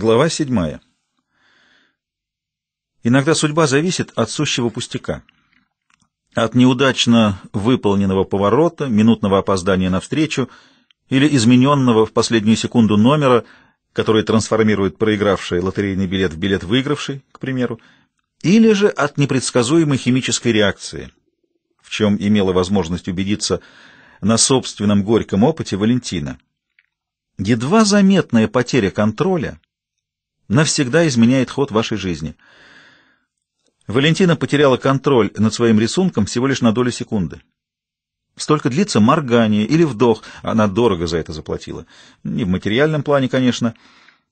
Глава 7. Иногда судьба зависит от сущего пустяка. От неудачно выполненного поворота, минутного опоздания на встречу или измененного в последнюю секунду номера, который трансформирует проигравший лотерейный билет в билет выигравший, к примеру, или же от непредсказуемой химической реакции, в чем имела возможность убедиться на собственном горьком опыте Валентина. Едва заметная потеря контроля — навсегда изменяет ход вашей жизни. Валентина потеряла контроль над своим рисунком всего лишь на долю секунды. Столько длится моргание или вдох. Она дорого за это заплатила. Не в материальном плане, конечно.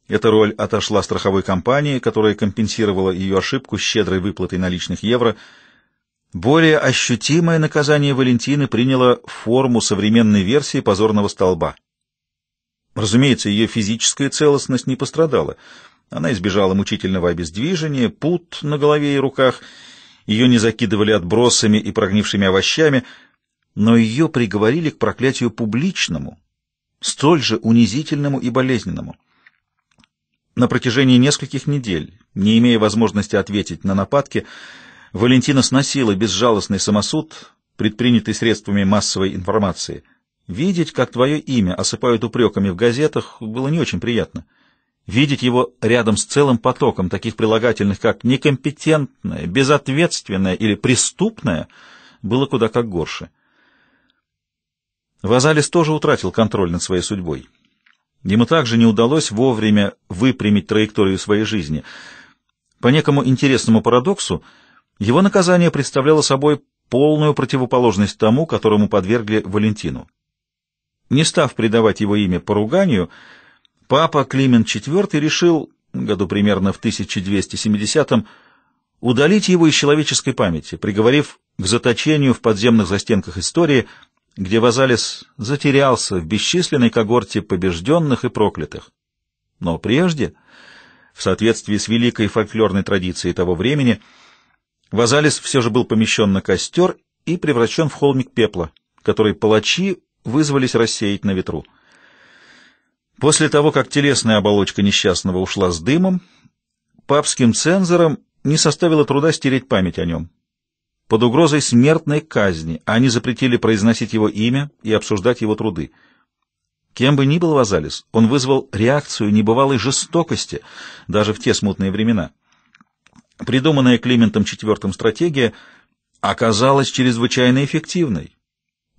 Эта роль отошла страховой компании, которая компенсировала ее ошибку щедрой выплатой наличных евро. Более ощутимое наказание Валентины приняло форму современной версии позорного столба. Разумеется, ее физическая целостность не пострадала — она избежала мучительного обездвижения, пут на голове и руках, ее не закидывали отбросами и прогнившими овощами, но ее приговорили к проклятию публичному, столь же унизительному и болезненному. На протяжении нескольких недель, не имея возможности ответить на нападки, Валентина сносила безжалостный самосуд, предпринятый средствами массовой информации. Видеть, как твое имя осыпают упреками в газетах, было не очень приятно видеть его рядом с целым потоком таких прилагательных, как некомпетентное, безответственное или преступное, было куда как горше. Вазалис тоже утратил контроль над своей судьбой. Ему также не удалось вовремя выпрямить траекторию своей жизни. По некому интересному парадоксу, его наказание представляло собой полную противоположность тому, которому подвергли Валентину. Не став придавать его имя поруганию, руганию, Папа Климент IV решил, году примерно в 1270-м, удалить его из человеческой памяти, приговорив к заточению в подземных застенках истории, где Вазалис затерялся в бесчисленной когорте побежденных и проклятых. Но прежде, в соответствии с великой фольклорной традицией того времени, Вазалис все же был помещен на костер и превращен в холмик пепла, который палачи вызвались рассеять на ветру. После того, как телесная оболочка несчастного ушла с дымом, папским цензорам не составило труда стереть память о нем. Под угрозой смертной казни они запретили произносить его имя и обсуждать его труды. Кем бы ни был Вазалис, он вызвал реакцию небывалой жестокости даже в те смутные времена. Придуманная Климентом IV стратегия оказалась чрезвычайно эффективной.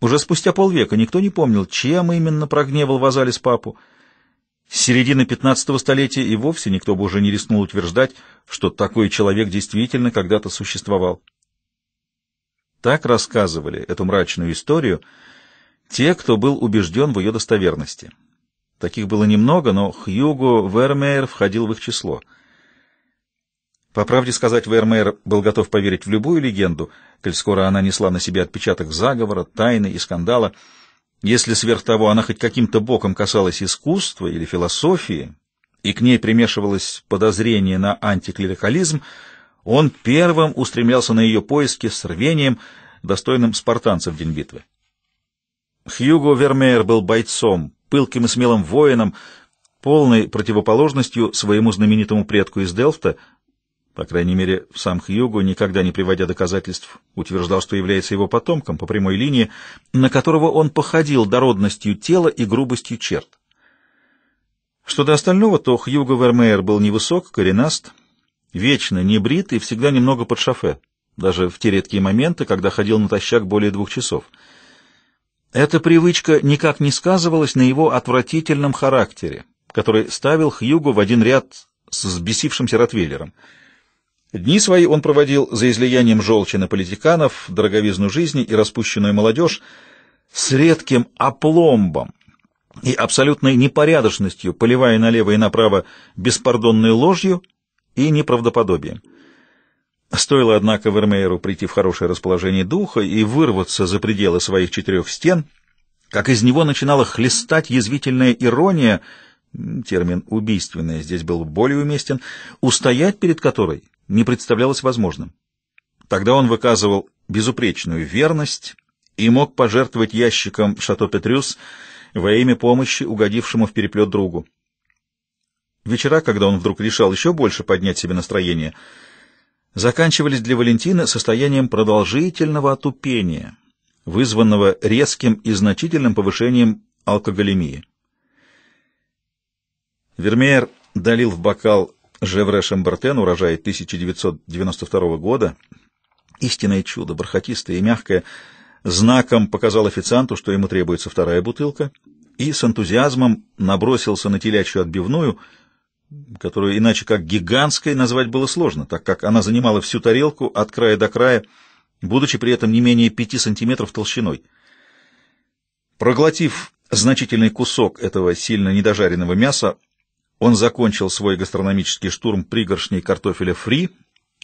Уже спустя полвека никто не помнил, чем именно прогневал Вазалис папу, с середины 15 столетия и вовсе никто бы уже не рискнул утверждать, что такой человек действительно когда-то существовал. Так рассказывали эту мрачную историю те, кто был убежден в ее достоверности. Таких было немного, но Хьюго Вермеер входил в их число. По правде сказать, Вермеер был готов поверить в любую легенду, коль скоро она несла на себе отпечаток заговора, тайны и скандала — если сверх того она хоть каким-то боком касалась искусства или философии, и к ней примешивалось подозрение на антиклерикализм, он первым устремлялся на ее поиски с рвением, достойным спартанцев в день битвы. Хьюго Вермеер был бойцом, пылким и смелым воином, полной противоположностью своему знаменитому предку из Делфта, по крайней мере, в сам Хьюго, никогда не приводя доказательств, утверждал, что является его потомком по прямой линии, на которого он походил дородностью тела и грубостью черт. Что до остального, то Хьюго Вермеер был невысок, коренаст, вечно небрит и всегда немного под шофе, даже в те редкие моменты, когда ходил натощак более двух часов. Эта привычка никак не сказывалась на его отвратительном характере, который ставил Хьюго в один ряд с взбесившимся ротвейлером — Дни свои он проводил за излиянием на политиканов, дороговизну жизни и распущенную молодежь с редким опломбом и абсолютной непорядочностью, поливая налево и направо беспардонной ложью и неправдоподобием. Стоило, однако, Вермееру прийти в хорошее расположение духа и вырваться за пределы своих четырех стен, как из него начинала хлестать язвительная ирония, термин «убийственная» здесь был более уместен, устоять перед которой не представлялось возможным. Тогда он выказывал безупречную верность и мог пожертвовать ящиком Шато Петрюс во имя помощи угодившему в переплет другу. Вечера, когда он вдруг решал еще больше поднять себе настроение, заканчивались для Валентина состоянием продолжительного отупения, вызванного резким и значительным повышением алкоголемии. Вермеер долил в бокал Жевре Шамбертен, урожай 1992 года. Истинное чудо, бархатистое и мягкое. Знаком показал официанту, что ему требуется вторая бутылка, и с энтузиазмом набросился на телячью отбивную, которую иначе как гигантской назвать было сложно, так как она занимала всю тарелку от края до края, будучи при этом не менее пяти сантиметров толщиной. Проглотив значительный кусок этого сильно недожаренного мяса, он закончил свой гастрономический штурм пригоршней картофеля фри,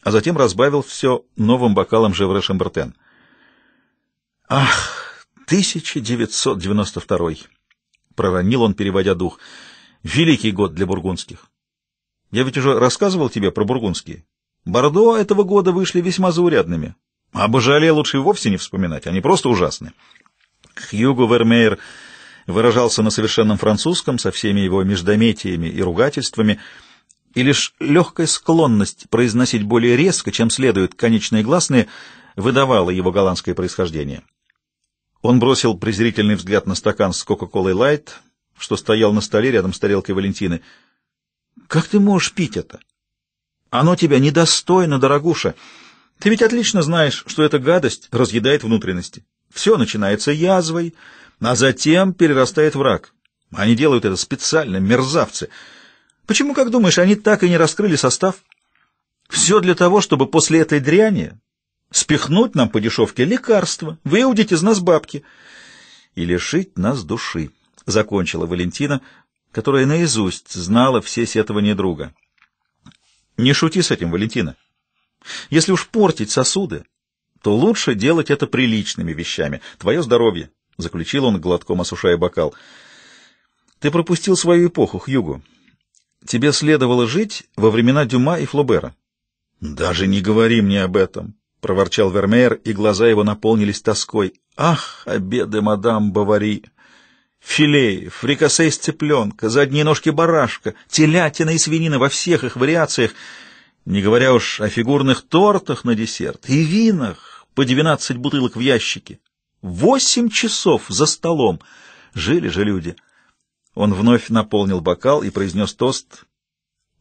а затем разбавил все новым бокалом Жевре Шамбертен. «Ах, 1992-й!» — проронил он, переводя дух. «Великий год для бургундских! Я ведь уже рассказывал тебе про бургундские. Бордо этого года вышли весьма заурядными. А Божале лучше и вовсе не вспоминать, они просто ужасны». Хьюго Вермеер выражался на совершенном французском со всеми его междометиями и ругательствами, и лишь легкая склонность произносить более резко, чем следует конечные гласные, выдавала его голландское происхождение. Он бросил презрительный взгляд на стакан с Кока-Колой Лайт, что стоял на столе рядом с тарелкой Валентины. «Как ты можешь пить это? Оно тебя недостойно, дорогуша. Ты ведь отлично знаешь, что эта гадость разъедает внутренности. Все начинается язвой» а затем перерастает в рак. Они делают это специально, мерзавцы. Почему, как думаешь, они так и не раскрыли состав? Все для того, чтобы после этой дряни спихнуть нам по дешевке лекарства, выудить из нас бабки и лишить нас души, — закончила Валентина, которая наизусть знала все сетования друга. Не шути с этим, Валентина. Если уж портить сосуды, то лучше делать это приличными вещами. Твое здоровье. — заключил он, глотком осушая бокал. «Ты пропустил свою эпоху, Хьюго. Тебе следовало жить во времена Дюма и Флобера». «Даже не говори мне об этом», — проворчал Вермеер, и глаза его наполнились тоской. «Ах, обеды, мадам Бавари! Филе, фрикасе с цыпленка, задние ножки барашка, телятина и свинина во всех их вариациях, не говоря уж о фигурных тортах на десерт и винах, по двенадцать бутылок в ящике. Восемь часов за столом. Жили же люди. Он вновь наполнил бокал и произнес тост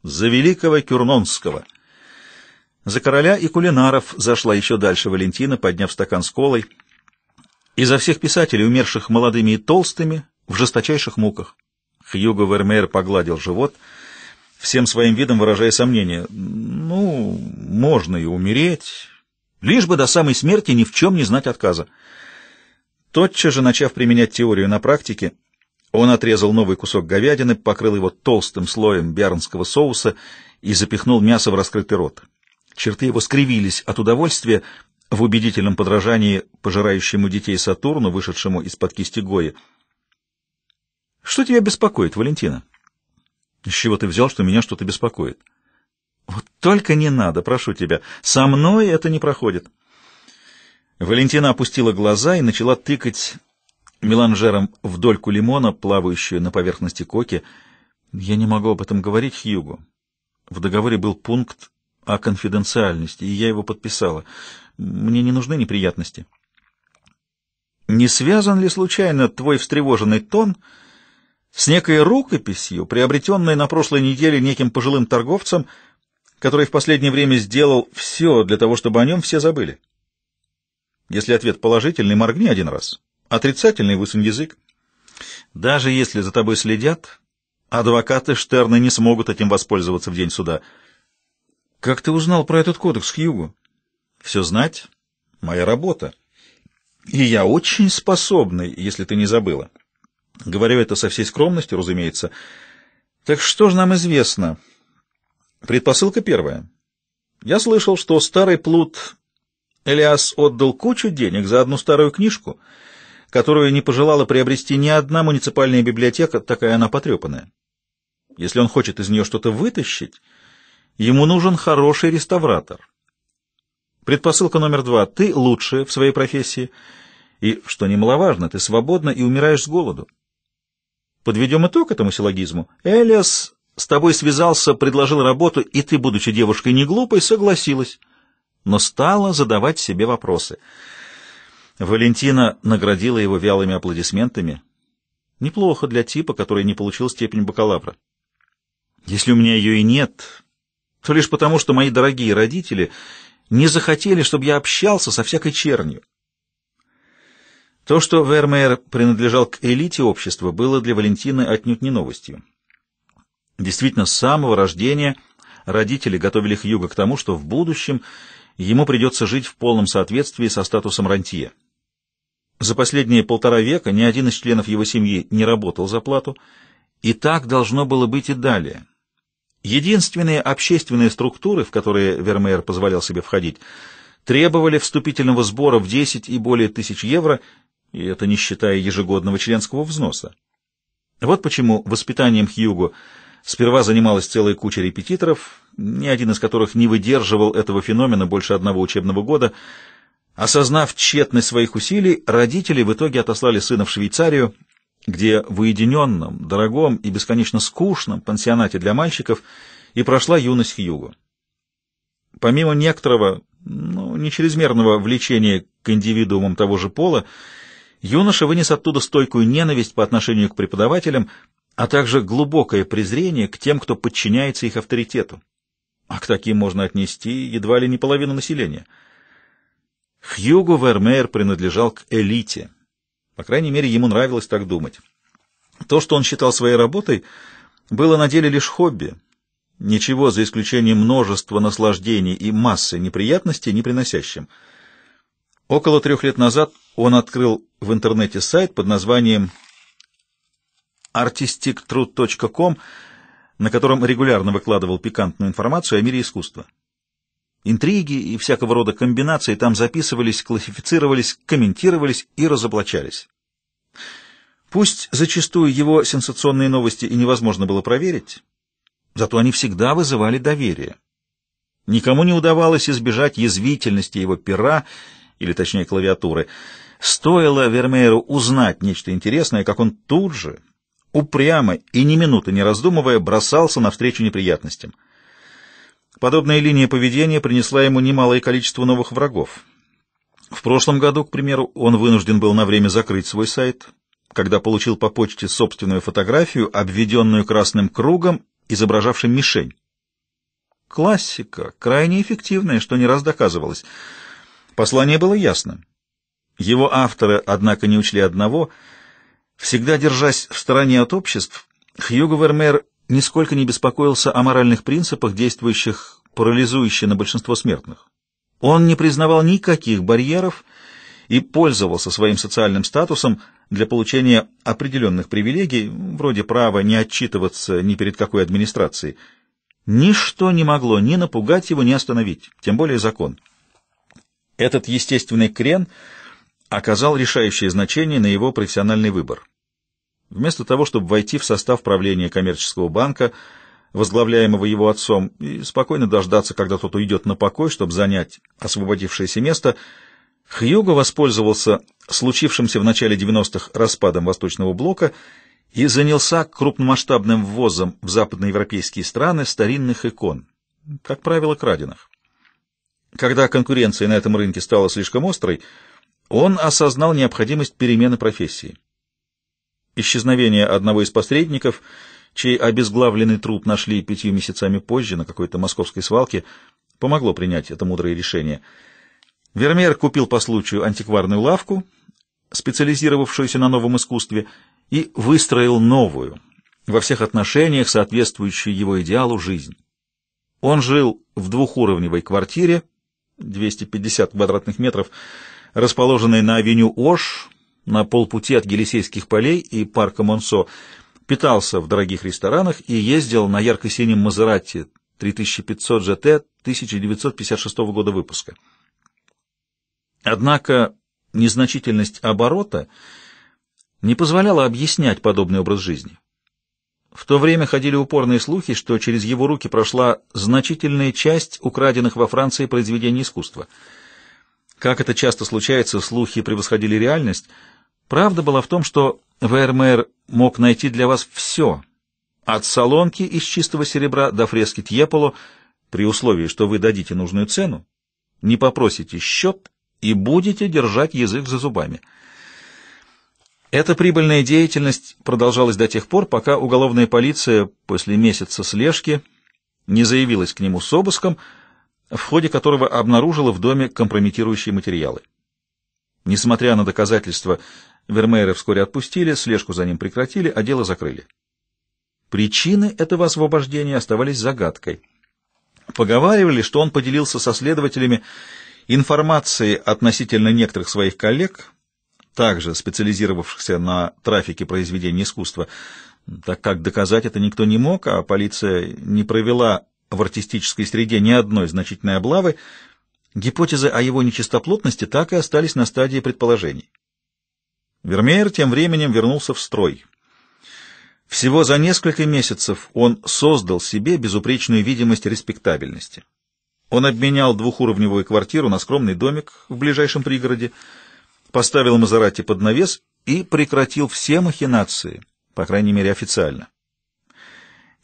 «За великого Кюрнонского». За короля и кулинаров зашла еще дальше Валентина, подняв стакан с колой. Изо всех писателей, умерших молодыми и толстыми, в жесточайших муках. Хьюго Вермеер погладил живот, всем своим видом выражая сомнение. «Ну, можно и умереть, лишь бы до самой смерти ни в чем не знать отказа». Тотчас же, начав применять теорию на практике, он отрезал новый кусок говядины, покрыл его толстым слоем биарнского соуса и запихнул мясо в раскрытый рот. Черты его скривились от удовольствия в убедительном подражании пожирающему детей Сатурну, вышедшему из-под кисти Гои. «Что тебя беспокоит, Валентина?» «С чего ты взял, что меня что-то беспокоит?» «Вот только не надо, прошу тебя. Со мной это не проходит». Валентина опустила глаза и начала тыкать меланжером в дольку лимона, плавающую на поверхности коки. Я не могу об этом говорить Хьюго. В договоре был пункт о конфиденциальности, и я его подписала. Мне не нужны неприятности. Не связан ли случайно твой встревоженный тон с некой рукописью, приобретенной на прошлой неделе неким пожилым торговцем, который в последнее время сделал все для того, чтобы о нем все забыли? Если ответ положительный, моргни один раз. Отрицательный — высунь язык. Даже если за тобой следят, адвокаты Штерна не смогут этим воспользоваться в день суда. Как ты узнал про этот кодекс, Хьюго? Все знать — моя работа. И я очень способный, если ты не забыла. Говорю это со всей скромностью, разумеется. Так что же нам известно? Предпосылка первая. Я слышал, что старый плут Элиас отдал кучу денег за одну старую книжку, которую не пожелала приобрести ни одна муниципальная библиотека, такая она потрепанная. Если он хочет из нее что-то вытащить, ему нужен хороший реставратор. Предпосылка номер два. Ты лучше в своей профессии, и, что немаловажно, ты свободна и умираешь с голоду. Подведем итог этому силлогизму. Элиас с тобой связался, предложил работу, и ты, будучи девушкой не глупой, согласилась но стала задавать себе вопросы. Валентина наградила его вялыми аплодисментами. Неплохо для типа, который не получил степень бакалавра. Если у меня ее и нет, то лишь потому, что мои дорогие родители не захотели, чтобы я общался со всякой чернью. То, что Вермеер принадлежал к элите общества, было для Валентины отнюдь не новостью. Действительно, с самого рождения родители готовили Хьюга к тому, что в будущем ему придется жить в полном соответствии со статусом рантье. За последние полтора века ни один из членов его семьи не работал за плату, и так должно было быть и далее. Единственные общественные структуры, в которые Вермеер позволял себе входить, требовали вступительного сбора в 10 и более тысяч евро, и это не считая ежегодного членского взноса. Вот почему воспитанием Хьюго сперва занималась целая куча репетиторов, ни один из которых не выдерживал этого феномена больше одного учебного года. Осознав тщетность своих усилий, родители в итоге отослали сына в Швейцарию, где в уединенном, дорогом и бесконечно скучном пансионате для мальчиков и прошла юность Хьюго. Помимо некоторого, ну, не чрезмерного влечения к индивидуумам того же пола, юноша вынес оттуда стойкую ненависть по отношению к преподавателям, а также глубокое презрение к тем, кто подчиняется их авторитету а к таким можно отнести едва ли не половину населения. Хьюго Вермеер принадлежал к элите. По крайней мере, ему нравилось так думать. То, что он считал своей работой, было на деле лишь хобби. Ничего, за исключением множества наслаждений и массы неприятностей, не приносящим. Около трех лет назад он открыл в интернете сайт под названием artistictruth.com, на котором регулярно выкладывал пикантную информацию о мире искусства. Интриги и всякого рода комбинации там записывались, классифицировались, комментировались и разоблачались. Пусть зачастую его сенсационные новости и невозможно было проверить, зато они всегда вызывали доверие. Никому не удавалось избежать язвительности его пера, или точнее клавиатуры. Стоило Вермееру узнать нечто интересное, как он тут же упрямо и ни минуты не раздумывая бросался навстречу неприятностям. Подобная линия поведения принесла ему немалое количество новых врагов. В прошлом году, к примеру, он вынужден был на время закрыть свой сайт, когда получил по почте собственную фотографию, обведенную красным кругом, изображавшим мишень. Классика, крайне эффективная, что не раз доказывалось. Послание было ясным. Его авторы, однако, не учли одного — Всегда держась в стороне от обществ, Хьюго Вермеер нисколько не беспокоился о моральных принципах, действующих парализующе на большинство смертных. Он не признавал никаких барьеров и пользовался своим социальным статусом для получения определенных привилегий, вроде права не отчитываться ни перед какой администрацией. Ничто не могло ни напугать его, ни остановить, тем более закон. Этот естественный крен — оказал решающее значение на его профессиональный выбор. Вместо того, чтобы войти в состав правления коммерческого банка, возглавляемого его отцом, и спокойно дождаться, когда тот уйдет на покой, чтобы занять освободившееся место, Хьюго воспользовался случившимся в начале 90-х распадом Восточного блока и занялся крупномасштабным ввозом в западноевропейские страны старинных икон, как правило, краденых. Когда конкуренция на этом рынке стала слишком острой, он осознал необходимость перемены профессии. Исчезновение одного из посредников, чей обезглавленный труп нашли пятью месяцами позже на какой-то московской свалке, помогло принять это мудрое решение. Вермеер купил по случаю антикварную лавку, специализировавшуюся на новом искусстве, и выстроил новую, во всех отношениях соответствующую его идеалу жизнь. Он жил в двухуровневой квартире, 250 квадратных метров, расположенный на авеню Ош, на полпути от Елисейских полей и парка Монсо, питался в дорогих ресторанах и ездил на ярко-синем Мазерате 3500 GT 1956 года выпуска. Однако незначительность оборота не позволяла объяснять подобный образ жизни. В то время ходили упорные слухи, что через его руки прошла значительная часть украденных во Франции произведений искусства – как это часто случается, слухи превосходили реальность. Правда была в том, что ВРМР мог найти для вас все. От солонки из чистого серебра до фрески Тьеполо, при условии, что вы дадите нужную цену, не попросите счет и будете держать язык за зубами. Эта прибыльная деятельность продолжалась до тех пор, пока уголовная полиция после месяца слежки не заявилась к нему с обыском, в ходе которого обнаружила в доме компрометирующие материалы. Несмотря на доказательства, Вермеера вскоре отпустили, слежку за ним прекратили, а дело закрыли. Причины этого освобождения оставались загадкой. Поговаривали, что он поделился со следователями информацией относительно некоторых своих коллег, также специализировавшихся на трафике произведений искусства, так как доказать это никто не мог, а полиция не провела в артистической среде ни одной значительной облавы, гипотезы о его нечистоплотности так и остались на стадии предположений. Вермеер тем временем вернулся в строй. Всего за несколько месяцев он создал себе безупречную видимость респектабельности. Он обменял двухуровневую квартиру на скромный домик в ближайшем пригороде, поставил Мазерати под навес и прекратил все махинации, по крайней мере официально.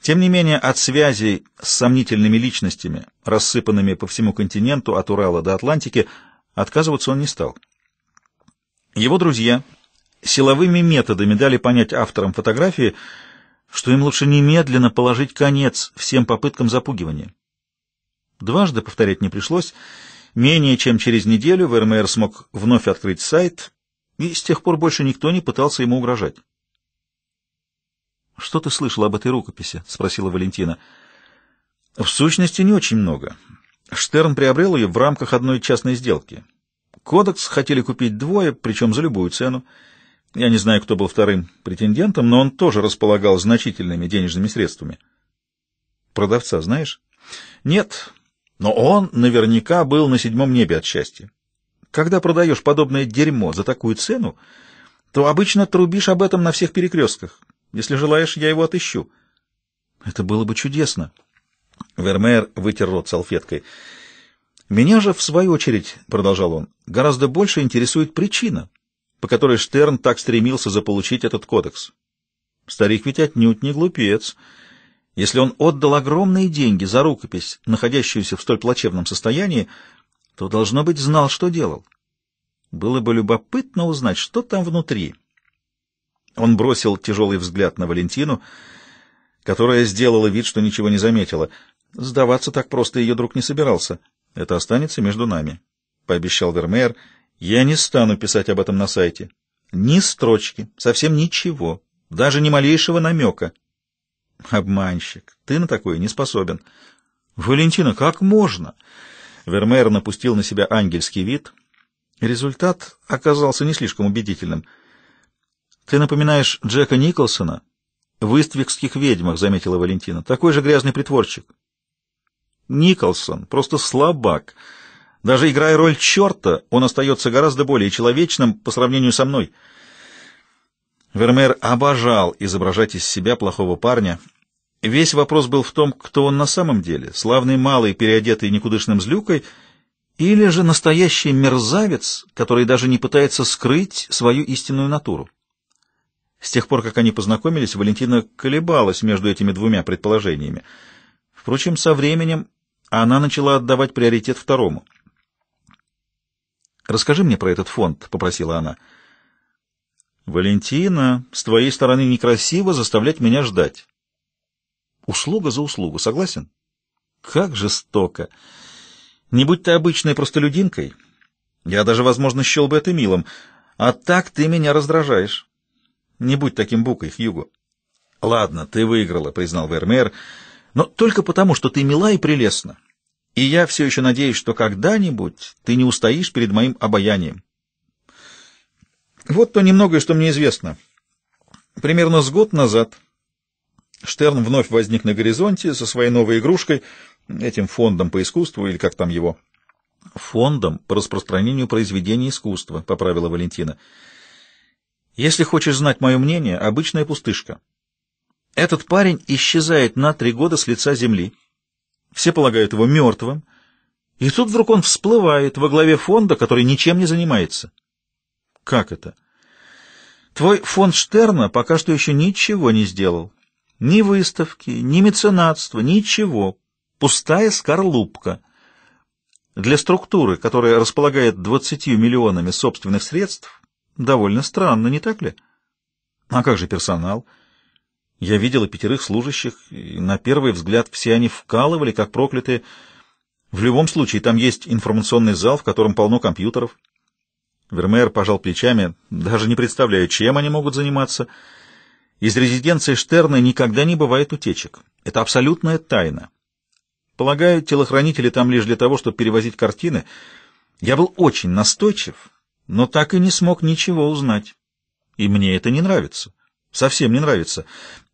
Тем не менее, от связей с сомнительными личностями, рассыпанными по всему континенту от Урала до Атлантики, отказываться он не стал. Его друзья силовыми методами дали понять авторам фотографии, что им лучше немедленно положить конец всем попыткам запугивания. Дважды повторять не пришлось. Менее чем через неделю ВРМР эм смог вновь открыть сайт, и с тех пор больше никто не пытался ему угрожать. «Что ты слышал об этой рукописи?» — спросила Валентина. «В сущности, не очень много. Штерн приобрел ее в рамках одной частной сделки. Кодекс хотели купить двое, причем за любую цену. Я не знаю, кто был вторым претендентом, но он тоже располагал значительными денежными средствами». «Продавца знаешь?» «Нет, но он наверняка был на седьмом небе от счастья. Когда продаешь подобное дерьмо за такую цену, то обычно трубишь об этом на всех перекрестках». Если желаешь, я его отыщу. Это было бы чудесно. Вермеер вытер рот салфеткой. Меня же, в свою очередь, продолжал он, гораздо больше интересует причина, по которой Штерн так стремился заполучить этот кодекс. Старик ведь отнюдь не глупец. Если он отдал огромные деньги за рукопись, находящуюся в столь плачевном состоянии, то, должно быть, знал, что делал. Было бы любопытно узнать, что там внутри. Он бросил тяжелый взгляд на Валентину, которая сделала вид, что ничего не заметила. Сдаваться так просто ее друг не собирался. Это останется между нами, — пообещал Вермеер. Я не стану писать об этом на сайте. Ни строчки, совсем ничего, даже ни малейшего намека. Обманщик, ты на такое не способен. Валентина, как можно? Вермеер напустил на себя ангельский вид. Результат оказался не слишком убедительным — «Ты напоминаешь Джека Николсона?» «В иствикских ведьмах», — заметила Валентина. «Такой же грязный притворщик». «Николсон просто слабак. Даже играя роль черта, он остается гораздо более человечным по сравнению со мной». Вермер обожал изображать из себя плохого парня. Весь вопрос был в том, кто он на самом деле — славный малый, переодетый никудышным злюкой, или же настоящий мерзавец, который даже не пытается скрыть свою истинную натуру. С тех пор, как они познакомились, Валентина колебалась между этими двумя предположениями. Впрочем, со временем она начала отдавать приоритет второму. «Расскажи мне про этот фонд», — попросила она. «Валентина, с твоей стороны некрасиво заставлять меня ждать». «Услуга за услугу, согласен?» «Как жестоко! Не будь ты обычной простолюдинкой, я даже, возможно, счел бы это милым, а так ты меня раздражаешь». Не будь таким букой, Хьюго. — Ладно, ты выиграла, — признал Вермеер, — но только потому, что ты мила и прелестна. И я все еще надеюсь, что когда-нибудь ты не устоишь перед моим обаянием. Вот то немногое, что мне известно. Примерно с год назад Штерн вновь возник на горизонте со своей новой игрушкой, этим фондом по искусству или как там его. — Фондом по распространению произведений искусства, — поправила Валентина. — если хочешь знать мое мнение, обычная пустышка. Этот парень исчезает на три года с лица земли. Все полагают его мертвым. И тут вдруг он всплывает во главе фонда, который ничем не занимается. Как это? Твой фонд Штерна пока что еще ничего не сделал. Ни выставки, ни меценатства, ничего. Пустая скорлупка. Для структуры, которая располагает 20 миллионами собственных средств, Довольно странно, не так ли? А как же персонал? Я видела пятерых служащих, и на первый взгляд все они вкалывали, как проклятые. В любом случае, там есть информационный зал, в котором полно компьютеров. Вермеер пожал плечами, даже не представляя, чем они могут заниматься. Из резиденции Штерна никогда не бывает утечек. Это абсолютная тайна. Полагаю, телохранители там лишь для того, чтобы перевозить картины. Я был очень настойчив, но так и не смог ничего узнать. И мне это не нравится. Совсем не нравится.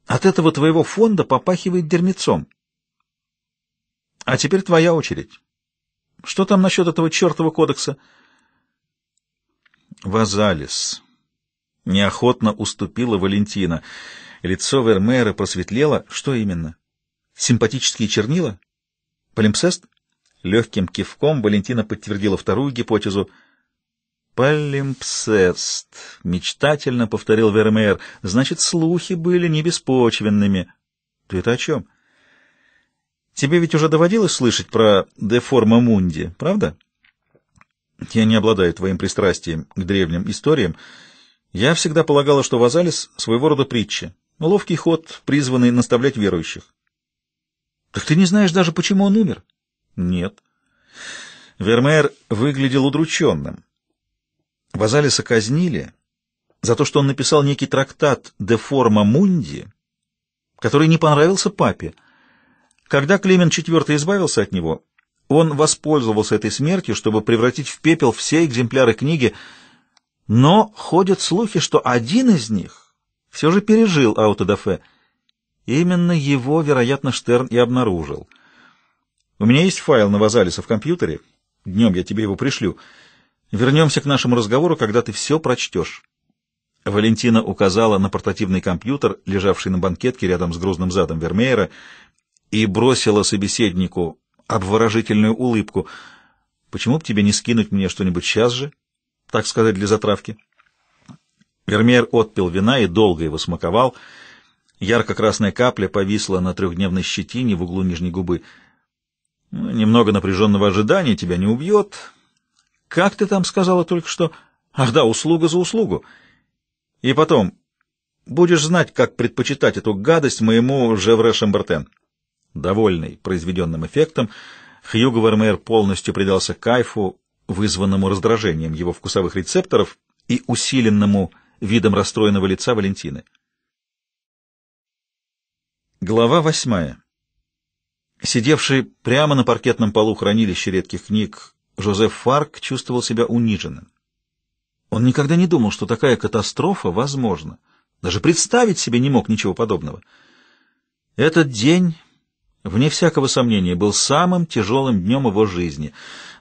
От этого твоего фонда попахивает дермецом. А теперь твоя очередь. Что там насчет этого чертова кодекса? Вазалис. Неохотно уступила Валентина. Лицо Вермеера просветлело. Что именно? Симпатические чернила? Полимпсест? Легким кивком Валентина подтвердила вторую гипотезу — «Палимпсест», — мечтательно повторил Вермеер. «Значит, слухи были не беспочвенными». «Ты это о чем?» «Тебе ведь уже доводилось слышать про деформа мунди, правда?» «Я не обладаю твоим пристрастием к древним историям. Я всегда полагала, что Вазалис — своего рода притча, ловкий ход, призванный наставлять верующих». «Так ты не знаешь даже, почему он умер?» «Нет». Вермеер выглядел удрученным. Вазалиса казнили за то, что он написал некий трактат «De forma mundi», который не понравился папе. Когда Климен IV избавился от него, он воспользовался этой смертью, чтобы превратить в пепел все экземпляры книги, но ходят слухи, что один из них все же пережил аутодафе. Именно его, вероятно, Штерн и обнаружил. У меня есть файл на Вазалиса в компьютере. Днем я тебе его пришлю. Вернемся к нашему разговору, когда ты все прочтешь». Валентина указала на портативный компьютер, лежавший на банкетке рядом с грузным задом Вермеера, и бросила собеседнику обворожительную улыбку. «Почему бы тебе не скинуть мне что-нибудь сейчас же, так сказать, для затравки?» Вермеер отпил вина и долго его смаковал. Ярко-красная капля повисла на трехдневной щетине в углу нижней губы. «Ну, «Немного напряженного ожидания тебя не убьет», как ты там сказала только что? Ах да, услуга за услугу. И потом, будешь знать, как предпочитать эту гадость моему Жевре Шамбертен. Довольный произведенным эффектом, Хьюго Вермеер полностью предался кайфу, вызванному раздражением его вкусовых рецепторов и усиленному видом расстроенного лица Валентины. Глава восьмая. Сидевший прямо на паркетном полу хранилище редких книг Жозеф Фарк чувствовал себя униженным. Он никогда не думал, что такая катастрофа возможна. Даже представить себе не мог ничего подобного. Этот день, вне всякого сомнения, был самым тяжелым днем его жизни,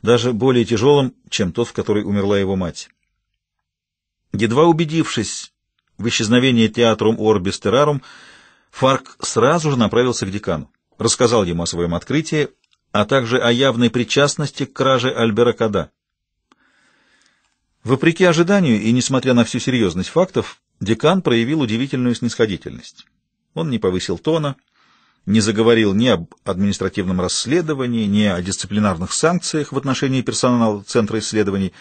даже более тяжелым, чем тот, в который умерла его мать. Едва убедившись в исчезновении театрум Орбис Террарум, Фарк сразу же направился к декану, рассказал ему о своем открытии, а также о явной причастности к краже Альбера Када. Вопреки ожиданию и несмотря на всю серьезность фактов, декан проявил удивительную снисходительность. Он не повысил тона, не заговорил ни об административном расследовании, ни о дисциплинарных санкциях в отношении персонала Центра исследований.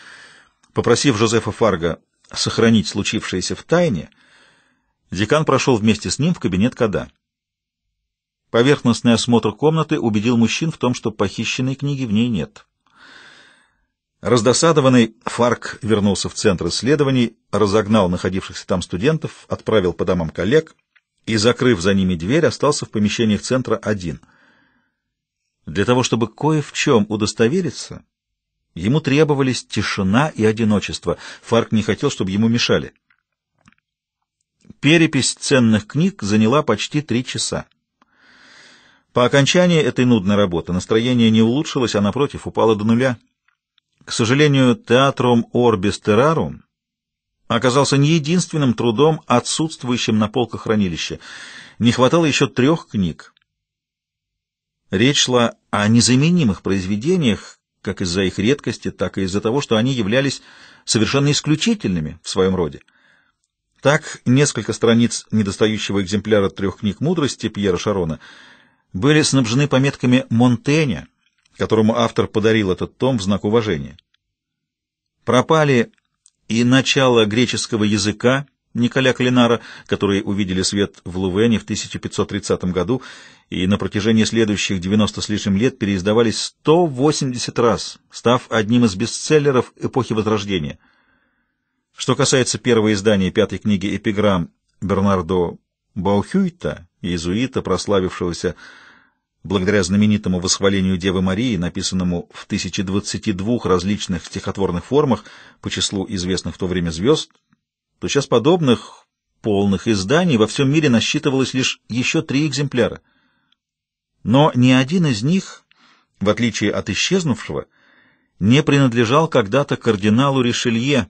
Попросив Жозефа Фарго сохранить случившееся в тайне, декан прошел вместе с ним в кабинет Када. Поверхностный осмотр комнаты убедил мужчин в том, что похищенной книги в ней нет. Раздосадованный Фарк вернулся в центр исследований, разогнал находившихся там студентов, отправил по домам коллег и, закрыв за ними дверь, остался в помещениях центра один. Для того, чтобы кое в чем удостовериться, ему требовались тишина и одиночество. Фарк не хотел, чтобы ему мешали. Перепись ценных книг заняла почти три часа. По окончании этой нудной работы настроение не улучшилось, а, напротив, упало до нуля. К сожалению, театром Orbis Terrarum оказался не единственным трудом, отсутствующим на полках хранилища. Не хватало еще трех книг. Речь шла о незаменимых произведениях, как из-за их редкости, так и из-за того, что они являлись совершенно исключительными в своем роде. Так, несколько страниц недостающего экземпляра трех книг мудрости Пьера Шарона — были снабжены пометками «Монтеня», которому автор подарил этот том в знак уважения. Пропали и начало греческого языка Николя Клинара, которые увидели свет в Лувене в 1530 году и на протяжении следующих 90 с лишним лет переиздавались 180 раз, став одним из бестселлеров эпохи Возрождения. Что касается первого издания пятой книги «Эпиграмм» Бернардо Баухюйта, иезуита, прославившегося благодаря знаменитому восхвалению Девы Марии, написанному в 1022 различных стихотворных формах по числу известных в то время звезд, то сейчас подобных полных изданий во всем мире насчитывалось лишь еще три экземпляра. Но ни один из них, в отличие от исчезнувшего, не принадлежал когда-то кардиналу Ришелье,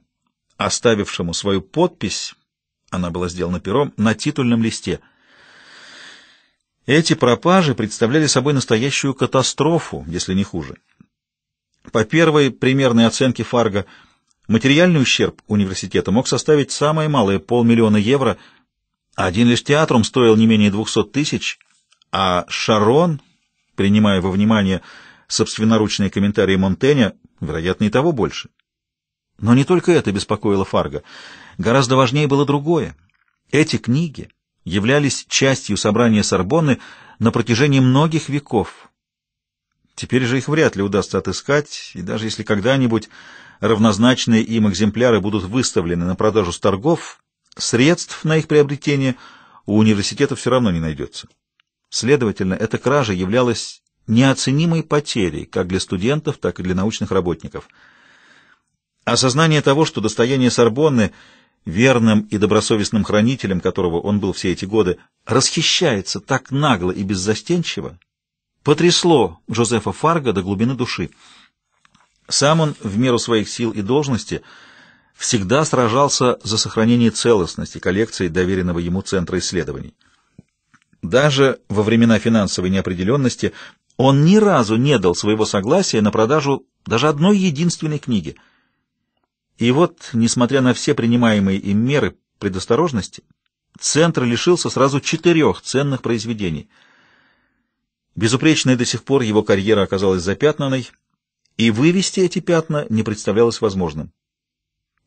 оставившему свою подпись, она была сделана пером, на титульном листе — эти пропажи представляли собой настоящую катастрофу, если не хуже. По первой примерной оценке Фарго, материальный ущерб университета мог составить самое малое полмиллиона евро, один лишь театром стоил не менее двухсот тысяч, а Шарон, принимая во внимание собственноручные комментарии Монтеня, вероятно, и того больше. Но не только это беспокоило Фарго. Гораздо важнее было другое. Эти книги являлись частью собрания Сорбонны на протяжении многих веков. Теперь же их вряд ли удастся отыскать, и даже если когда-нибудь равнозначные им экземпляры будут выставлены на продажу с торгов, средств на их приобретение у университета все равно не найдется. Следовательно, эта кража являлась неоценимой потерей как для студентов, так и для научных работников. Осознание того, что достояние Сорбонны — верным и добросовестным хранителем, которого он был все эти годы, расхищается так нагло и беззастенчиво, потрясло Джозефа Фарго до глубины души. Сам он, в меру своих сил и должности, всегда сражался за сохранение целостности коллекции доверенного ему Центра исследований. Даже во времена финансовой неопределенности он ни разу не дал своего согласия на продажу даже одной единственной книги — и вот, несмотря на все принимаемые им меры предосторожности, центр лишился сразу четырех ценных произведений. Безупречная до сих пор его карьера оказалась запятнанной, и вывести эти пятна не представлялось возможным.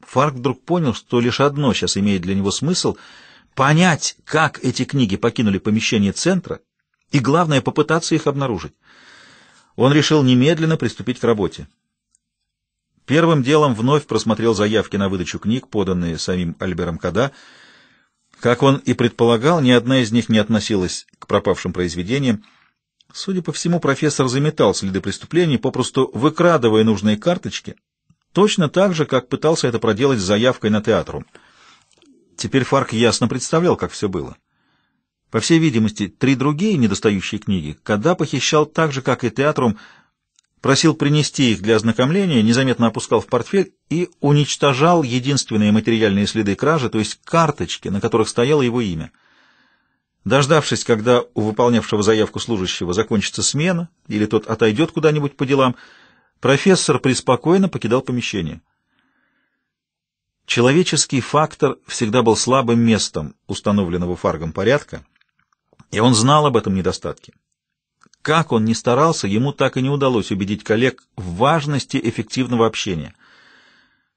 Фарк вдруг понял, что лишь одно сейчас имеет для него смысл — понять, как эти книги покинули помещение центра, и, главное, попытаться их обнаружить. Он решил немедленно приступить к работе. Первым делом вновь просмотрел заявки на выдачу книг, поданные самим Альбером Када. Как он и предполагал, ни одна из них не относилась к пропавшим произведениям. Судя по всему, профессор заметал следы преступлений, попросту выкрадывая нужные карточки, точно так же, как пытался это проделать с заявкой на театру. Теперь Фарк ясно представлял, как все было. По всей видимости, три другие недостающие книги Када похищал так же, как и театром, просил принести их для ознакомления, незаметно опускал в портфель и уничтожал единственные материальные следы кражи, то есть карточки, на которых стояло его имя. Дождавшись, когда у выполнявшего заявку служащего закончится смена или тот отойдет куда-нибудь по делам, профессор преспокойно покидал помещение. Человеческий фактор всегда был слабым местом установленного Фаргом порядка, и он знал об этом недостатке. Как он ни старался, ему так и не удалось убедить коллег в важности эффективного общения.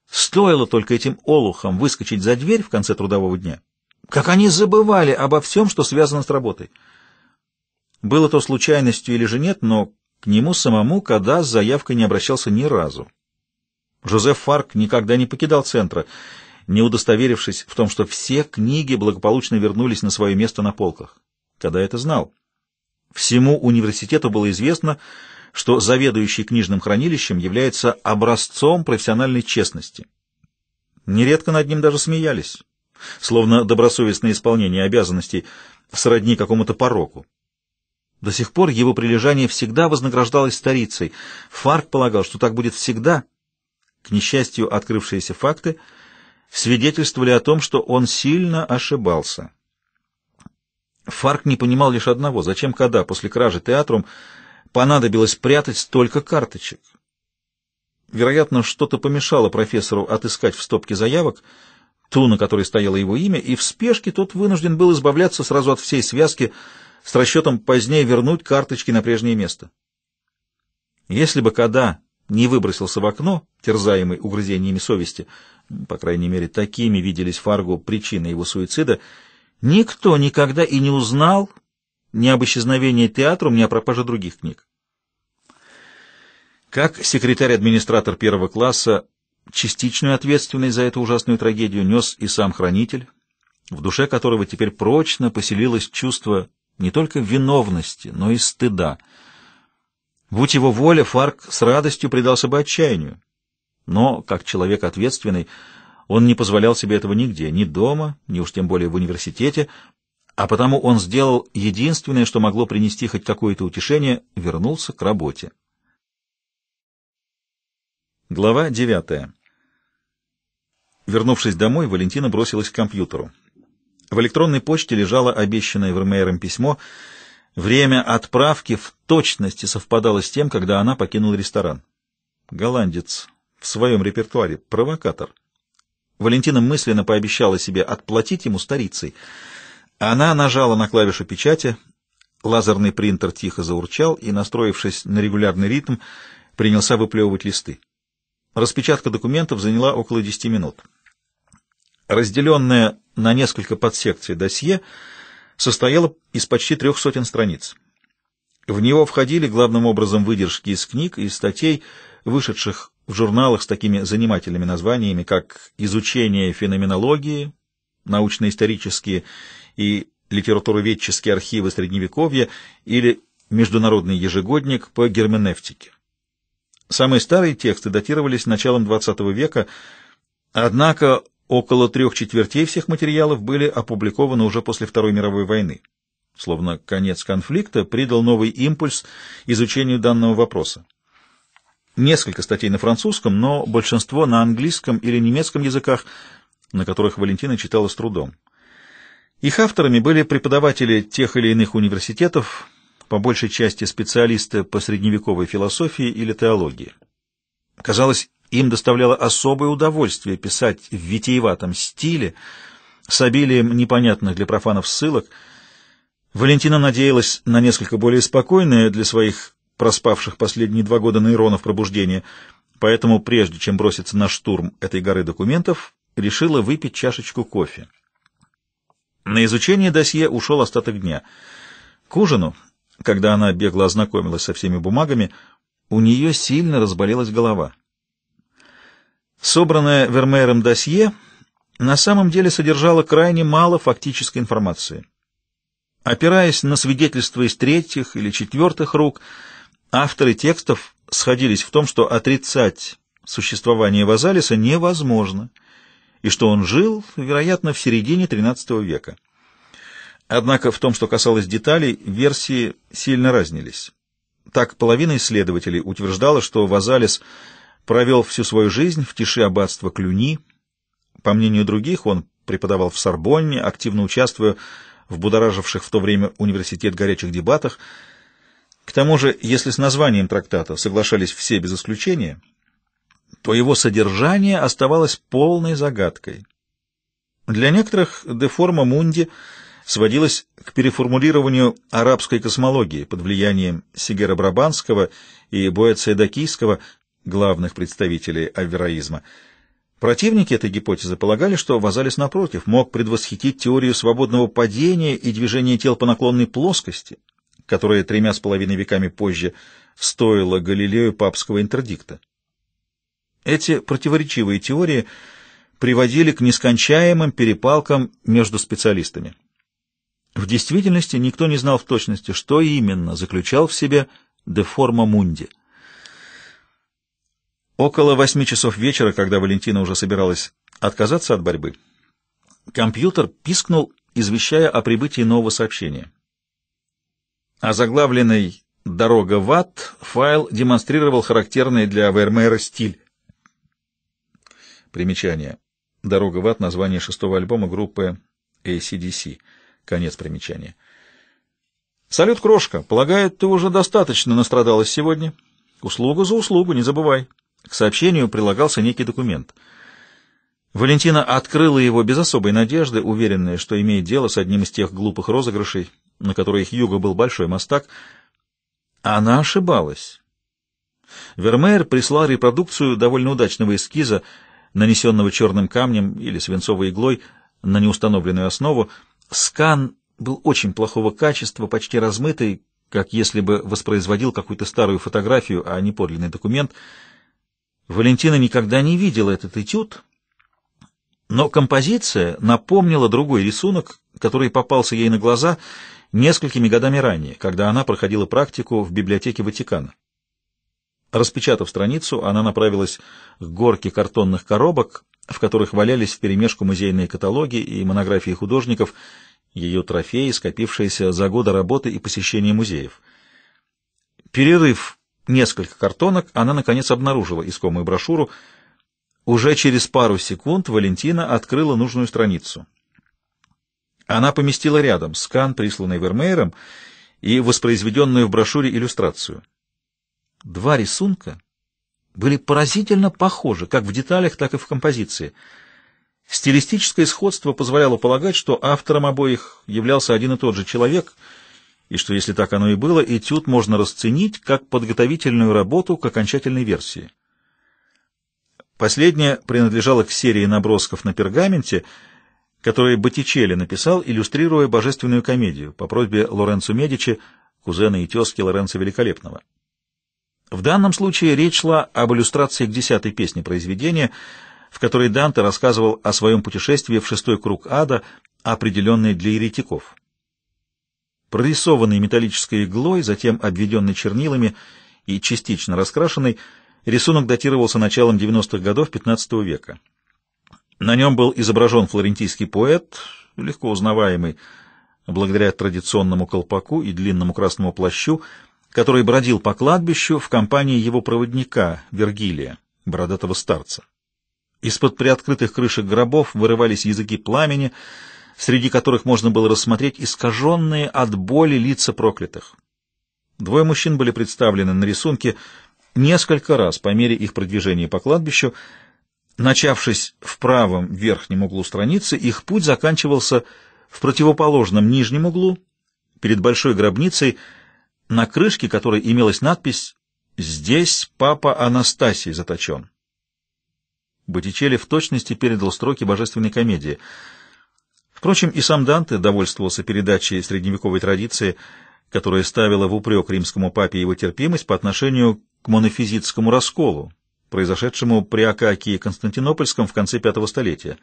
Стоило только этим олухам выскочить за дверь в конце трудового дня, как они забывали обо всем, что связано с работой. Было то случайностью или же нет, но к нему самому Када с заявкой не обращался ни разу. Жозеф Фарк никогда не покидал центра, не удостоверившись в том, что все книги благополучно вернулись на свое место на полках. Когда это знал? Всему университету было известно, что заведующий книжным хранилищем является образцом профессиональной честности. Нередко над ним даже смеялись, словно добросовестное исполнение обязанностей сродни какому-то пороку. До сих пор его прилежание всегда вознаграждалось старицей. Фарк полагал, что так будет всегда. К несчастью, открывшиеся факты свидетельствовали о том, что он сильно ошибался. Фарк не понимал лишь одного, зачем когда после кражи театром понадобилось прятать столько карточек. Вероятно, что-то помешало профессору отыскать в стопке заявок ту, на которой стояло его имя, и в спешке тот вынужден был избавляться сразу от всей связки с расчетом позднее вернуть карточки на прежнее место. Если бы Када не выбросился в окно, терзаемый угрызениями совести, по крайней мере, такими виделись Фаргу причины его суицида, Никто никогда и не узнал ни об исчезновении театрум, ни о пропаже других книг. Как секретарь-администратор первого класса частичную ответственность за эту ужасную трагедию нес и сам хранитель, в душе которого теперь прочно поселилось чувство не только виновности, но и стыда. Будь его воля, Фарк с радостью предался бы отчаянию. Но, как человек ответственный, он не позволял себе этого нигде, ни дома, ни уж тем более в университете, а потому он сделал единственное, что могло принести хоть какое-то утешение, вернулся к работе. Глава девятая. Вернувшись домой, Валентина бросилась к компьютеру. В электронной почте лежало обещанное Вермеером письмо. Время отправки в точности совпадало с тем, когда она покинула ресторан. Голландец в своем репертуаре провокатор. Валентина мысленно пообещала себе отплатить ему старицей. Она нажала на клавишу печати, лазерный принтер тихо заурчал и, настроившись на регулярный ритм, принялся выплевывать листы. Распечатка документов заняла около десяти минут. Разделенное на несколько подсекций досье состояло из почти трех сотен страниц. В него входили главным образом выдержки из книг и статей, вышедших в журналах с такими занимательными названиями, как «Изучение феноменологии», «Научно-исторические и литературоведческие архивы Средневековья» или «Международный ежегодник по герменевтике». Самые старые тексты датировались началом XX века, однако около трех четвертей всех материалов были опубликованы уже после Второй мировой войны. Словно конец конфликта придал новый импульс изучению данного вопроса несколько статей на французском, но большинство на английском или немецком языках, на которых Валентина читала с трудом. Их авторами были преподаватели тех или иных университетов, по большей части специалисты по средневековой философии или теологии. Казалось, им доставляло особое удовольствие писать в витиеватом стиле, с обилием непонятных для профанов ссылок. Валентина надеялась на несколько более спокойное для своих проспавших последние два года нейронов пробуждения, поэтому прежде чем броситься на штурм этой горы документов, решила выпить чашечку кофе. На изучение досье ушел остаток дня. К ужину, когда она бегло ознакомилась со всеми бумагами, у нее сильно разболелась голова. Собранное Вермеером досье на самом деле содержало крайне мало фактической информации. Опираясь на свидетельства из третьих или четвертых рук, Авторы текстов сходились в том, что отрицать существование Вазалиса невозможно, и что он жил, вероятно, в середине XIII века. Однако в том, что касалось деталей, версии сильно разнились. Так половина исследователей утверждала, что Вазалис провел всю свою жизнь в тиши аббатства Клюни. По мнению других, он преподавал в Сорбонне, активно участвуя в будораживших в то время университет горячих дебатах, к тому же, если с названием трактата соглашались все без исключения, то его содержание оставалось полной загадкой. Для некоторых деформа Мунди сводилась к переформулированию арабской космологии под влиянием Сигера Брабанского и Боэцедакийского, главных представителей авероизма. Противники этой гипотезы полагали, что Вазалис, напротив, мог предвосхитить теорию свободного падения и движения тел по наклонной плоскости — которое тремя с половиной веками позже стоило Галилею папского интердикта. Эти противоречивые теории приводили к нескончаемым перепалкам между специалистами. В действительности никто не знал в точности, что именно заключал в себе деформа мунди. Около восьми часов вечера, когда Валентина уже собиралась отказаться от борьбы, компьютер пискнул, извещая о прибытии нового сообщения озаглавленный «Дорога в ад» файл демонстрировал характерный для Вермеера стиль. Примечание. «Дорога в ад» — название шестого альбома группы ACDC. Конец примечания. «Салют, крошка! Полагаю, ты уже достаточно настрадалась сегодня. Услуга за услугу, не забывай». К сообщению прилагался некий документ. Валентина открыла его без особой надежды, уверенная, что имеет дело с одним из тех глупых розыгрышей, на которой Хьюго был большой мастак, она ошибалась. Вермеер прислал репродукцию довольно удачного эскиза, нанесенного черным камнем или свинцовой иглой на неустановленную основу. Скан был очень плохого качества, почти размытый, как если бы воспроизводил какую-то старую фотографию, а не подлинный документ. Валентина никогда не видела этот этюд, но композиция напомнила другой рисунок, который попался ей на глаза — несколькими годами ранее, когда она проходила практику в библиотеке Ватикана. Распечатав страницу, она направилась к горке картонных коробок, в которых валялись вперемешку музейные каталоги и монографии художников, ее трофеи, скопившиеся за годы работы и посещения музеев. Перерыв несколько картонок, она, наконец, обнаружила искомую брошюру. Уже через пару секунд Валентина открыла нужную страницу. Она поместила рядом скан, присланный Вермеером, и воспроизведенную в брошюре иллюстрацию. Два рисунка были поразительно похожи как в деталях, так и в композиции. Стилистическое сходство позволяло полагать, что автором обоих являлся один и тот же человек, и что, если так оно и было, этюд можно расценить как подготовительную работу к окончательной версии. Последняя принадлежала к серии набросков на пергаменте — которое Боттичелли написал, иллюстрируя божественную комедию по просьбе Лоренцо Медичи, кузена и тезки Лоренцо Великолепного. В данном случае речь шла об иллюстрации к десятой песне произведения, в которой Данте рассказывал о своем путешествии в шестой круг ада, определенный для еретиков. Прорисованный металлической иглой, затем обведенный чернилами и частично раскрашенный, рисунок датировался началом 90-х годов XV века. На нем был изображен флорентийский поэт, легко узнаваемый благодаря традиционному колпаку и длинному красному плащу, который бродил по кладбищу в компании его проводника Вергилия, бородатого старца. Из-под приоткрытых крышек гробов вырывались языки пламени, среди которых можно было рассмотреть искаженные от боли лица проклятых. Двое мужчин были представлены на рисунке несколько раз по мере их продвижения по кладбищу, Начавшись в правом верхнем углу страницы, их путь заканчивался в противоположном нижнем углу, перед большой гробницей, на крышке которой имелась надпись «Здесь папа Анастасий заточен». Боттичелли в точности передал строки божественной комедии. Впрочем, и сам Данте довольствовался передачей средневековой традиции, которая ставила в упрек римскому папе его терпимость по отношению к монофизитскому расколу, произошедшему при Акакии Константинопольском в конце V столетия.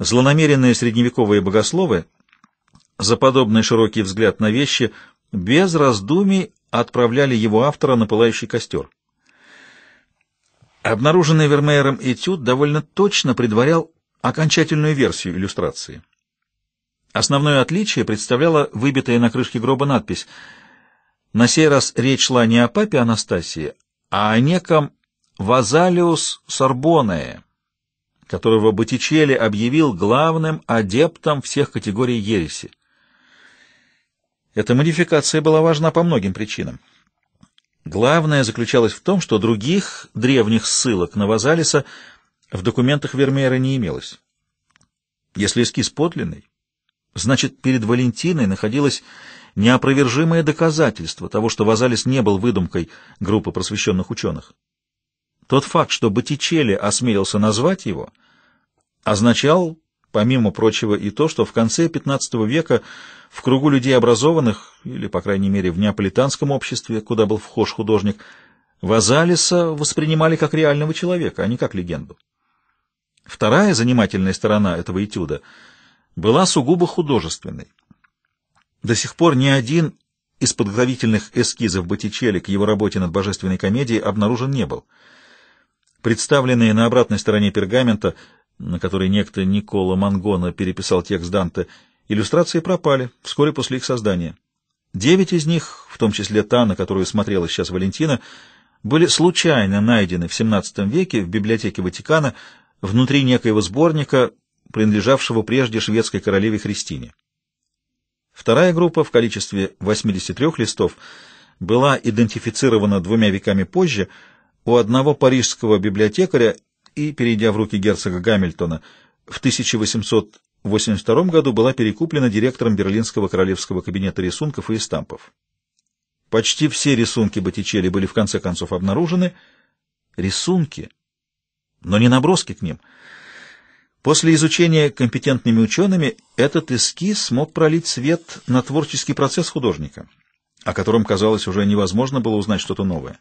Злонамеренные средневековые богословы за подобный широкий взгляд на вещи без раздумий отправляли его автора на пылающий костер. Обнаруженный Вермеером этюд довольно точно предварял окончательную версию иллюстрации. Основное отличие представляла выбитая на крышке гроба надпись. На сей раз речь шла не о папе Анастасии, а о неком Вазалиус Сорбоне, которого Боттичелли объявил главным адептом всех категорий ереси. Эта модификация была важна по многим причинам. Главное заключалось в том, что других древних ссылок на Вазалиса в документах Вермеера не имелось. Если эскиз подлинный, значит, перед Валентиной находилось неопровержимое доказательство того, что Вазалис не был выдумкой группы просвещенных ученых. Тот факт, что Боттичелли осмелился назвать его, означал, помимо прочего, и то, что в конце XV века в кругу людей образованных, или, по крайней мере, в неаполитанском обществе, куда был вхож художник, Вазалиса воспринимали как реального человека, а не как легенду. Вторая занимательная сторона этого этюда была сугубо художественной. До сих пор ни один из подготовительных эскизов Боттичелли к его работе над божественной комедией обнаружен не был — представленные на обратной стороне пергамента, на который некто Никола Мангона переписал текст Данте, иллюстрации пропали вскоре после их создания. Девять из них, в том числе та, на которую смотрела сейчас Валентина, были случайно найдены в XVII веке в библиотеке Ватикана внутри некоего сборника, принадлежавшего прежде шведской королеве Христине. Вторая группа в количестве 83 листов была идентифицирована двумя веками позже – у одного парижского библиотекаря и, перейдя в руки герцога Гамильтона, в 1882 году была перекуплена директором Берлинского королевского кабинета рисунков и эстампов. Почти все рисунки Боттичелли были в конце концов обнаружены. Рисунки, но не наброски к ним. После изучения компетентными учеными этот эскиз смог пролить свет на творческий процесс художника, о котором, казалось, уже невозможно было узнать что-то новое.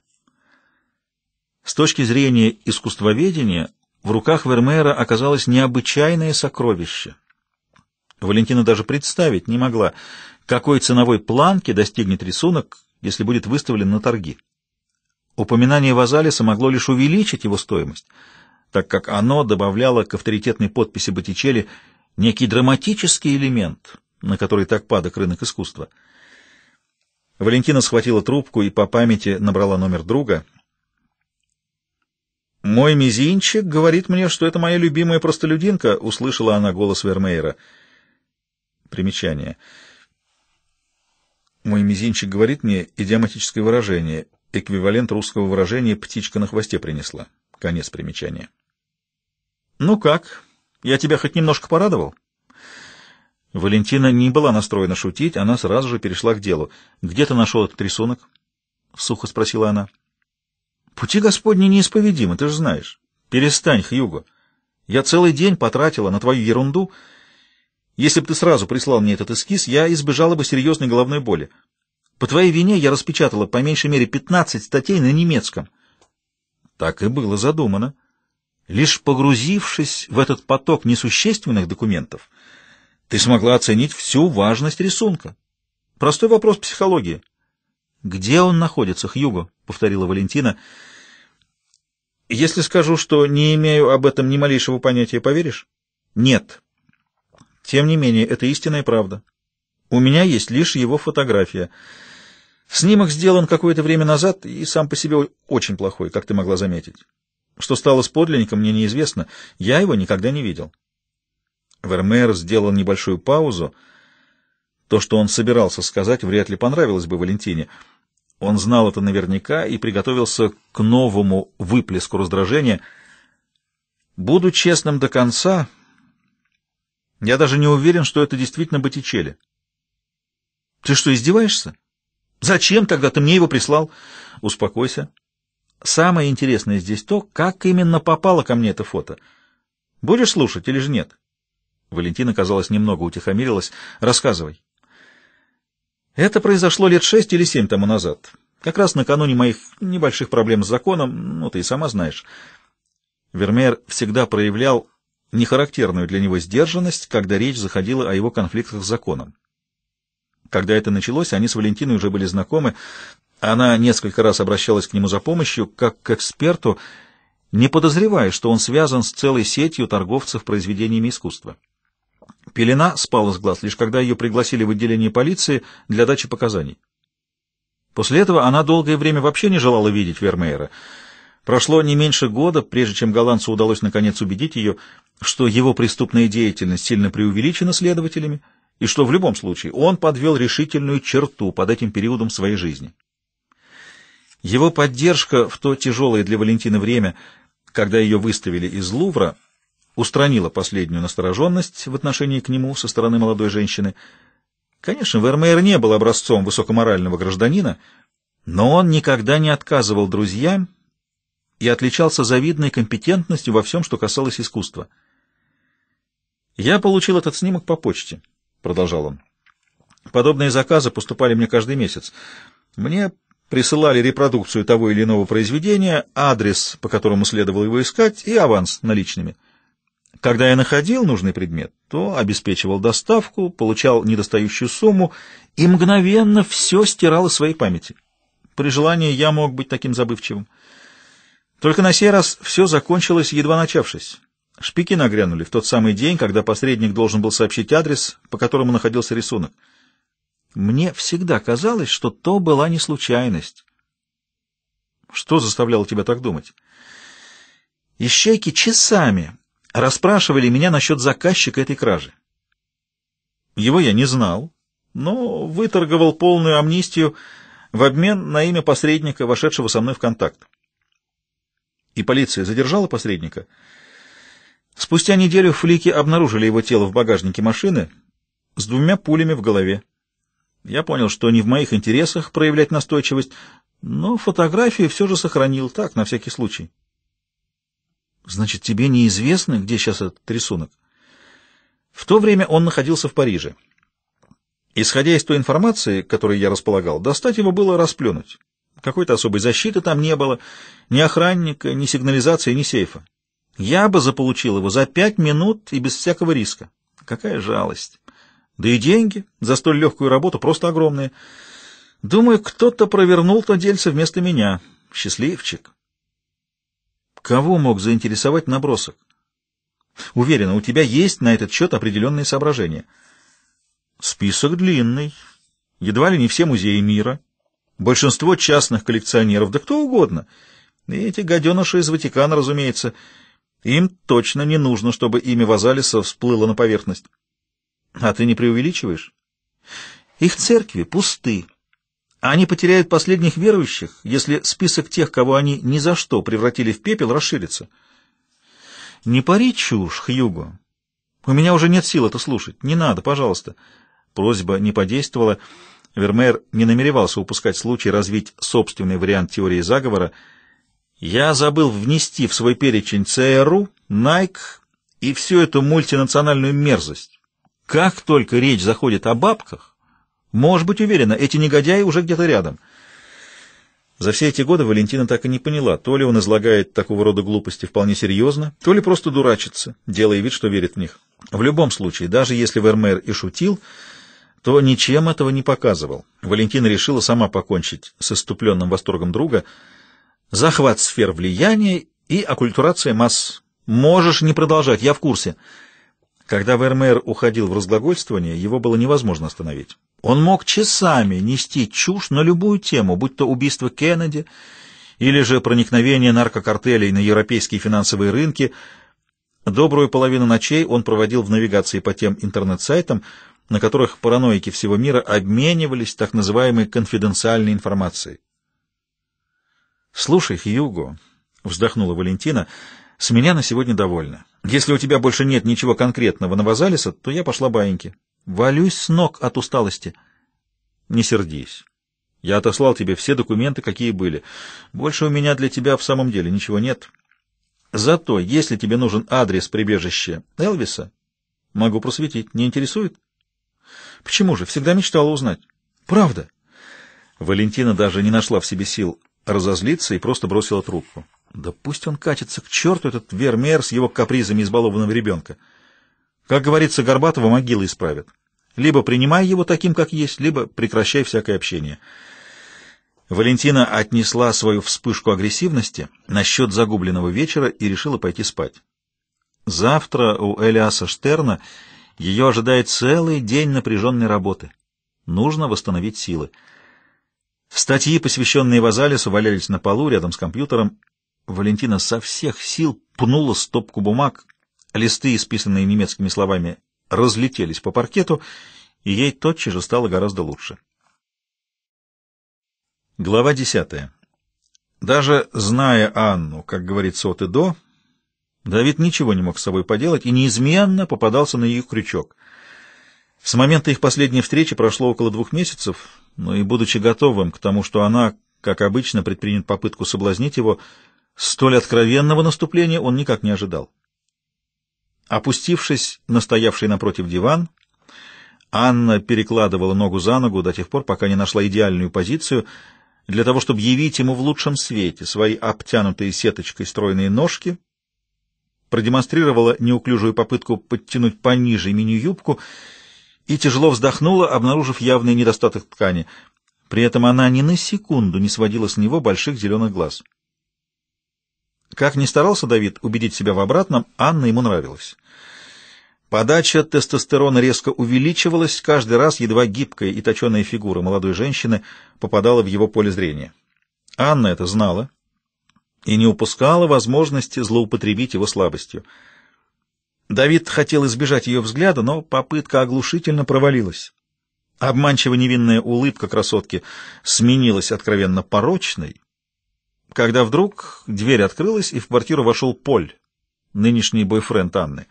С точки зрения искусствоведения, в руках Вермеера оказалось необычайное сокровище. Валентина даже представить не могла, какой ценовой планки достигнет рисунок, если будет выставлен на торги. Упоминание Вазалиса могло лишь увеличить его стоимость, так как оно добавляло к авторитетной подписи Боттичелли некий драматический элемент, на который так падок рынок искусства. Валентина схватила трубку и по памяти набрала номер друга — «Мой мизинчик говорит мне, что это моя любимая простолюдинка», — услышала она голос Вермеера. Примечание. «Мой мизинчик говорит мне идиоматическое выражение, эквивалент русского выражения «птичка на хвосте принесла». Конец примечания. «Ну как? Я тебя хоть немножко порадовал?» Валентина не была настроена шутить, она сразу же перешла к делу. «Где ты нашел этот рисунок?» — сухо спросила она. Пути Господни неисповедимы, ты же знаешь. Перестань, Хьюго. Я целый день потратила на твою ерунду. Если бы ты сразу прислал мне этот эскиз, я избежала бы серьезной головной боли. По твоей вине я распечатала по меньшей мере 15 статей на немецком. Так и было задумано. Лишь погрузившись в этот поток несущественных документов, ты смогла оценить всю важность рисунка. Простой вопрос психологии. Где он находится, Хьюго? — повторила Валентина. «Если скажу, что не имею об этом ни малейшего понятия, поверишь?» «Нет. Тем не менее, это истинная правда. У меня есть лишь его фотография. Снимок сделан какое-то время назад и сам по себе очень плохой, как ты могла заметить. Что стало с подлинником, мне неизвестно. Я его никогда не видел». Вермеер сделал небольшую паузу. То, что он собирался сказать, вряд ли понравилось бы Валентине — он знал это наверняка и приготовился к новому выплеску раздражения. «Буду честным до конца. Я даже не уверен, что это действительно Боттичелли». «Ты что, издеваешься? Зачем тогда ты мне его прислал?» «Успокойся. Самое интересное здесь то, как именно попало ко мне это фото. Будешь слушать или же нет?» Валентина, казалось, немного утихомирилась. «Рассказывай». Это произошло лет шесть или семь тому назад, как раз накануне моих небольших проблем с законом, ну, ты и сама знаешь. Вермеер всегда проявлял нехарактерную для него сдержанность, когда речь заходила о его конфликтах с законом. Когда это началось, они с Валентиной уже были знакомы, она несколько раз обращалась к нему за помощью, как к эксперту, не подозревая, что он связан с целой сетью торговцев произведениями искусства. Пелена спала с глаз, лишь когда ее пригласили в отделение полиции для дачи показаний. После этого она долгое время вообще не желала видеть Вермеера. Прошло не меньше года, прежде чем голландцу удалось наконец убедить ее, что его преступная деятельность сильно преувеличена следователями, и что в любом случае он подвел решительную черту под этим периодом своей жизни. Его поддержка в то тяжелое для Валентины время, когда ее выставили из Лувра, устранила последнюю настороженность в отношении к нему со стороны молодой женщины. Конечно, Вермеер не был образцом высокоморального гражданина, но он никогда не отказывал друзьям и отличался завидной компетентностью во всем, что касалось искусства. «Я получил этот снимок по почте», — продолжал он. «Подобные заказы поступали мне каждый месяц. Мне присылали репродукцию того или иного произведения, адрес, по которому следовало его искать, и аванс наличными». Когда я находил нужный предмет, то обеспечивал доставку, получал недостающую сумму и мгновенно все стирал из своей памяти. При желании я мог быть таким забывчивым. Только на сей раз все закончилось, едва начавшись. Шпики нагрянули в тот самый день, когда посредник должен был сообщить адрес, по которому находился рисунок. Мне всегда казалось, что то была не случайность. Что заставляло тебя так думать? Ищейки часами расспрашивали меня насчет заказчика этой кражи. Его я не знал, но выторговал полную амнистию в обмен на имя посредника, вошедшего со мной в контакт. И полиция задержала посредника. Спустя неделю флики обнаружили его тело в багажнике машины с двумя пулями в голове. Я понял, что не в моих интересах проявлять настойчивость, но фотографии все же сохранил так, на всякий случай. Значит, тебе неизвестно, где сейчас этот рисунок? В то время он находился в Париже. Исходя из той информации, которой я располагал, достать его было расплюнуть. Какой-то особой защиты там не было, ни охранника, ни сигнализации, ни сейфа. Я бы заполучил его за пять минут и без всякого риска. Какая жалость! Да и деньги за столь легкую работу просто огромные. Думаю, кто-то провернул то дельце вместо меня. Счастливчик. Кого мог заинтересовать набросок? Уверена, у тебя есть на этот счет определенные соображения. Список длинный. Едва ли не все музеи мира. Большинство частных коллекционеров, да кто угодно. И эти гаденыши из Ватикана, разумеется. Им точно не нужно, чтобы имя Вазалиса всплыло на поверхность. А ты не преувеличиваешь? Их церкви пусты. Они потеряют последних верующих, если список тех, кого они ни за что превратили в пепел, расширится. Не пари чушь, Хьюго. У меня уже нет сил это слушать. Не надо, пожалуйста. Просьба не подействовала. Вермеер не намеревался упускать случай развить собственный вариант теории заговора. Я забыл внести в свой перечень ЦРУ, Nike и всю эту мультинациональную мерзость. Как только речь заходит о бабках, Можешь быть уверена, эти негодяи уже где-то рядом. За все эти годы Валентина так и не поняла, то ли он излагает такого рода глупости вполне серьезно, то ли просто дурачится, делая вид, что верит в них. В любом случае, даже если Вермеер и шутил, то ничем этого не показывал. Валентина решила сама покончить с иступленным восторгом друга. Захват сфер влияния и оккультурация масс. Можешь не продолжать, я в курсе. Когда Вермеер уходил в разглагольствование, его было невозможно остановить. Он мог часами нести чушь на любую тему, будь то убийство Кеннеди или же проникновение наркокартелей на европейские финансовые рынки. Добрую половину ночей он проводил в навигации по тем интернет-сайтам, на которых параноики всего мира обменивались так называемой конфиденциальной информацией. «Слушай, Хьюго», — вздохнула Валентина, — «с меня на сегодня довольна. Если у тебя больше нет ничего конкретного на Вазалиса, то я пошла баиньки». Валюсь с ног от усталости. Не сердись. Я отослал тебе все документы, какие были. Больше у меня для тебя в самом деле ничего нет. Зато, если тебе нужен адрес прибежища Элвиса, могу просветить. Не интересует? Почему же? Всегда мечтала узнать. Правда. Валентина даже не нашла в себе сил разозлиться и просто бросила трубку. Да пусть он катится к черту, этот Вермер с его капризами избалованного ребенка. Как говорится, Горбатова могилы исправят. Либо принимай его таким, как есть, либо прекращай всякое общение. Валентина отнесла свою вспышку агрессивности насчет загубленного вечера и решила пойти спать. Завтра у Элиаса Штерна ее ожидает целый день напряженной работы. Нужно восстановить силы. Статьи, посвященные Вазалису, валялись на полу рядом с компьютером. Валентина со всех сил пнула стопку бумаг. Листы, исписанные немецкими словами, разлетелись по паркету, и ей тотчас же стало гораздо лучше. Глава десятая. Даже зная Анну, как говорится, от и до, Давид ничего не мог с собой поделать и неизменно попадался на ее крючок. С момента их последней встречи прошло около двух месяцев, но и будучи готовым к тому, что она, как обычно, предпримет попытку соблазнить его, столь откровенного наступления он никак не ожидал. Опустившись на стоявший напротив диван, Анна перекладывала ногу за ногу до тех пор, пока не нашла идеальную позицию для того, чтобы явить ему в лучшем свете свои обтянутые сеточкой стройные ножки, продемонстрировала неуклюжую попытку подтянуть пониже мини-юбку и тяжело вздохнула, обнаружив явный недостаток ткани. При этом она ни на секунду не сводила с него больших зеленых глаз. Как ни старался Давид убедить себя в обратном, Анна ему нравилась. Подача тестостерона резко увеличивалась, каждый раз едва гибкая и точеная фигура молодой женщины попадала в его поле зрения. Анна это знала и не упускала возможности злоупотребить его слабостью. Давид хотел избежать ее взгляда, но попытка оглушительно провалилась. Обманчиво невинная улыбка красотки сменилась откровенно порочной, когда вдруг дверь открылась, и в квартиру вошел Поль, нынешний бойфренд Анны.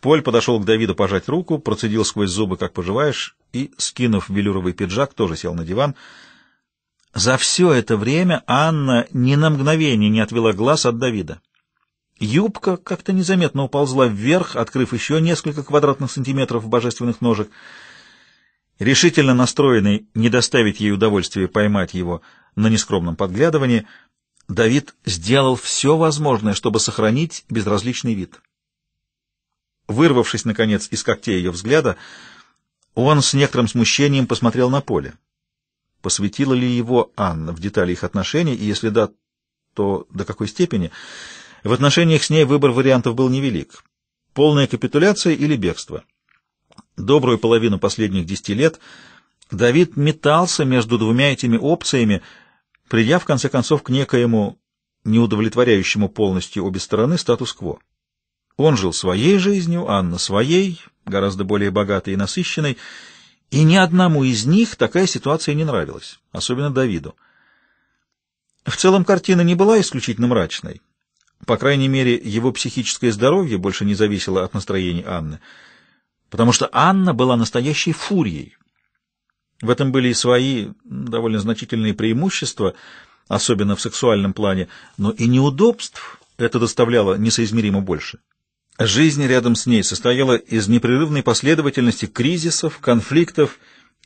Поль подошел к Давиду пожать руку, процедил сквозь зубы, как поживаешь, и, скинув велюровый пиджак, тоже сел на диван. За все это время Анна ни на мгновение не отвела глаз от Давида. Юбка как-то незаметно уползла вверх, открыв еще несколько квадратных сантиметров божественных ножек — Решительно настроенный не доставить ей удовольствия поймать его на нескромном подглядывании, Давид сделал все возможное, чтобы сохранить безразличный вид. Вырвавшись, наконец, из когтей ее взгляда, он с некоторым смущением посмотрел на поле. Посвятила ли его Анна в детали их отношений, и если да, то до какой степени? В отношениях с ней выбор вариантов был невелик. Полная капитуляция или бегство — Добрую половину последних десяти лет Давид метался между двумя этими опциями, придя в конце концов к некоему неудовлетворяющему полностью обе стороны статус-кво. Он жил своей жизнью, Анна своей, гораздо более богатой и насыщенной, и ни одному из них такая ситуация не нравилась, особенно Давиду. В целом картина не была исключительно мрачной. По крайней мере, его психическое здоровье больше не зависело от настроений Анны потому что Анна была настоящей фурией. В этом были и свои довольно значительные преимущества, особенно в сексуальном плане, но и неудобств это доставляло несоизмеримо больше. Жизнь рядом с ней состояла из непрерывной последовательности кризисов, конфликтов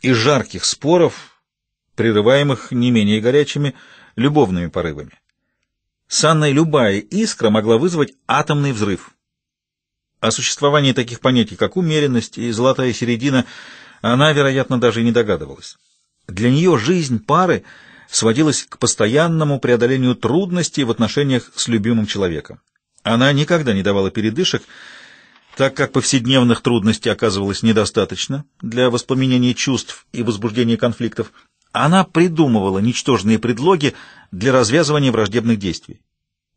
и жарких споров, прерываемых не менее горячими любовными порывами. С Анной любая искра могла вызвать атомный взрыв — о существовании таких понятий, как умеренность и золотая середина, она, вероятно, даже и не догадывалась. Для нее жизнь пары сводилась к постоянному преодолению трудностей в отношениях с любимым человеком. Она никогда не давала передышек, так как повседневных трудностей оказывалось недостаточно для воспламенения чувств и возбуждения конфликтов, она придумывала ничтожные предлоги для развязывания враждебных действий.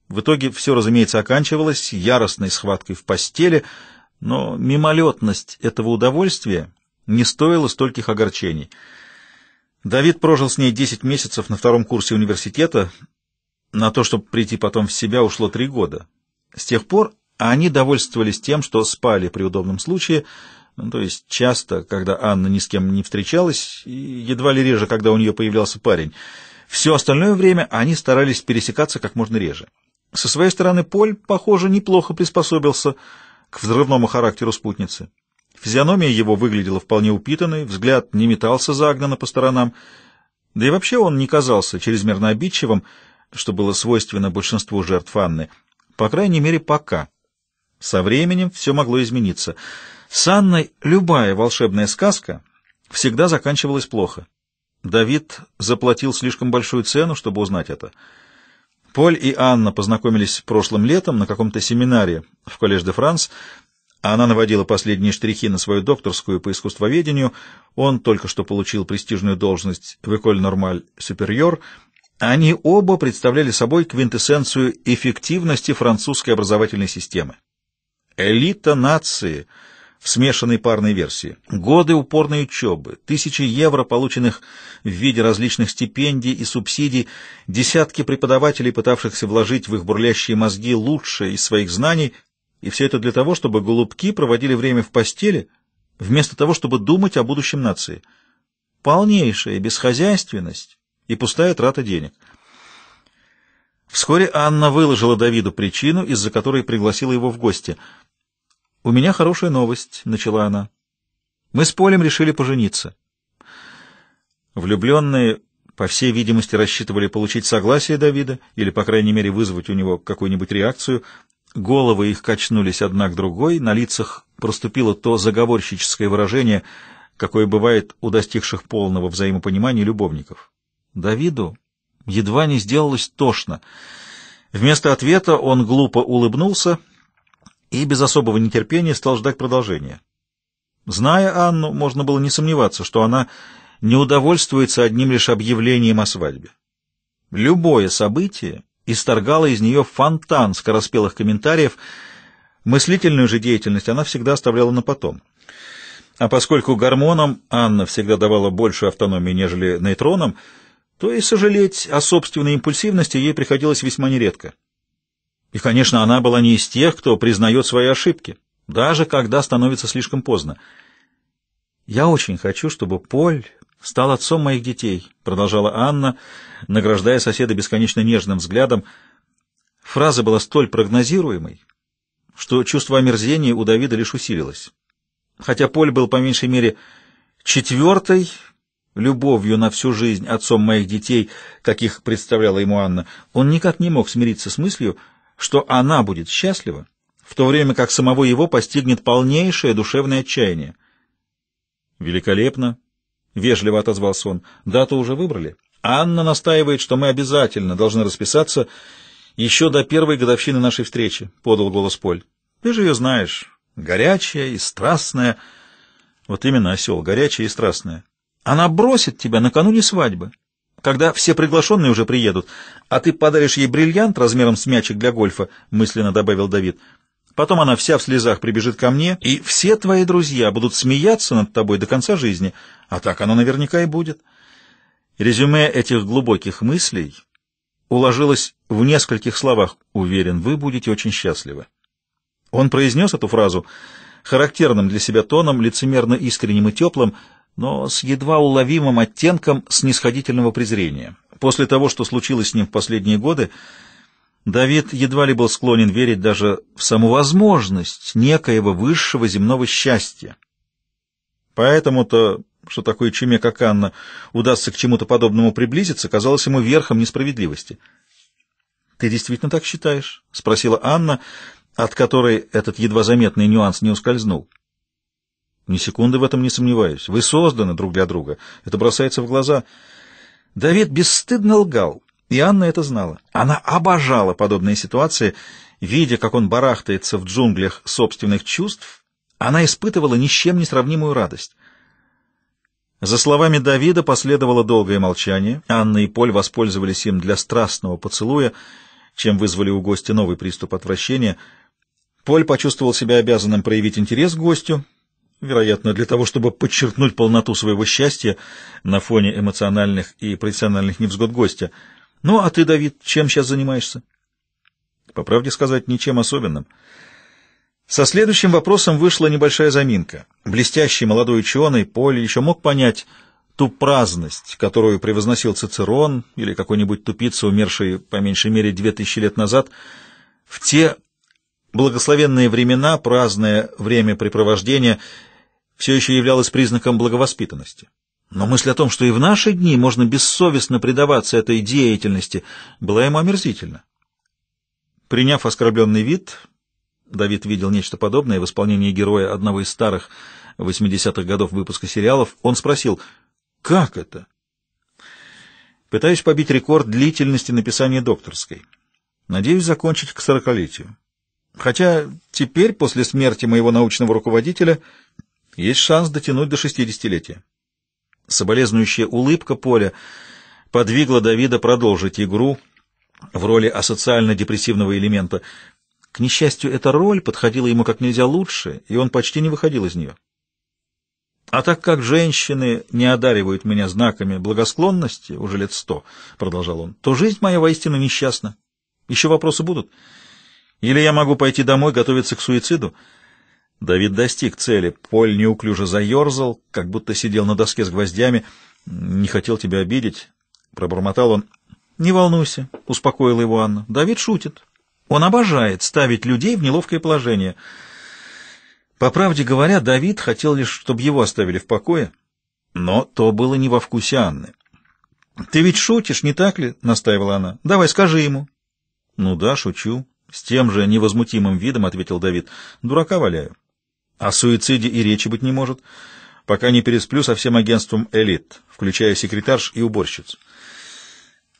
В итоге все, разумеется, оканчивалось яростной схваткой в постели, но мимолетность этого удовольствия не стоила стольких огорчений. Давид прожил с ней десять месяцев на втором курсе университета. На то, чтобы прийти потом в себя, ушло три года. С тех пор они довольствовались тем, что спали при удобном случае, ну, то есть часто, когда Анна ни с кем не встречалась, едва ли реже, когда у нее появлялся парень. Все остальное время они старались пересекаться как можно реже. Со своей стороны Поль, похоже, неплохо приспособился к взрывному характеру спутницы. Физиономия его выглядела вполне упитанной, взгляд не метался загнанно по сторонам, да и вообще он не казался чрезмерно обидчивым, что было свойственно большинству жертв Анны, по крайней мере, пока. Со временем все могло измениться. С Анной любая волшебная сказка всегда заканчивалась плохо. Давид заплатил слишком большую цену, чтобы узнать это — Поль и Анна познакомились прошлым летом на каком-то семинаре в Коллеж де Франс. Она наводила последние штрихи на свою докторскую по искусствоведению. Он только что получил престижную должность в Эколь Нормаль Суперьор. Они оба представляли собой квинтэссенцию эффективности французской образовательной системы. Элита нации — в смешанной парной версии. Годы упорной учебы, тысячи евро, полученных в виде различных стипендий и субсидий, десятки преподавателей, пытавшихся вложить в их бурлящие мозги лучшее из своих знаний, и все это для того, чтобы голубки проводили время в постели, вместо того, чтобы думать о будущем нации. Полнейшая бесхозяйственность и пустая трата денег. Вскоре Анна выложила Давиду причину, из-за которой пригласила его в гости — «У меня хорошая новость», — начала она. «Мы с Полем решили пожениться». Влюбленные, по всей видимости, рассчитывали получить согласие Давида или, по крайней мере, вызвать у него какую-нибудь реакцию. Головы их качнулись одна к другой, на лицах проступило то заговорщическое выражение, какое бывает у достигших полного взаимопонимания любовников. Давиду едва не сделалось тошно. Вместо ответа он глупо улыбнулся — и без особого нетерпения стал ждать продолжения. Зная Анну, можно было не сомневаться, что она не удовольствуется одним лишь объявлением о свадьбе. Любое событие исторгало из нее фонтан скороспелых комментариев, мыслительную же деятельность она всегда оставляла на потом. А поскольку гормонам Анна всегда давала больше автономии, нежели нейтронам, то и сожалеть о собственной импульсивности ей приходилось весьма нередко. И, конечно, она была не из тех, кто признает свои ошибки, даже когда становится слишком поздно. «Я очень хочу, чтобы Поль стал отцом моих детей», — продолжала Анна, награждая соседа бесконечно нежным взглядом. Фраза была столь прогнозируемой, что чувство омерзения у Давида лишь усилилось. Хотя Поль был по меньшей мере четвертой любовью на всю жизнь отцом моих детей, каких представляла ему Анна, он никак не мог смириться с мыслью, что она будет счастлива, в то время как самого его постигнет полнейшее душевное отчаяние. «Великолепно!» — вежливо отозвался он. «Дату уже выбрали. Анна настаивает, что мы обязательно должны расписаться еще до первой годовщины нашей встречи», — подал голос Поль. «Ты же ее знаешь. Горячая и страстная». «Вот именно, осел, горячая и страстная. Она бросит тебя накануне свадьбы». Когда все приглашенные уже приедут, а ты подаришь ей бриллиант размером с мячик для гольфа, — мысленно добавил Давид. Потом она вся в слезах прибежит ко мне, и все твои друзья будут смеяться над тобой до конца жизни. А так оно наверняка и будет. Резюме этих глубоких мыслей уложилось в нескольких словах «Уверен, вы будете очень счастливы». Он произнес эту фразу характерным для себя тоном, лицемерно искренним и теплым, но с едва уловимым оттенком снисходительного презрения. После того, что случилось с ним в последние годы, Давид едва ли был склонен верить даже в саму возможность некоего высшего земного счастья. Поэтому-то, что такой чуме, как Анна, удастся к чему-то подобному приблизиться, казалось ему верхом несправедливости. «Ты действительно так считаешь?» — спросила Анна, от которой этот едва заметный нюанс не ускользнул. Ни секунды в этом не сомневаюсь. Вы созданы друг для друга. Это бросается в глаза. Давид бесстыдно лгал, и Анна это знала. Она обожала подобные ситуации. Видя, как он барахтается в джунглях собственных чувств, она испытывала ни с чем не сравнимую радость. За словами Давида последовало долгое молчание. Анна и Поль воспользовались им для страстного поцелуя, чем вызвали у гостя новый приступ отвращения. Поль почувствовал себя обязанным проявить интерес к гостю — вероятно, для того, чтобы подчеркнуть полноту своего счастья на фоне эмоциональных и профессиональных невзгод гостя. Ну, а ты, Давид, чем сейчас занимаешься? По правде сказать, ничем особенным. Со следующим вопросом вышла небольшая заминка. Блестящий молодой ученый Поли еще мог понять ту праздность, которую превозносил Цицерон или какой-нибудь тупица, умерший по меньшей мере две тысячи лет назад, в те благословенные времена, праздное времяпрепровождение — все еще являлось признаком благовоспитанности. Но мысль о том, что и в наши дни можно бессовестно предаваться этой деятельности, была ему омерзительна. Приняв оскорбленный вид, Давид видел нечто подобное в исполнении героя одного из старых 80-х годов выпуска сериалов, он спросил «Как это?» Пытаюсь побить рекорд длительности написания докторской. Надеюсь закончить к сорокалетию. Хотя теперь, после смерти моего научного руководителя, есть шанс дотянуть до шестидесятилетия. Соболезнующая улыбка Поля подвигла Давида продолжить игру в роли асоциально-депрессивного элемента. К несчастью, эта роль подходила ему как нельзя лучше, и он почти не выходил из нее. «А так как женщины не одаривают меня знаками благосклонности уже лет сто», — продолжал он, — «то жизнь моя воистину несчастна. Еще вопросы будут? Или я могу пойти домой готовиться к суициду?» Давид достиг цели. Поль неуклюже заерзал, как будто сидел на доске с гвоздями. «Не хотел тебя обидеть», — пробормотал он. «Не волнуйся», — успокоила его Анна. «Давид шутит. Он обожает ставить людей в неловкое положение». По правде говоря, Давид хотел лишь, чтобы его оставили в покое, но то было не во вкусе Анны. «Ты ведь шутишь, не так ли?» — настаивала она. «Давай, скажи ему». «Ну да, шучу». С тем же невозмутимым видом ответил Давид. «Дурака валяю». О суициде и речи быть не может, пока не пересплю со всем агентством элит, включая секретарш и уборщиц.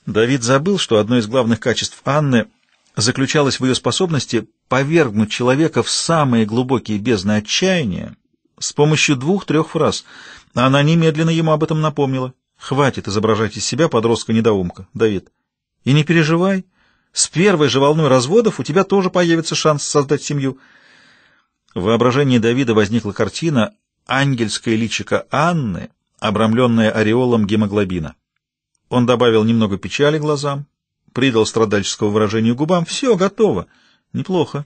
Давид забыл, что одно из главных качеств Анны заключалось в ее способности повергнуть человека в самые глубокие бездны отчаяния с помощью двух-трех фраз. Она немедленно ему об этом напомнила. «Хватит изображать из себя подростка-недоумка, Давид. И не переживай, с первой же волной разводов у тебя тоже появится шанс создать семью». В воображении Давида возникла картина ангельское личико Анны, обрамленное ореолом гемоглобина. Он добавил немного печали глазам, придал страдальческого выражению губам. «Все, готово. Неплохо.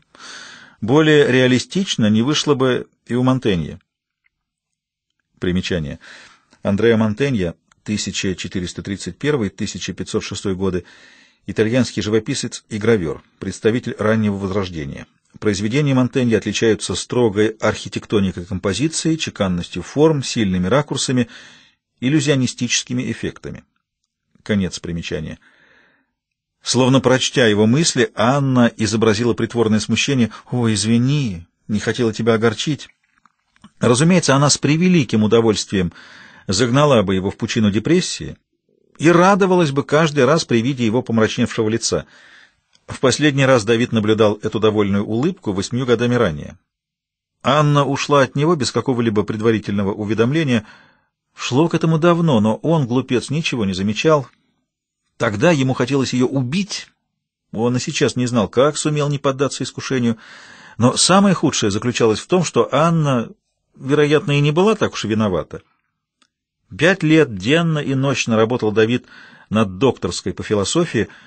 Более реалистично не вышло бы и у Монтенья». Примечание. Андреа Монтенья, 1431-1506 годы, итальянский живописец и гравер, представитель раннего возрождения. Произведения Монтенья отличаются строгой архитектоникой композиции, чеканностью форм, сильными ракурсами, иллюзионистическими эффектами. Конец примечания. Словно прочтя его мысли, Анна изобразила притворное смущение. «О, извини, не хотела тебя огорчить». Разумеется, она с превеликим удовольствием загнала бы его в пучину депрессии и радовалась бы каждый раз при виде его помрачневшего лица — в последний раз Давид наблюдал эту довольную улыбку восьмью годами ранее. Анна ушла от него без какого-либо предварительного уведомления. Шло к этому давно, но он, глупец, ничего не замечал. Тогда ему хотелось ее убить. Он и сейчас не знал, как сумел не поддаться искушению. Но самое худшее заключалось в том, что Анна, вероятно, и не была так уж виновата. Пять лет денно и ночно работал Давид над докторской по философии —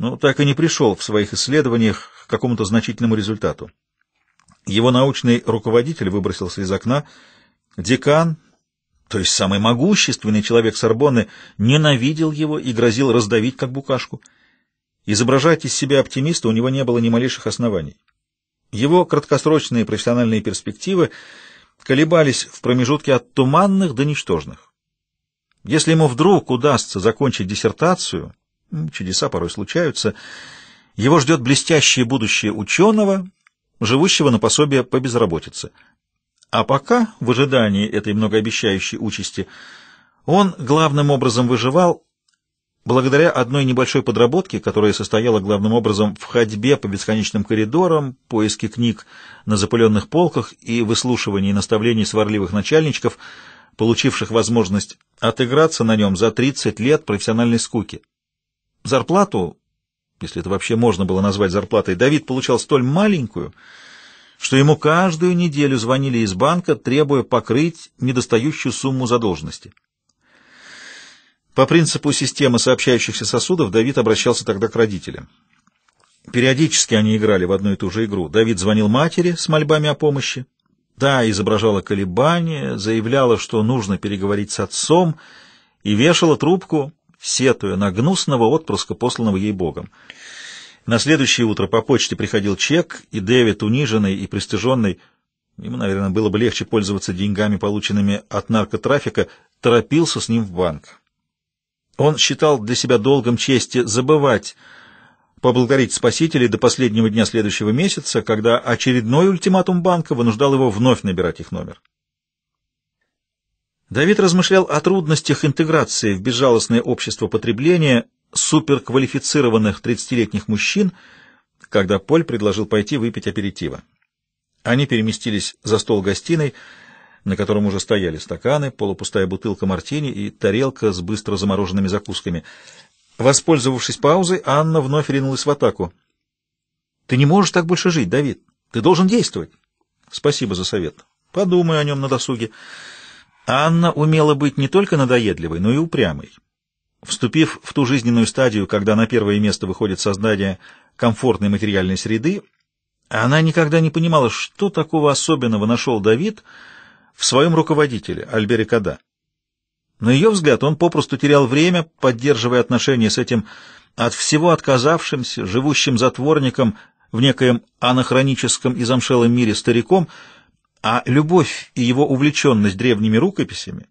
но так и не пришел в своих исследованиях к какому-то значительному результату. Его научный руководитель выбросился из окна. Декан, то есть самый могущественный человек Сорбонны, ненавидел его и грозил раздавить как букашку. Изображать из себя оптимиста у него не было ни малейших оснований. Его краткосрочные профессиональные перспективы колебались в промежутке от туманных до ничтожных. Если ему вдруг удастся закончить диссертацию, Чудеса порой случаются. Его ждет блестящее будущее ученого, живущего на пособие по безработице. А пока, в ожидании этой многообещающей участи, он главным образом выживал благодаря одной небольшой подработке, которая состояла главным образом в ходьбе по бесконечным коридорам, поиске книг на запыленных полках и выслушивании наставлений сварливых начальничков, получивших возможность отыграться на нем за 30 лет профессиональной скуки. Зарплату, если это вообще можно было назвать зарплатой, Давид получал столь маленькую, что ему каждую неделю звонили из банка, требуя покрыть недостающую сумму задолженности. По принципу системы сообщающихся сосудов Давид обращался тогда к родителям. Периодически они играли в одну и ту же игру. Давид звонил матери с мольбами о помощи. да изображала колебания, заявляла, что нужно переговорить с отцом, и вешала трубку, сетуя на гнусного отпрыска, посланного ей Богом. На следующее утро по почте приходил чек, и Дэвид, униженный и пристыженный, ему, наверное, было бы легче пользоваться деньгами, полученными от наркотрафика, торопился с ним в банк. Он считал для себя долгом чести забывать поблагодарить спасителей до последнего дня следующего месяца, когда очередной ультиматум банка вынуждал его вновь набирать их номер. Давид размышлял о трудностях интеграции в безжалостное общество потребления суперквалифицированных 30-летних мужчин, когда Поль предложил пойти выпить аперитива. Они переместились за стол гостиной, на котором уже стояли стаканы, полупустая бутылка мартини и тарелка с быстро замороженными закусками. Воспользовавшись паузой, Анна вновь ринулась в атаку. «Ты не можешь так больше жить, Давид. Ты должен действовать». «Спасибо за совет. Подумай о нем на досуге». Анна умела быть не только надоедливой, но и упрямой. Вступив в ту жизненную стадию, когда на первое место выходит создание комфортной материальной среды, она никогда не понимала, что такого особенного нашел Давид в своем руководителе, Альбере Када. На ее взгляд, он попросту терял время, поддерживая отношения с этим от всего отказавшимся, живущим затворником в некоем анахроническом и замшелом мире стариком – а любовь и его увлеченность древними рукописями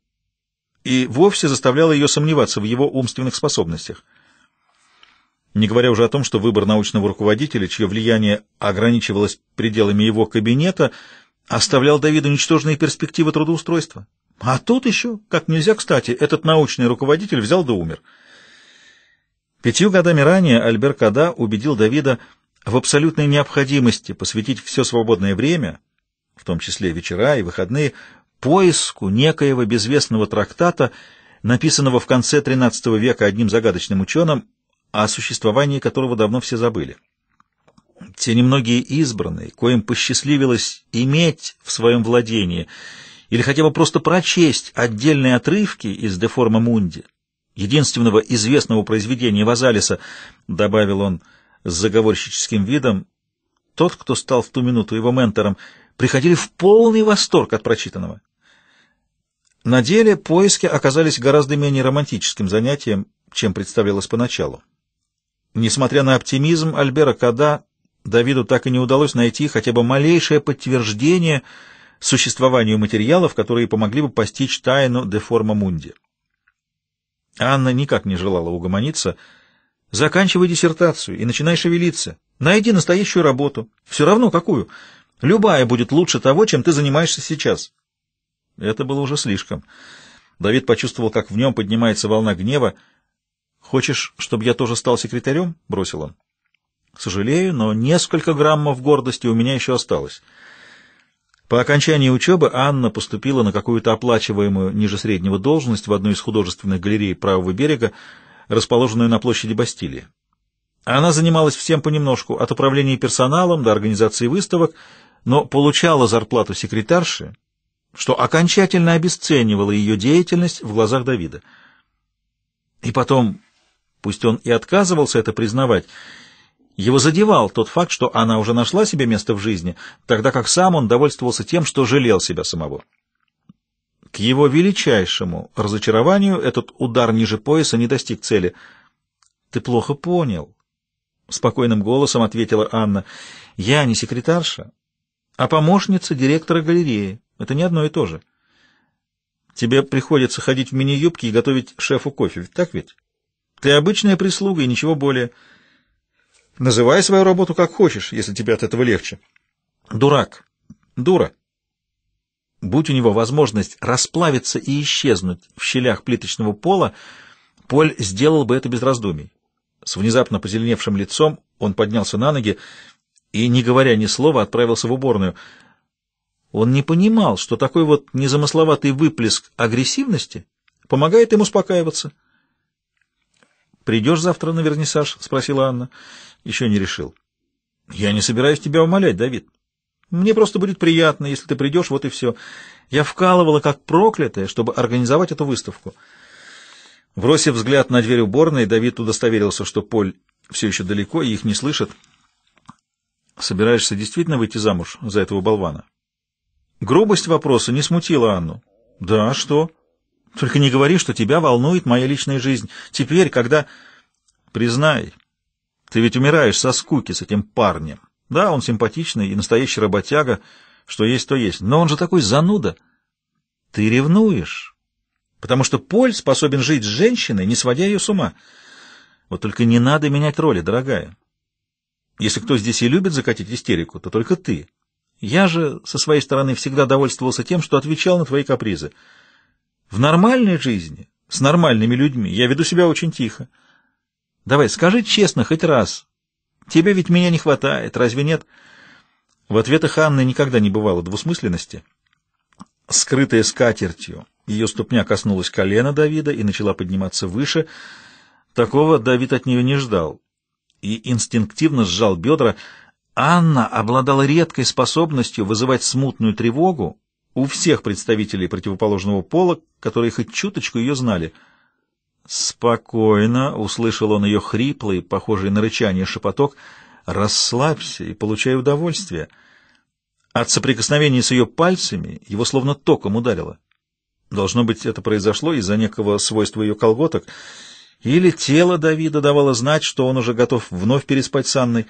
и вовсе заставляла ее сомневаться в его умственных способностях. Не говоря уже о том, что выбор научного руководителя, чье влияние ограничивалось пределами его кабинета, оставлял Давиду ничтожные перспективы трудоустройства. А тут еще, как нельзя кстати, этот научный руководитель взял да умер. Пятью годами ранее Альбер Када убедил Давида в абсолютной необходимости посвятить все свободное время — в том числе вечера и выходные, поиску некоего безвестного трактата, написанного в конце XIII века одним загадочным ученым, о существовании которого давно все забыли. Те немногие избранные, коим посчастливилось иметь в своем владении или хотя бы просто прочесть отдельные отрывки из «Деформа Мунди», единственного известного произведения Вазалиса, добавил он с заговорщическим видом, тот, кто стал в ту минуту его ментором, приходили в полный восторг от прочитанного. На деле поиски оказались гораздо менее романтическим занятием, чем представлялось поначалу. Несмотря на оптимизм Альбера Када, Давиду так и не удалось найти хотя бы малейшее подтверждение существованию материалов, которые помогли бы постичь тайну деформа мунди. Анна никак не желала угомониться. «Заканчивай диссертацию и начинай шевелиться. Найди настоящую работу. Все равно какую». Любая будет лучше того, чем ты занимаешься сейчас. Это было уже слишком. Давид почувствовал, как в нем поднимается волна гнева. «Хочешь, чтобы я тоже стал секретарем?» — бросил он. «Сожалею, но несколько граммов гордости у меня еще осталось». По окончании учебы Анна поступила на какую-то оплачиваемую ниже среднего должность в одну из художественных галерей правого берега, расположенную на площади Бастилии. Она занималась всем понемножку, от управления персоналом до организации выставок — но получала зарплату секретарши, что окончательно обесценивало ее деятельность в глазах Давида. И потом, пусть он и отказывался это признавать, его задевал тот факт, что она уже нашла себе место в жизни, тогда как сам он довольствовался тем, что жалел себя самого. К его величайшему разочарованию этот удар ниже пояса не достиг цели. «Ты плохо понял», — спокойным голосом ответила Анна. «Я не секретарша, а помощница директора галереи. Это не одно и то же. Тебе приходится ходить в мини-юбке и готовить шефу кофе, Ведь так ведь? Ты обычная прислуга и ничего более. Называй свою работу как хочешь, если тебе от этого легче. Дурак. Дура. Будь у него возможность расплавиться и исчезнуть в щелях плиточного пола, Поль сделал бы это без раздумий. С внезапно позеленевшим лицом он поднялся на ноги, и, не говоря ни слова, отправился в уборную. Он не понимал, что такой вот незамысловатый выплеск агрессивности помогает им успокаиваться. «Придешь завтра на вернисаж?» — спросила Анна. «Еще не решил». «Я не собираюсь тебя умолять, Давид. Мне просто будет приятно, если ты придешь, вот и все. Я вкалывала как проклятая, чтобы организовать эту выставку». Бросив взгляд на дверь уборной, Давид удостоверился, что Поль все еще далеко и их не слышит. Собираешься действительно выйти замуж за этого болвана? Грубость вопроса не смутила Анну. Да, что? Только не говори, что тебя волнует моя личная жизнь. Теперь, когда... Признай, ты ведь умираешь со скуки с этим парнем. Да, он симпатичный и настоящий работяга, что есть, то есть. Но он же такой зануда. Ты ревнуешь, потому что Поль способен жить с женщиной, не сводя ее с ума. Вот только не надо менять роли, дорогая. Если кто здесь и любит закатить истерику, то только ты. Я же со своей стороны всегда довольствовался тем, что отвечал на твои капризы. В нормальной жизни, с нормальными людьми, я веду себя очень тихо. Давай, скажи честно хоть раз. Тебе ведь меня не хватает, разве нет? В ответах Анны никогда не бывало двусмысленности. Скрытая скатертью, ее ступня коснулась колена Давида и начала подниматься выше. Такого Давид от нее не ждал и инстинктивно сжал бедра. Анна обладала редкой способностью вызывать смутную тревогу у всех представителей противоположного пола, которые хоть чуточку ее знали. «Спокойно», — услышал он ее хриплый, похожий на рычание шепоток, — «расслабься и получай удовольствие». От соприкосновения с ее пальцами его словно током ударило. Должно быть, это произошло из-за некого свойства ее колготок — или тело Давида давало знать, что он уже готов вновь переспать с Анной.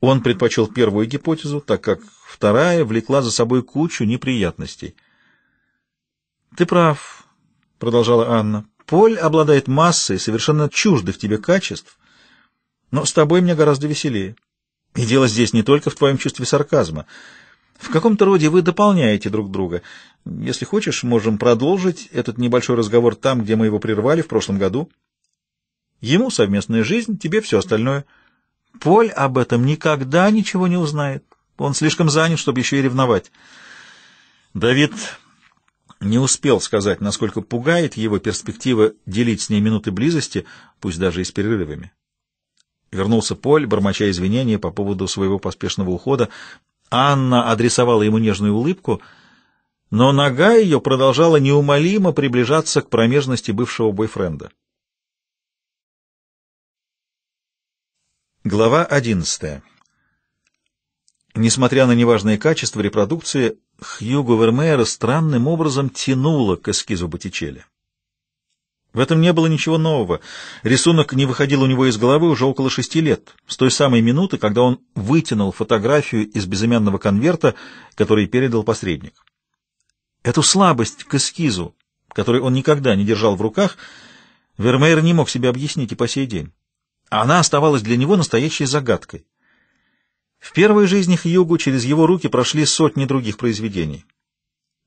Он предпочел первую гипотезу, так как вторая влекла за собой кучу неприятностей. «Ты прав», — продолжала Анна. «Поль обладает массой совершенно чуждых тебе качеств, но с тобой мне гораздо веселее. И дело здесь не только в твоем чувстве сарказма. В каком-то роде вы дополняете друг друга. Если хочешь, можем продолжить этот небольшой разговор там, где мы его прервали в прошлом году». Ему совместная жизнь, тебе все остальное. Поль об этом никогда ничего не узнает. Он слишком занят, чтобы еще и ревновать. Давид не успел сказать, насколько пугает его перспектива делить с ней минуты близости, пусть даже и с перерывами. Вернулся Поль, бормоча извинения по поводу своего поспешного ухода. Анна адресовала ему нежную улыбку, но нога ее продолжала неумолимо приближаться к промежности бывшего бойфренда. Глава 11. Несмотря на неважные качества репродукции, Хьюго Вермеера странным образом тянуло к эскизу Боттичелли. В этом не было ничего нового. Рисунок не выходил у него из головы уже около шести лет, с той самой минуты, когда он вытянул фотографию из безымянного конверта, который передал посредник. Эту слабость к эскизу, который он никогда не держал в руках, Вермеер не мог себе объяснить и по сей день. Она оставалась для него настоящей загадкой. В первой жизни Хьюгу через его руки прошли сотни других произведений.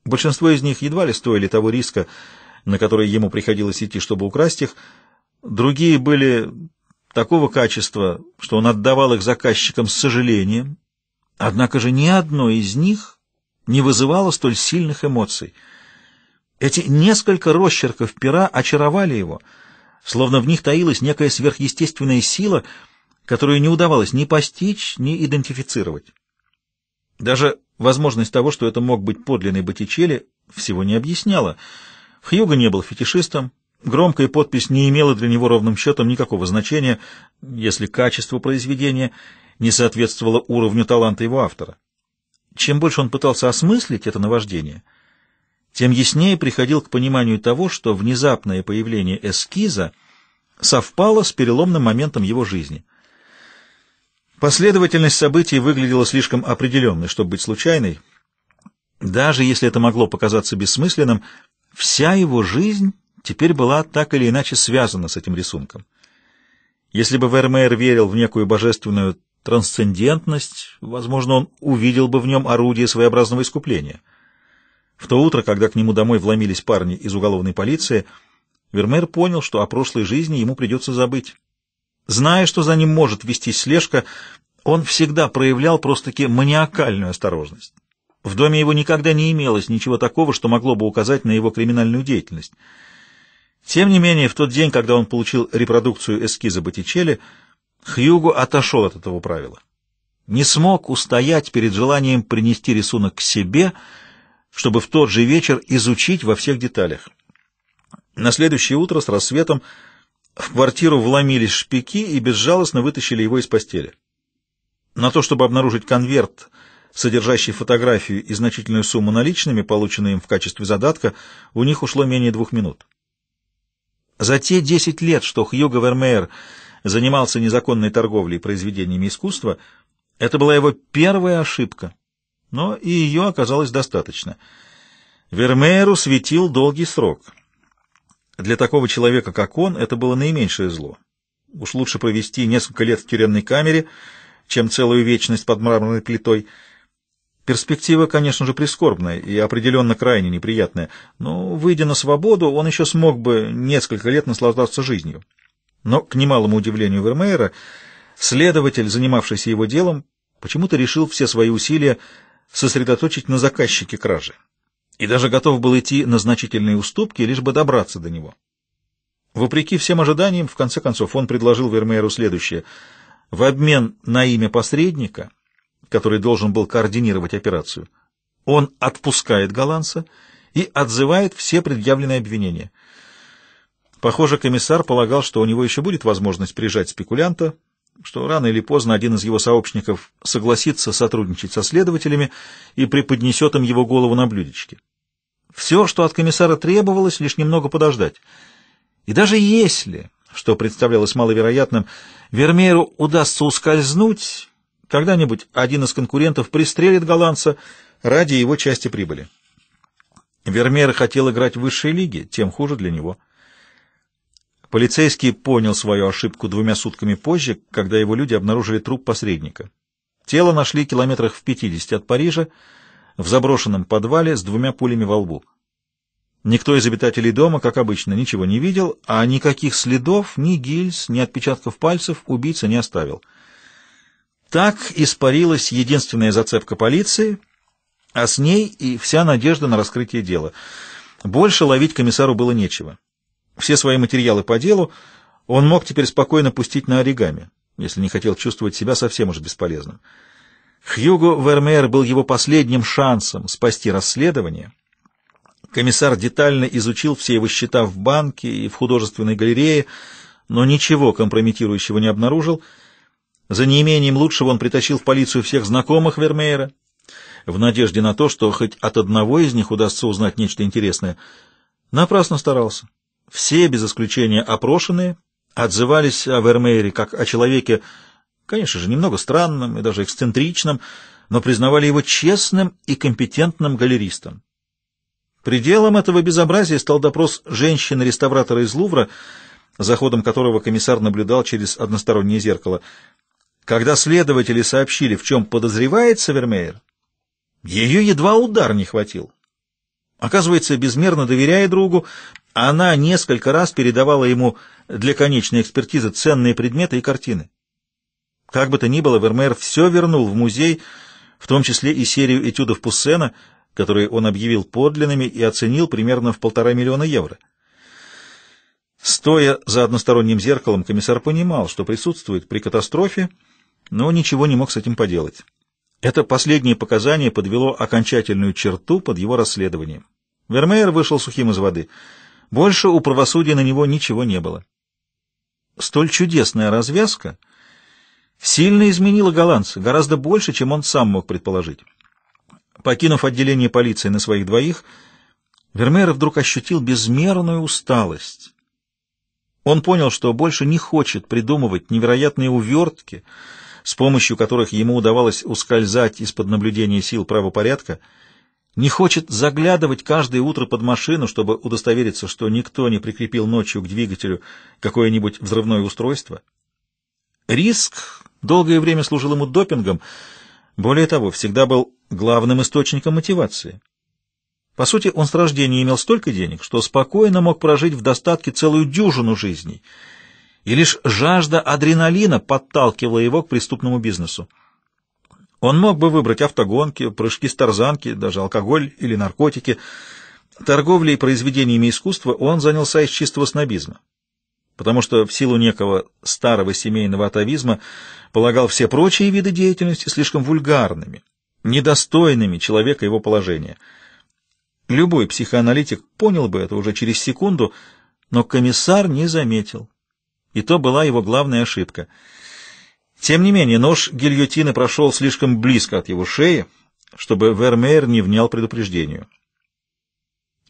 Большинство из них едва ли стоили того риска, на который ему приходилось идти, чтобы украсть их. Другие были такого качества, что он отдавал их заказчикам с сожалением. Однако же ни одно из них не вызывало столь сильных эмоций. Эти несколько росчерков пера очаровали его — словно в них таилась некая сверхъестественная сила, которую не удавалось ни постичь, ни идентифицировать. Даже возможность того, что это мог быть подлинный Боттичелли, всего не объясняла. Хьюго не был фетишистом, громкая подпись не имела для него ровным счетом никакого значения, если качество произведения не соответствовало уровню таланта его автора. Чем больше он пытался осмыслить это наваждение — тем яснее приходил к пониманию того, что внезапное появление эскиза совпало с переломным моментом его жизни. Последовательность событий выглядела слишком определенной, чтобы быть случайной. Даже если это могло показаться бессмысленным, вся его жизнь теперь была так или иначе связана с этим рисунком. Если бы Вермеер верил в некую божественную трансцендентность, возможно, он увидел бы в нем орудие своеобразного искупления — в то утро, когда к нему домой вломились парни из уголовной полиции, Вермер понял, что о прошлой жизни ему придется забыть. Зная, что за ним может вестись слежка, он всегда проявлял просто-таки маниакальную осторожность. В доме его никогда не имелось ничего такого, что могло бы указать на его криминальную деятельность. Тем не менее, в тот день, когда он получил репродукцию эскиза Боттичелли, Хьюго отошел от этого правила. Не смог устоять перед желанием принести рисунок к себе — чтобы в тот же вечер изучить во всех деталях. На следующее утро с рассветом в квартиру вломились шпики и безжалостно вытащили его из постели. На то, чтобы обнаружить конверт, содержащий фотографию и значительную сумму наличными, полученные им в качестве задатка, у них ушло менее двух минут. За те десять лет, что Хьюго Вермеер занимался незаконной торговлей произведениями искусства, это была его первая ошибка но и ее оказалось достаточно. Вермееру светил долгий срок. Для такого человека, как он, это было наименьшее зло. Уж лучше провести несколько лет в тюремной камере, чем целую вечность под мраморной плитой. Перспектива, конечно же, прискорбная и определенно крайне неприятная, но, выйдя на свободу, он еще смог бы несколько лет наслаждаться жизнью. Но, к немалому удивлению Вермеера, следователь, занимавшийся его делом, почему-то решил все свои усилия сосредоточить на заказчике кражи и даже готов был идти на значительные уступки, лишь бы добраться до него. Вопреки всем ожиданиям, в конце концов, он предложил Вермееру следующее. В обмен на имя посредника, который должен был координировать операцию, он отпускает голландца и отзывает все предъявленные обвинения. Похоже, комиссар полагал, что у него еще будет возможность прижать спекулянта, что рано или поздно один из его сообщников согласится сотрудничать со следователями и преподнесет им его голову на блюдечке. Все, что от комиссара требовалось, лишь немного подождать. И даже если, что представлялось маловероятным, Вермееру удастся ускользнуть, когда-нибудь один из конкурентов пристрелит голландца ради его части прибыли. Вермеер хотел играть в высшей лиге, тем хуже для него — Полицейский понял свою ошибку двумя сутками позже, когда его люди обнаружили труп посредника. Тело нашли километрах в 50 от Парижа, в заброшенном подвале с двумя пулями во лбу. Никто из обитателей дома, как обычно, ничего не видел, а никаких следов, ни гильз, ни отпечатков пальцев убийца не оставил. Так испарилась единственная зацепка полиции, а с ней и вся надежда на раскрытие дела. Больше ловить комиссару было нечего. Все свои материалы по делу он мог теперь спокойно пустить на оригами, если не хотел чувствовать себя совсем уж бесполезным. Хьюго Вермеер был его последним шансом спасти расследование. Комиссар детально изучил все его счета в банке и в художественной галерее, но ничего компрометирующего не обнаружил. За неимением лучшего он притащил в полицию всех знакомых Вермеера, в надежде на то, что хоть от одного из них удастся узнать нечто интересное. Напрасно старался. Все, без исключения опрошенные, отзывались о Вермеере как о человеке, конечно же, немного странном и даже эксцентричном, но признавали его честным и компетентным галеристом. Пределом этого безобразия стал допрос женщины-реставратора из Лувра, за ходом которого комиссар наблюдал через одностороннее зеркало. Когда следователи сообщили, в чем подозревается Вермеер, ее едва удар не хватил. Оказывается, безмерно доверяя другу, она несколько раз передавала ему для конечной экспертизы ценные предметы и картины. Как бы то ни было, Вермеер все вернул в музей, в том числе и серию этюдов Пуссена, которые он объявил подлинными и оценил примерно в полтора миллиона евро. Стоя за односторонним зеркалом, комиссар понимал, что присутствует при катастрофе, но ничего не мог с этим поделать. Это последнее показание подвело окончательную черту под его расследованием. Вермеер вышел сухим из воды — больше у правосудия на него ничего не было. Столь чудесная развязка сильно изменила голландца, гораздо больше, чем он сам мог предположить. Покинув отделение полиции на своих двоих, Вермеер вдруг ощутил безмерную усталость. Он понял, что больше не хочет придумывать невероятные увертки, с помощью которых ему удавалось ускользать из-под наблюдения сил правопорядка — не хочет заглядывать каждое утро под машину, чтобы удостовериться, что никто не прикрепил ночью к двигателю какое-нибудь взрывное устройство. Риск долгое время служил ему допингом, более того, всегда был главным источником мотивации. По сути, он с рождения имел столько денег, что спокойно мог прожить в достатке целую дюжину жизней, и лишь жажда адреналина подталкивала его к преступному бизнесу. Он мог бы выбрать автогонки, прыжки с тарзанки, даже алкоголь или наркотики. Торговлей произведениями искусства он занялся из чистого снобизма, потому что в силу некого старого семейного атовизма полагал все прочие виды деятельности слишком вульгарными, недостойными человека его положения. Любой психоаналитик понял бы это уже через секунду, но комиссар не заметил. И то была его главная ошибка — тем не менее, нож гильотины прошел слишком близко от его шеи, чтобы Вермеер не внял предупреждению.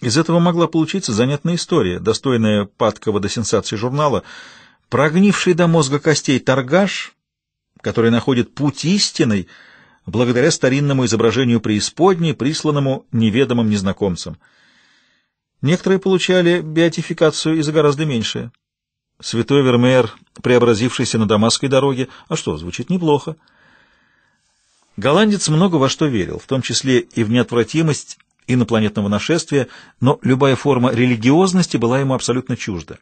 Из этого могла получиться занятная история, достойная падкого до сенсации журнала. Прогнивший до мозга костей торгаш, который находит путь истинный, благодаря старинному изображению преисподней, присланному неведомым незнакомцам. Некоторые получали беатификацию из за гораздо меньшее. Святой Вермеер, преобразившийся на Дамасской дороге. А что, звучит неплохо. Голландец много во что верил, в том числе и в неотвратимость инопланетного нашествия, но любая форма религиозности была ему абсолютно чужда.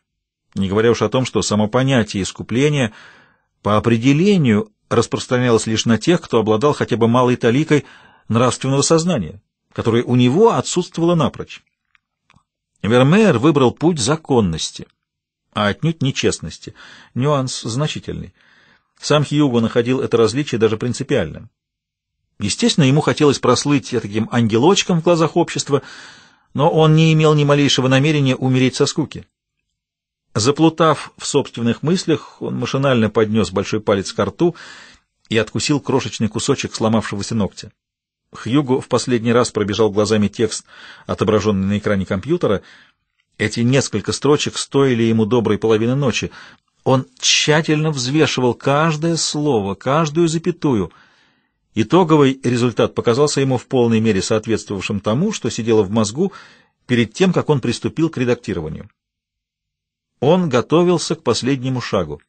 Не говоря уж о том, что само понятие искупления по определению распространялось лишь на тех, кто обладал хотя бы малой таликой нравственного сознания, которое у него отсутствовало напрочь. Вермеер выбрал путь законности — а отнюдь не честности. Нюанс значительный. Сам Хьюго находил это различие даже принципиальным. Естественно, ему хотелось прослыть таким ангелочком в глазах общества, но он не имел ни малейшего намерения умереть со скуки. Заплутав в собственных мыслях, он машинально поднес большой палец к рту и откусил крошечный кусочек сломавшегося ногтя. Хьюго в последний раз пробежал глазами текст, отображенный на экране компьютера — эти несколько строчек стоили ему доброй половины ночи. Он тщательно взвешивал каждое слово, каждую запятую. Итоговый результат показался ему в полной мере соответствовавшим тому, что сидело в мозгу перед тем, как он приступил к редактированию. Он готовился к последнему шагу.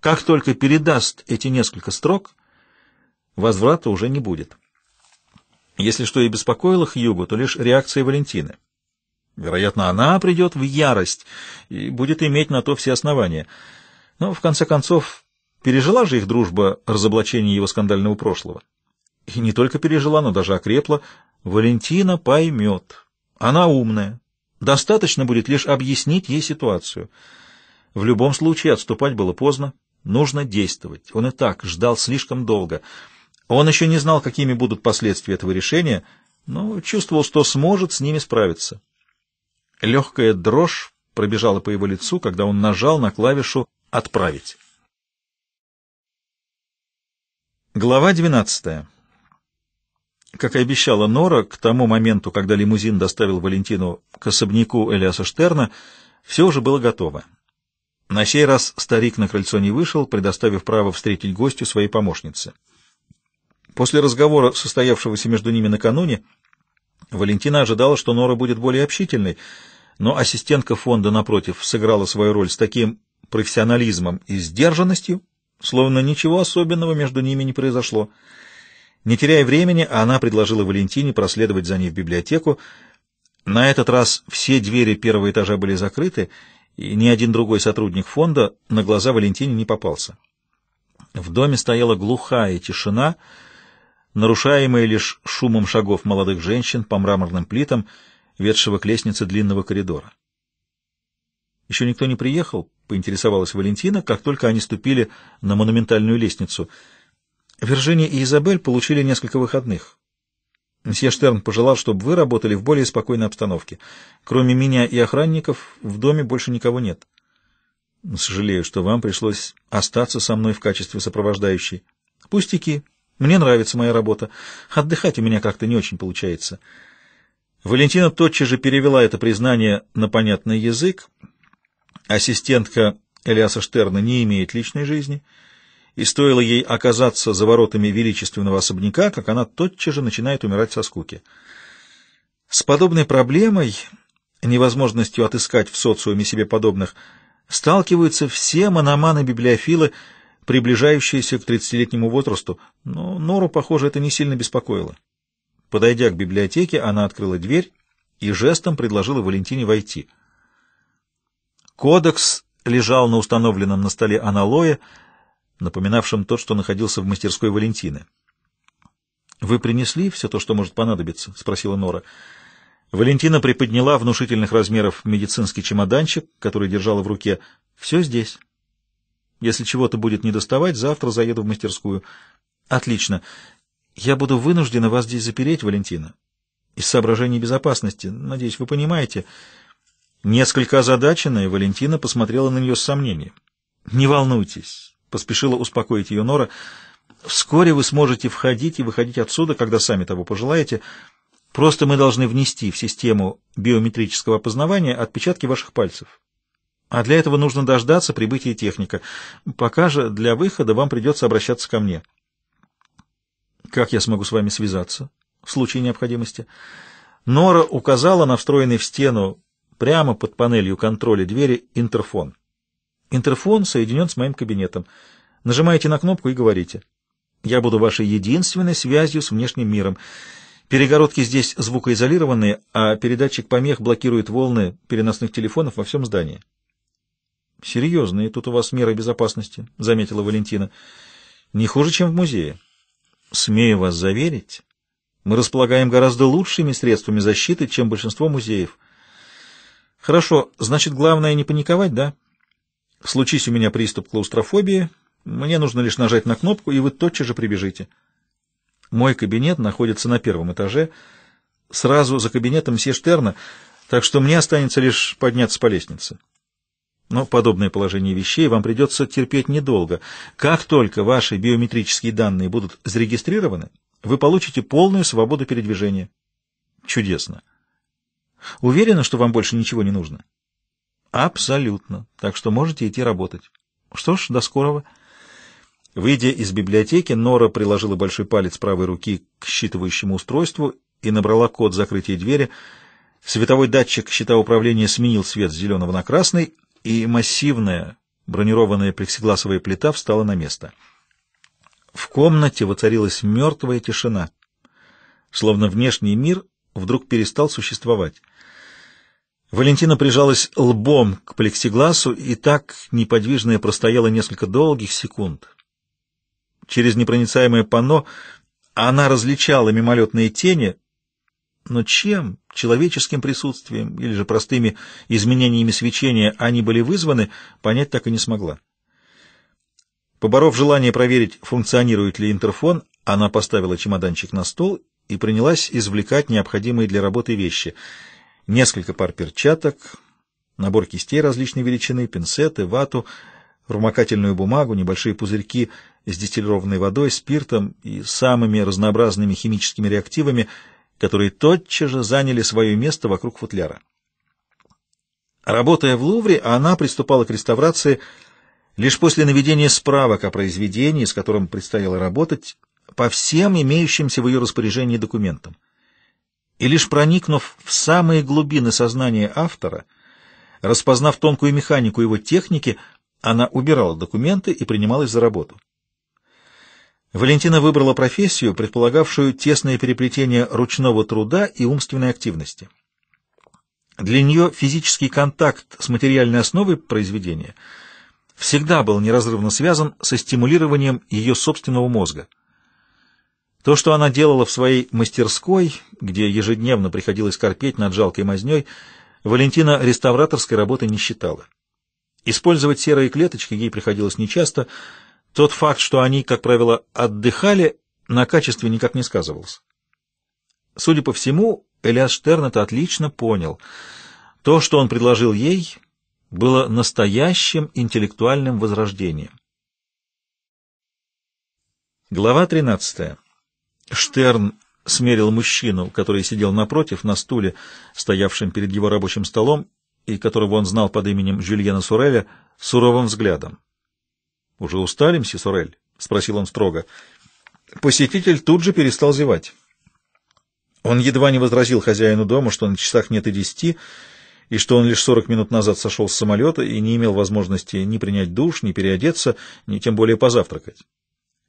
Как только передаст эти несколько строк, возврата уже не будет. Если что и беспокоило Хьюго, то лишь реакция Валентины. Вероятно, она придет в ярость и будет иметь на то все основания. Но, в конце концов, пережила же их дружба разоблачение его скандального прошлого. И не только пережила, но даже окрепла. Валентина поймет. Она умная. Достаточно будет лишь объяснить ей ситуацию. В любом случае отступать было поздно. Нужно действовать. Он и так ждал слишком долго. Он еще не знал, какими будут последствия этого решения, но чувствовал, что сможет с ними справиться. Легкая дрожь пробежала по его лицу, когда он нажал на клавишу «Отправить». Глава 12. Как и обещала Нора, к тому моменту, когда лимузин доставил Валентину к особняку Элиаса Штерна, все уже было готово. На сей раз старик на крыльцо не вышел, предоставив право встретить гостю своей помощницы. После разговора, состоявшегося между ними накануне, Валентина ожидала, что Нора будет более общительной, но ассистентка фонда, напротив, сыграла свою роль с таким профессионализмом и сдержанностью, словно ничего особенного между ними не произошло. Не теряя времени, она предложила Валентине проследовать за ней в библиотеку. На этот раз все двери первого этажа были закрыты, и ни один другой сотрудник фонда на глаза Валентине не попался. В доме стояла глухая тишина — нарушаемые лишь шумом шагов молодых женщин по мраморным плитам, ведшего к лестнице длинного коридора. Еще никто не приехал, поинтересовалась Валентина, как только они ступили на монументальную лестницу. Виржиния и Изабель получили несколько выходных. Мсье Штерн пожелал, чтобы вы работали в более спокойной обстановке. Кроме меня и охранников, в доме больше никого нет. Сожалею, что вам пришлось остаться со мной в качестве сопровождающей. Пустяки, мне нравится моя работа. Отдыхать у меня как-то не очень получается. Валентина тотчас же перевела это признание на понятный язык. Ассистентка Элиаса Штерна не имеет личной жизни, и стоило ей оказаться за воротами величественного особняка, как она тотчас же начинает умирать со скуки. С подобной проблемой, невозможностью отыскать в социуме себе подобных, сталкиваются все мономаны-библиофилы, приближающаяся к тридцатилетнему возрасту, но Нору, похоже, это не сильно беспокоило. Подойдя к библиотеке, она открыла дверь и жестом предложила Валентине войти. Кодекс лежал на установленном на столе аналое, напоминавшем тот, что находился в мастерской Валентины. «Вы принесли все то, что может понадобиться?» — спросила Нора. Валентина приподняла внушительных размеров медицинский чемоданчик, который держала в руке. «Все здесь». Если чего-то будет недоставать, завтра заеду в мастерскую. Отлично. Я буду вынуждена вас здесь запереть, Валентина. Из соображений безопасности. Надеюсь, вы понимаете. Несколько озадаченная, Валентина посмотрела на нее с сомнением. «Не волнуйтесь», — поспешила успокоить ее Нора. «Вскоре вы сможете входить и выходить отсюда, когда сами того пожелаете. Просто мы должны внести в систему биометрического опознавания отпечатки ваших пальцев». А для этого нужно дождаться прибытия техника. Пока же для выхода вам придется обращаться ко мне. Как я смогу с вами связаться в случае необходимости? Нора указала на встроенный в стену прямо под панелью контроля двери интерфон. Интерфон соединен с моим кабинетом. Нажимаете на кнопку и говорите. Я буду вашей единственной связью с внешним миром. Перегородки здесь звукоизолированные, а передатчик помех блокирует волны переносных телефонов во всем здании. Серьезные тут у вас меры безопасности, — заметила Валентина. — Не хуже, чем в музее. Смею вас заверить, мы располагаем гораздо лучшими средствами защиты, чем большинство музеев. Хорошо, значит, главное не паниковать, да? Случись у меня приступ клаустрофобии, мне нужно лишь нажать на кнопку, и вы тотчас же прибежите. Мой кабинет находится на первом этаже, сразу за кабинетом Сештерна, так что мне останется лишь подняться по лестнице. Но подобное положение вещей вам придется терпеть недолго. Как только ваши биометрические данные будут зарегистрированы, вы получите полную свободу передвижения. Чудесно. Уверена, что вам больше ничего не нужно? Абсолютно. Так что можете идти работать. Что ж, до скорого. Выйдя из библиотеки, Нора приложила большой палец правой руки к считывающему устройству и набрала код закрытия двери. Световой датчик щита управления сменил свет с зеленого на красный — и массивная бронированная плексигласовая плита встала на место. В комнате воцарилась мертвая тишина, словно внешний мир вдруг перестал существовать. Валентина прижалась лбом к плексигласу, и так неподвижно и простояла несколько долгих секунд. Через непроницаемое панно она различала мимолетные тени, но чем, человеческим присутствием или же простыми изменениями свечения они были вызваны, понять так и не смогла. Поборов желание проверить, функционирует ли интерфон, она поставила чемоданчик на стол и принялась извлекать необходимые для работы вещи. Несколько пар перчаток, набор кистей различной величины, пинцеты, вату, промокательную бумагу, небольшие пузырьки с дистиллированной водой, спиртом и самыми разнообразными химическими реактивами — которые тотчас же заняли свое место вокруг футляра. Работая в Лувре, она приступала к реставрации лишь после наведения справок о произведении, с которым предстояло работать, по всем имеющимся в ее распоряжении документам. И лишь проникнув в самые глубины сознания автора, распознав тонкую механику его техники, она убирала документы и принималась за работу. Валентина выбрала профессию, предполагавшую тесное переплетение ручного труда и умственной активности. Для нее физический контакт с материальной основой произведения всегда был неразрывно связан со стимулированием ее собственного мозга. То, что она делала в своей мастерской, где ежедневно приходилось корпеть над жалкой мазней, Валентина реставраторской работы не считала. Использовать серые клеточки ей приходилось нечасто, тот факт, что они, как правило, отдыхали, на качестве никак не сказывался. Судя по всему, Элиас Штерн это отлично понял. То, что он предложил ей, было настоящим интеллектуальным возрождением. Глава 13. Штерн смерил мужчину, который сидел напротив, на стуле, стоявшем перед его рабочим столом, и которого он знал под именем Жюльена Суреля, суровым взглядом. — Уже устали, Сисурель? — спросил он строго. Посетитель тут же перестал зевать. Он едва не возразил хозяину дома, что на часах нет и десяти, и что он лишь сорок минут назад сошел с самолета и не имел возможности ни принять душ, ни переодеться, ни тем более позавтракать.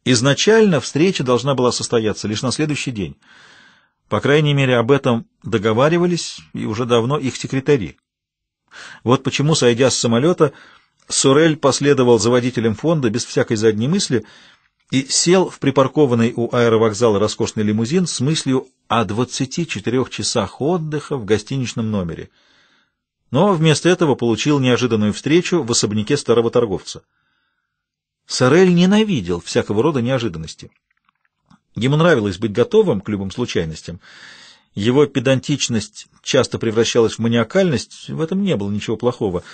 Изначально встреча должна была состояться лишь на следующий день. По крайней мере, об этом договаривались и уже давно их секретари. Вот почему, сойдя с самолета, Сурель последовал за водителем фонда без всякой задней мысли и сел в припаркованный у аэровокзала роскошный лимузин с мыслью о 24 часах отдыха в гостиничном номере. Но вместо этого получил неожиданную встречу в особняке старого торговца. Сорель ненавидел всякого рода неожиданности. Ему нравилось быть готовым к любым случайностям. Его педантичность часто превращалась в маниакальность, в этом не было ничего плохого —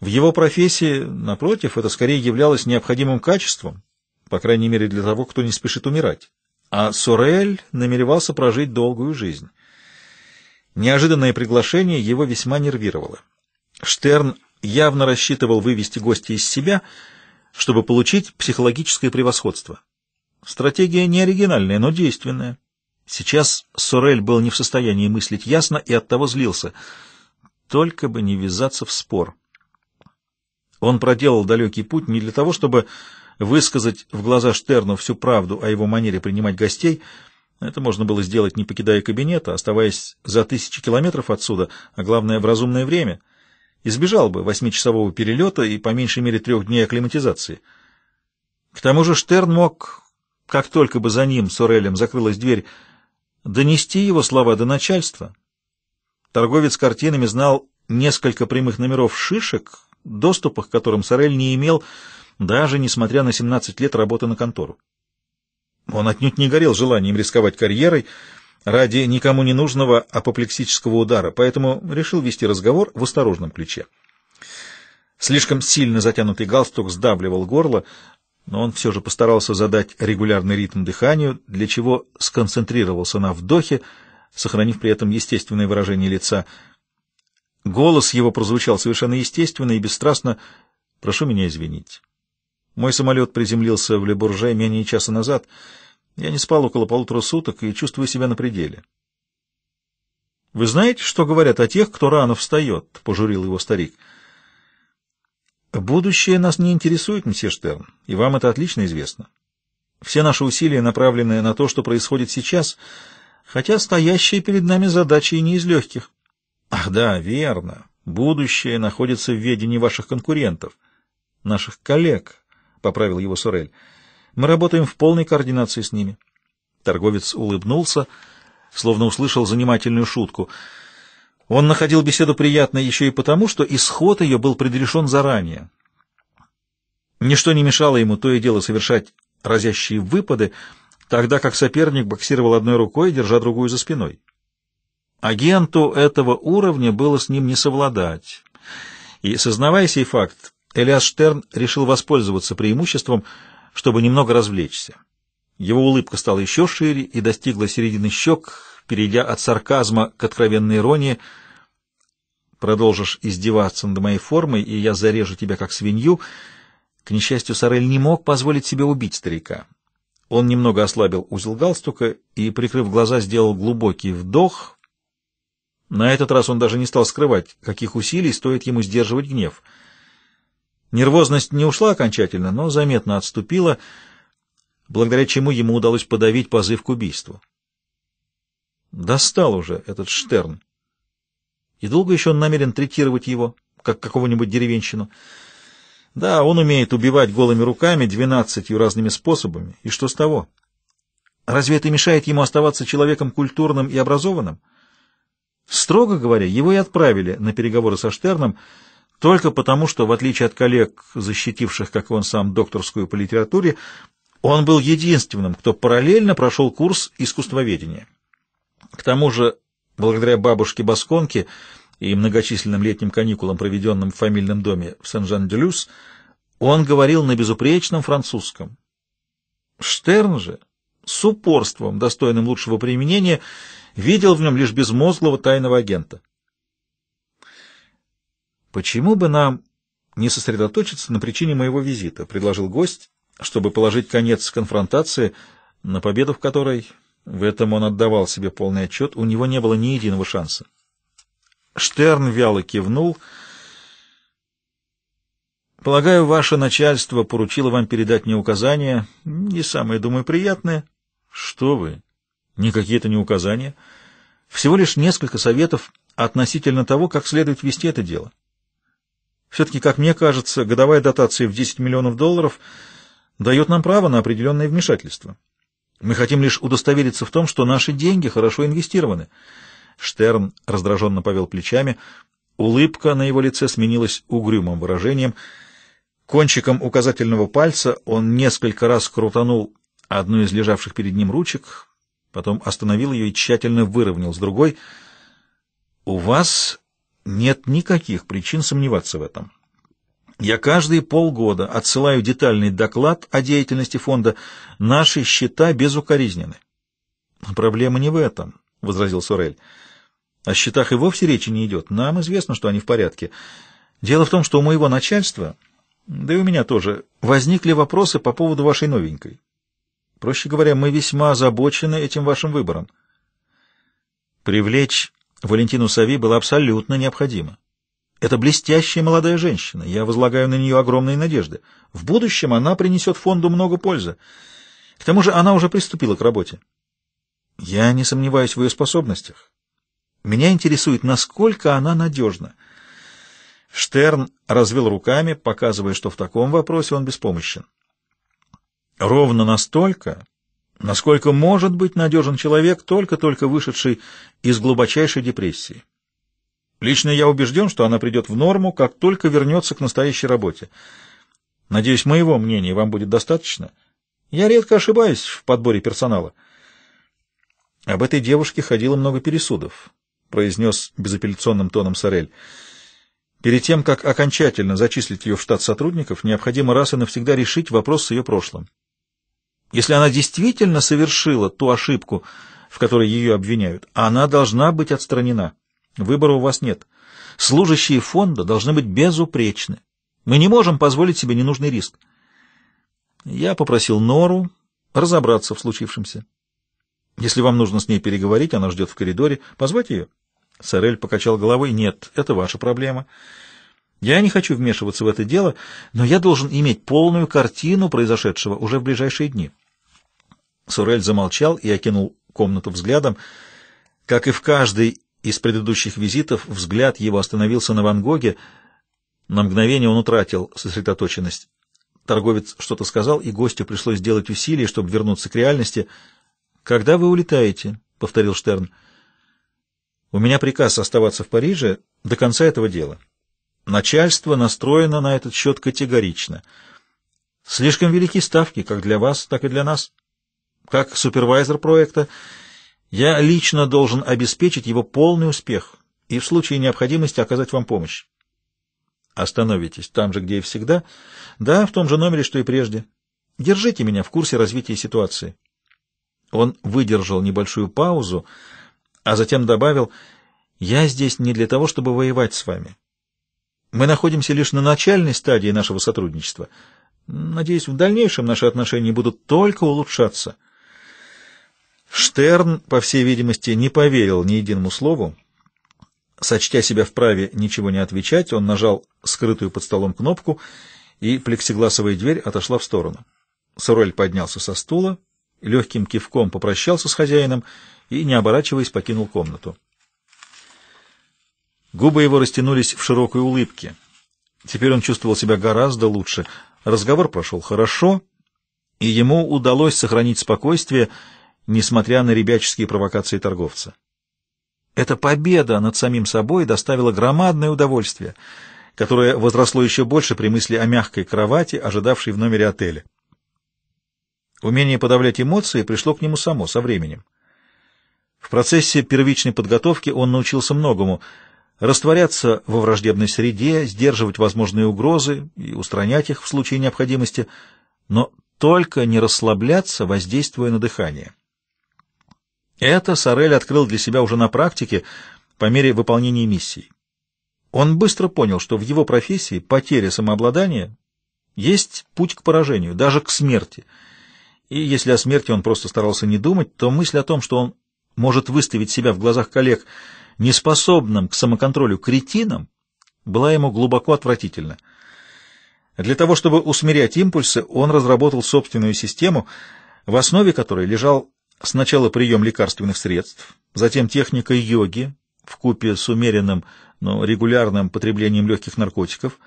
в его профессии, напротив, это скорее являлось необходимым качеством, по крайней мере для того, кто не спешит умирать. А Сорель намеревался прожить долгую жизнь. Неожиданное приглашение его весьма нервировало. Штерн явно рассчитывал вывести гостя из себя, чтобы получить психологическое превосходство. Стратегия не оригинальная, но действенная. Сейчас Сорель был не в состоянии мыслить ясно и оттого злился. Только бы не ввязаться в спор. Он проделал далекий путь не для того, чтобы высказать в глаза Штерну всю правду о его манере принимать гостей. Это можно было сделать, не покидая кабинета, оставаясь за тысячи километров отсюда, а главное, в разумное время. Избежал бы восьмичасового перелета и по меньшей мере трех дней акклиматизации. К тому же Штерн мог, как только бы за ним, с Орелем, закрылась дверь, донести его слова до начальства. Торговец картинами знал несколько прямых номеров шишек — доступа к которым Сорель не имел, даже несмотря на 17 лет работы на контору. Он отнюдь не горел желанием рисковать карьерой ради никому не нужного апоплексического удара, поэтому решил вести разговор в осторожном ключе. Слишком сильно затянутый галстук сдавливал горло, но он все же постарался задать регулярный ритм дыханию, для чего сконцентрировался на вдохе, сохранив при этом естественное выражение лица — Голос его прозвучал совершенно естественно и бесстрастно. «Прошу меня извинить. Мой самолет приземлился в Лебурже менее часа назад. Я не спал около полутора суток и чувствую себя на пределе». «Вы знаете, что говорят о тех, кто рано встает?» — пожурил его старик. «Будущее нас не интересует, месье Штерн, и вам это отлично известно. Все наши усилия направлены на то, что происходит сейчас, хотя стоящая перед нами задача и не из легких». Ах да, верно. Будущее находится в ведении ваших конкурентов, наших коллег, — поправил его сорель. Мы работаем в полной координации с ними. Торговец улыбнулся, словно услышал занимательную шутку. Он находил беседу приятной еще и потому, что исход ее был предрешен заранее. Ничто не мешало ему то и дело совершать разящие выпады, тогда как соперник боксировал одной рукой, держа другую за спиной. Агенту этого уровня было с ним не совладать. И, сознавая сей факт, Элиас Штерн решил воспользоваться преимуществом, чтобы немного развлечься. Его улыбка стала еще шире и достигла середины щек, перейдя от сарказма к откровенной иронии. «Продолжишь издеваться над моей формой, и я зарежу тебя как свинью». К несчастью, Сорель не мог позволить себе убить старика. Он немного ослабил узел галстука и, прикрыв глаза, сделал глубокий вдох — на этот раз он даже не стал скрывать, каких усилий стоит ему сдерживать гнев. Нервозность не ушла окончательно, но заметно отступила, благодаря чему ему удалось подавить позыв к убийству. Достал уже этот Штерн. И долго еще он намерен третировать его, как какого-нибудь деревенщину. Да, он умеет убивать голыми руками двенадцатью разными способами, и что с того? Разве это мешает ему оставаться человеком культурным и образованным? Строго говоря, его и отправили на переговоры со Штерном только потому, что, в отличие от коллег, защитивших, как он сам, докторскую по литературе, он был единственным, кто параллельно прошел курс искусствоведения. К тому же, благодаря бабушке Басконке и многочисленным летним каникулам, проведенным в фамильном доме в Сен-Жан-де-Люс, он говорил на безупречном французском. Штерн же с упорством, достойным лучшего применения, видел в нем лишь безмозглого тайного агента. «Почему бы нам не сосредоточиться на причине моего визита?» — предложил гость, чтобы положить конец конфронтации, на победу в которой, в этом он отдавал себе полный отчет, у него не было ни единого шанса. Штерн вяло кивнул. «Полагаю, ваше начальство поручило вам передать мне указания, не самые, думаю, приятные». «Что вы? ни какие-то не указания, всего лишь несколько советов относительно того, как следует вести это дело. Все-таки, как мне кажется, годовая дотация в 10 миллионов долларов дает нам право на определенное вмешательство. Мы хотим лишь удостовериться в том, что наши деньги хорошо инвестированы. Штерн раздраженно повел плечами. Улыбка на его лице сменилась угрюмым выражением. Кончиком указательного пальца он несколько раз крутанул одну из лежавших перед ним ручек, потом остановил ее и тщательно выровнял с другой. «У вас нет никаких причин сомневаться в этом. Я каждые полгода отсылаю детальный доклад о деятельности фонда. Наши счета безукоризнены». «Проблема не в этом», — возразил Сорель. «О счетах и вовсе речи не идет. Нам известно, что они в порядке. Дело в том, что у моего начальства, да и у меня тоже, возникли вопросы по поводу вашей новенькой. Проще говоря, мы весьма озабочены этим вашим выбором. Привлечь Валентину Сави было абсолютно необходимо. Это блестящая молодая женщина, я возлагаю на нее огромные надежды. В будущем она принесет фонду много пользы. К тому же она уже приступила к работе. Я не сомневаюсь в ее способностях. Меня интересует, насколько она надежна. Штерн развел руками, показывая, что в таком вопросе он беспомощен. Ровно настолько, насколько может быть надежен человек, только-только вышедший из глубочайшей депрессии. Лично я убежден, что она придет в норму, как только вернется к настоящей работе. Надеюсь, моего мнения вам будет достаточно. Я редко ошибаюсь в подборе персонала. Об этой девушке ходило много пересудов, произнес безапелляционным тоном Сорель. Перед тем, как окончательно зачислить ее в штат сотрудников, необходимо раз и навсегда решить вопрос с ее прошлым. Если она действительно совершила ту ошибку, в которой ее обвиняют, она должна быть отстранена. Выбора у вас нет. Служащие фонда должны быть безупречны. Мы не можем позволить себе ненужный риск. Я попросил Нору разобраться в случившемся. Если вам нужно с ней переговорить, она ждет в коридоре. Позвать ее? Сорель покачал головой. Нет, это ваша проблема. Я не хочу вмешиваться в это дело, но я должен иметь полную картину произошедшего уже в ближайшие дни. Сурель замолчал и окинул комнату взглядом. Как и в каждый из предыдущих визитов, взгляд его остановился на Ван Гоге. На мгновение он утратил сосредоточенность. Торговец что-то сказал, и гостю пришлось сделать усилие, чтобы вернуться к реальности. «Когда вы улетаете?» — повторил Штерн. «У меня приказ оставаться в Париже до конца этого дела. Начальство настроено на этот счет категорично. Слишком велики ставки, как для вас, так и для нас». Как супервайзер проекта я лично должен обеспечить его полный успех и в случае необходимости оказать вам помощь. Остановитесь там же, где и всегда. Да, в том же номере, что и прежде. Держите меня в курсе развития ситуации. Он выдержал небольшую паузу, а затем добавил, «Я здесь не для того, чтобы воевать с вами. Мы находимся лишь на начальной стадии нашего сотрудничества. Надеюсь, в дальнейшем наши отношения будут только улучшаться». Штерн, по всей видимости, не поверил ни единому слову. Сочтя себя вправе ничего не отвечать, он нажал скрытую под столом кнопку, и плексигласовая дверь отошла в сторону. Сурель поднялся со стула, легким кивком попрощался с хозяином и, не оборачиваясь, покинул комнату. Губы его растянулись в широкой улыбке. Теперь он чувствовал себя гораздо лучше. Разговор прошел хорошо, и ему удалось сохранить спокойствие, несмотря на ребяческие провокации торговца. Эта победа над самим собой доставила громадное удовольствие, которое возросло еще больше при мысли о мягкой кровати, ожидавшей в номере отеля. Умение подавлять эмоции пришло к нему само, со временем. В процессе первичной подготовки он научился многому — растворяться во враждебной среде, сдерживать возможные угрозы и устранять их в случае необходимости, но только не расслабляться, воздействуя на дыхание. Это Сорель открыл для себя уже на практике по мере выполнения миссий. Он быстро понял, что в его профессии потеря самообладания есть путь к поражению, даже к смерти. И если о смерти он просто старался не думать, то мысль о том, что он может выставить себя в глазах коллег неспособным к самоконтролю кретином, была ему глубоко отвратительна. Для того, чтобы усмирять импульсы, он разработал собственную систему, в основе которой лежал Сначала прием лекарственных средств, затем техника йоги в купе с умеренным, но регулярным потреблением легких наркотиков.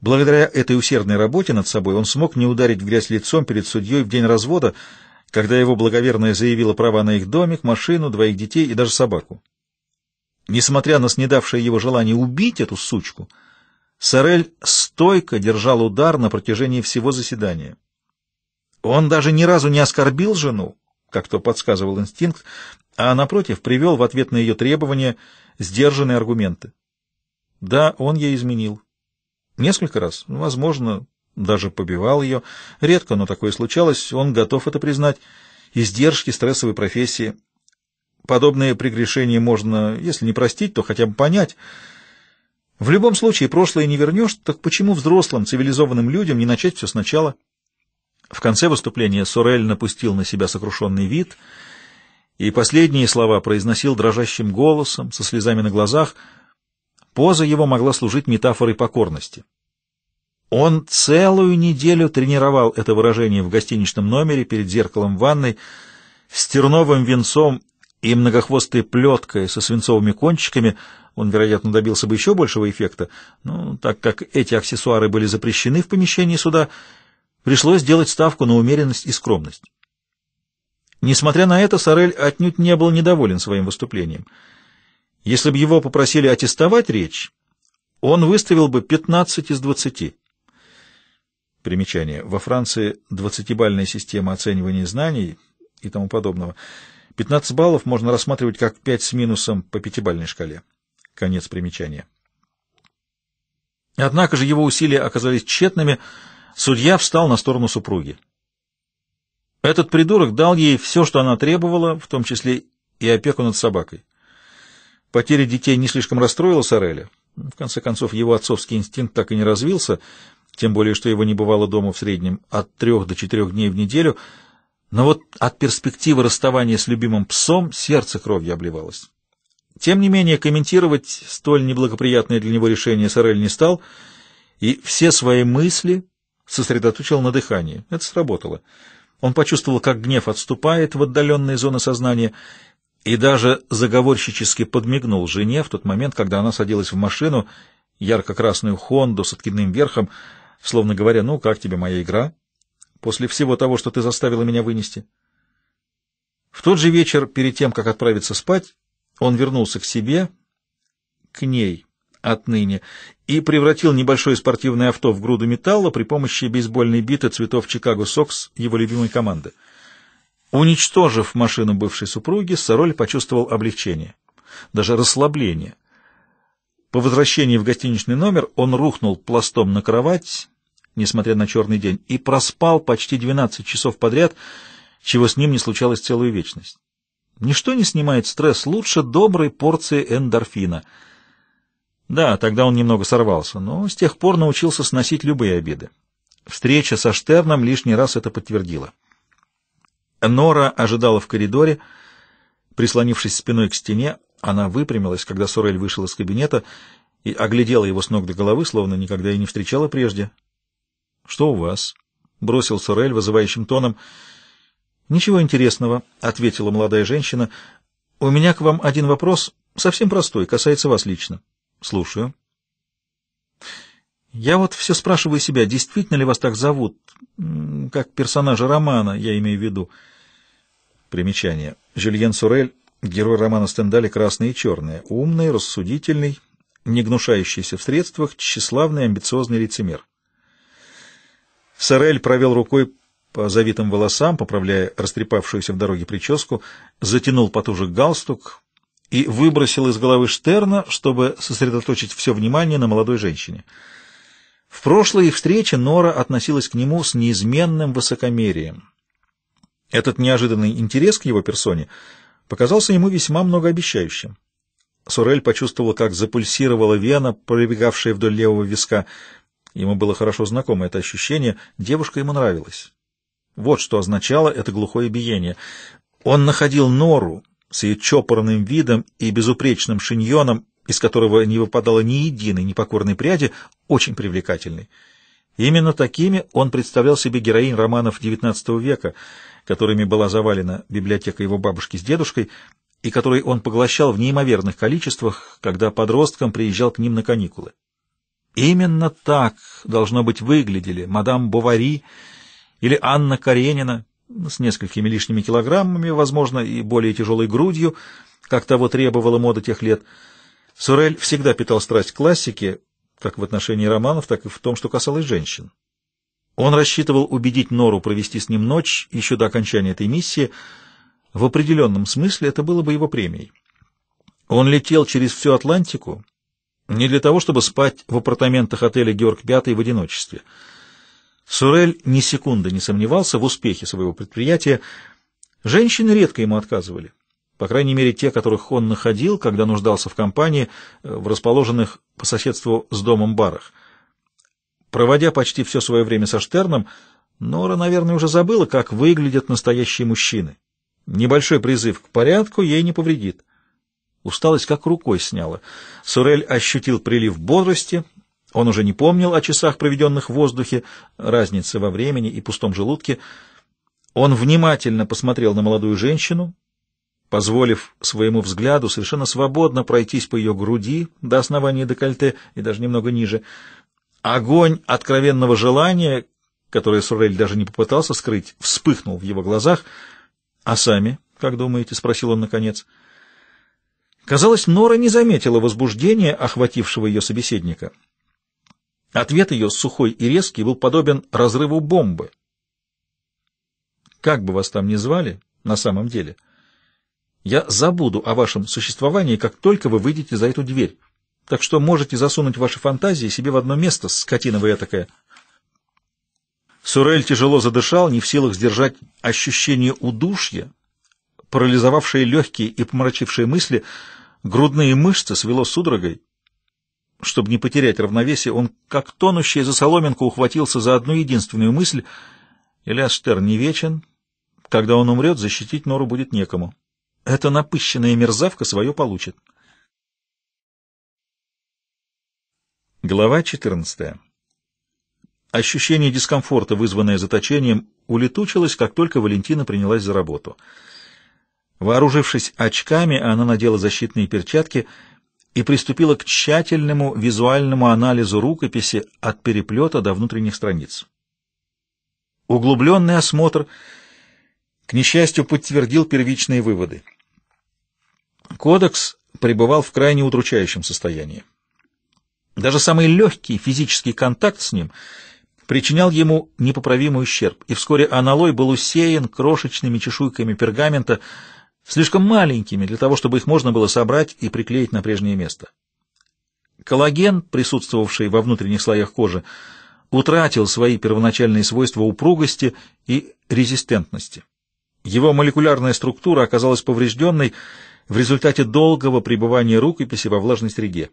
Благодаря этой усердной работе над собой он смог не ударить в грязь лицом перед судьей в день развода, когда его благоверная заявила права на их домик, машину, двоих детей и даже собаку. Несмотря на снедавшее его желание убить эту сучку, Сорель стойко держал удар на протяжении всего заседания. Он даже ни разу не оскорбил жену, как то подсказывал инстинкт, а, напротив, привел в ответ на ее требования сдержанные аргументы. Да, он ей изменил. Несколько раз, ну, возможно, даже побивал ее. Редко, но такое случалось, он готов это признать. Издержки стрессовой профессии. Подобные прегрешения можно, если не простить, то хотя бы понять. В любом случае, прошлое не вернешь, так почему взрослым, цивилизованным людям не начать все сначала? В конце выступления Сорель напустил на себя сокрушенный вид и последние слова произносил дрожащим голосом, со слезами на глазах. Поза его могла служить метафорой покорности. Он целую неделю тренировал это выражение в гостиничном номере перед зеркалом в ванной с терновым венцом и многохвостой плеткой со свинцовыми кончиками. Он, вероятно, добился бы еще большего эффекта, но так как эти аксессуары были запрещены в помещении суда, Пришлось делать ставку на умеренность и скромность. Несмотря на это, Сорель отнюдь не был недоволен своим выступлением. Если бы его попросили аттестовать речь, он выставил бы 15 из 20. Примечание. Во Франции 20-бальная система оценивания знаний и тому подобного. 15 баллов можно рассматривать как 5 с минусом по пятибальной шкале. Конец примечания. Однако же его усилия оказались тщетными, Судья встал на сторону супруги. Этот придурок дал ей все, что она требовала, в том числе и опеку над собакой. Потеря детей не слишком расстроила Сареля. В конце концов, его отцовский инстинкт так и не развился, тем более, что его не бывало дома в среднем от трех до четырех дней в неделю. Но вот от перспективы расставания с любимым псом сердце кровью обливалось. Тем не менее, комментировать столь неблагоприятное для него решение Сорель не стал, и все свои мысли сосредоточил на дыхании. Это сработало. Он почувствовал, как гнев отступает в отдаленные зоны сознания, и даже заговорщически подмигнул жене в тот момент, когда она садилась в машину, ярко-красную «Хонду» с откидным верхом, словно говоря, «Ну, как тебе моя игра?» «После всего того, что ты заставила меня вынести». В тот же вечер, перед тем, как отправиться спать, он вернулся к себе, к ней отныне, и превратил небольшое спортивное авто в груду металла при помощи бейсбольной биты цветов Чикаго Сокс его любимой команды. Уничтожив машину бывшей супруги, Сароль почувствовал облегчение, даже расслабление. По возвращении в гостиничный номер он рухнул пластом на кровать, несмотря на черный день, и проспал почти 12 часов подряд, чего с ним не случалось целую вечность. Ничто не снимает стресс лучше доброй порции эндорфина — да, тогда он немного сорвался, но с тех пор научился сносить любые обиды. Встреча со Штерном лишний раз это подтвердила. Нора ожидала в коридоре, прислонившись спиной к стене, она выпрямилась, когда Сорель вышел из кабинета и оглядела его с ног до головы, словно никогда и не встречала прежде. — Что у вас? — бросил Сорель вызывающим тоном. — Ничего интересного, — ответила молодая женщина. — У меня к вам один вопрос, совсем простой, касается вас лично. — Слушаю. Я вот все спрашиваю себя, действительно ли вас так зовут, как персонажа романа, я имею в виду. Примечание. Жюльен Сурель, герой романа Стендаля «Красное и черное», умный, рассудительный, не гнушающийся в средствах, тщеславный, амбициозный лицемер. Сорель провел рукой по завитым волосам, поправляя растрепавшуюся в дороге прическу, затянул потуже галстук, и выбросил из головы Штерна, чтобы сосредоточить все внимание на молодой женщине. В прошлой их встрече Нора относилась к нему с неизменным высокомерием. Этот неожиданный интерес к его персоне показался ему весьма многообещающим. Сурель почувствовал, как запульсировала вена, пробегавшая вдоль левого виска. Ему было хорошо знакомо это ощущение, девушка ему нравилась. Вот что означало это глухое биение. Он находил Нору, с ее чопорным видом и безупречным шиньоном, из которого не выпадало ни единой непокорной пряди, очень привлекательной. Именно такими он представлял себе героинь романов XIX века, которыми была завалена библиотека его бабушки с дедушкой, и которые он поглощал в неимоверных количествах, когда подростком приезжал к ним на каникулы. Именно так, должно быть, выглядели мадам Бовари или Анна Каренина, с несколькими лишними килограммами, возможно, и более тяжелой грудью, как того требовала мода тех лет. Сурель всегда питал страсть к классике, как в отношении романов, так и в том, что касалось женщин. Он рассчитывал убедить Нору провести с ним ночь еще до окончания этой миссии. В определенном смысле это было бы его премией. Он летел через всю Атлантику не для того, чтобы спать в апартаментах отеля «Георг V» в одиночестве — Сурель ни секунды не сомневался в успехе своего предприятия. Женщины редко ему отказывали. По крайней мере, те, которых он находил, когда нуждался в компании, э, в расположенных по соседству с домом барах. Проводя почти все свое время со Штерном, Нора, наверное, уже забыла, как выглядят настоящие мужчины. Небольшой призыв к порядку ей не повредит. Усталость как рукой сняла. Сурель ощутил прилив бодрости, он уже не помнил о часах, проведенных в воздухе, разнице во времени и пустом желудке. Он внимательно посмотрел на молодую женщину, позволив своему взгляду совершенно свободно пройтись по ее груди до основания декольте и даже немного ниже. Огонь откровенного желания, которое Сурель даже не попытался скрыть, вспыхнул в его глазах. «А сами, как думаете?» — спросил он наконец. Казалось, Нора не заметила возбуждения, охватившего ее собеседника. Ответ ее, сухой и резкий, был подобен разрыву бомбы. Как бы вас там ни звали, на самом деле, я забуду о вашем существовании, как только вы выйдете за эту дверь. Так что можете засунуть ваши фантазии себе в одно место, скотина вы этакая. Сурель тяжело задышал, не в силах сдержать ощущение удушья, парализовавшие легкие и помрачившие мысли, грудные мышцы свело судорогой. Чтобы не потерять равновесие, он, как тонущий за соломинку, ухватился за одну единственную мысль. Элиас Штерн не вечен. Когда он умрет, защитить Нору будет некому. Эта напыщенная мерзавка свое получит. Глава 14. Ощущение дискомфорта, вызванное заточением, улетучилось, как только Валентина принялась за работу. Вооружившись очками, она надела защитные перчатки — и приступила к тщательному визуальному анализу рукописи от переплета до внутренних страниц. Углубленный осмотр, к несчастью, подтвердил первичные выводы. Кодекс пребывал в крайне удручающем состоянии. Даже самый легкий физический контакт с ним причинял ему непоправимый ущерб, и вскоре аналой был усеян крошечными чешуйками пергамента, слишком маленькими для того, чтобы их можно было собрать и приклеить на прежнее место. Коллаген, присутствовавший во внутренних слоях кожи, утратил свои первоначальные свойства упругости и резистентности. Его молекулярная структура оказалась поврежденной в результате долгого пребывания рукописи во влажной среде.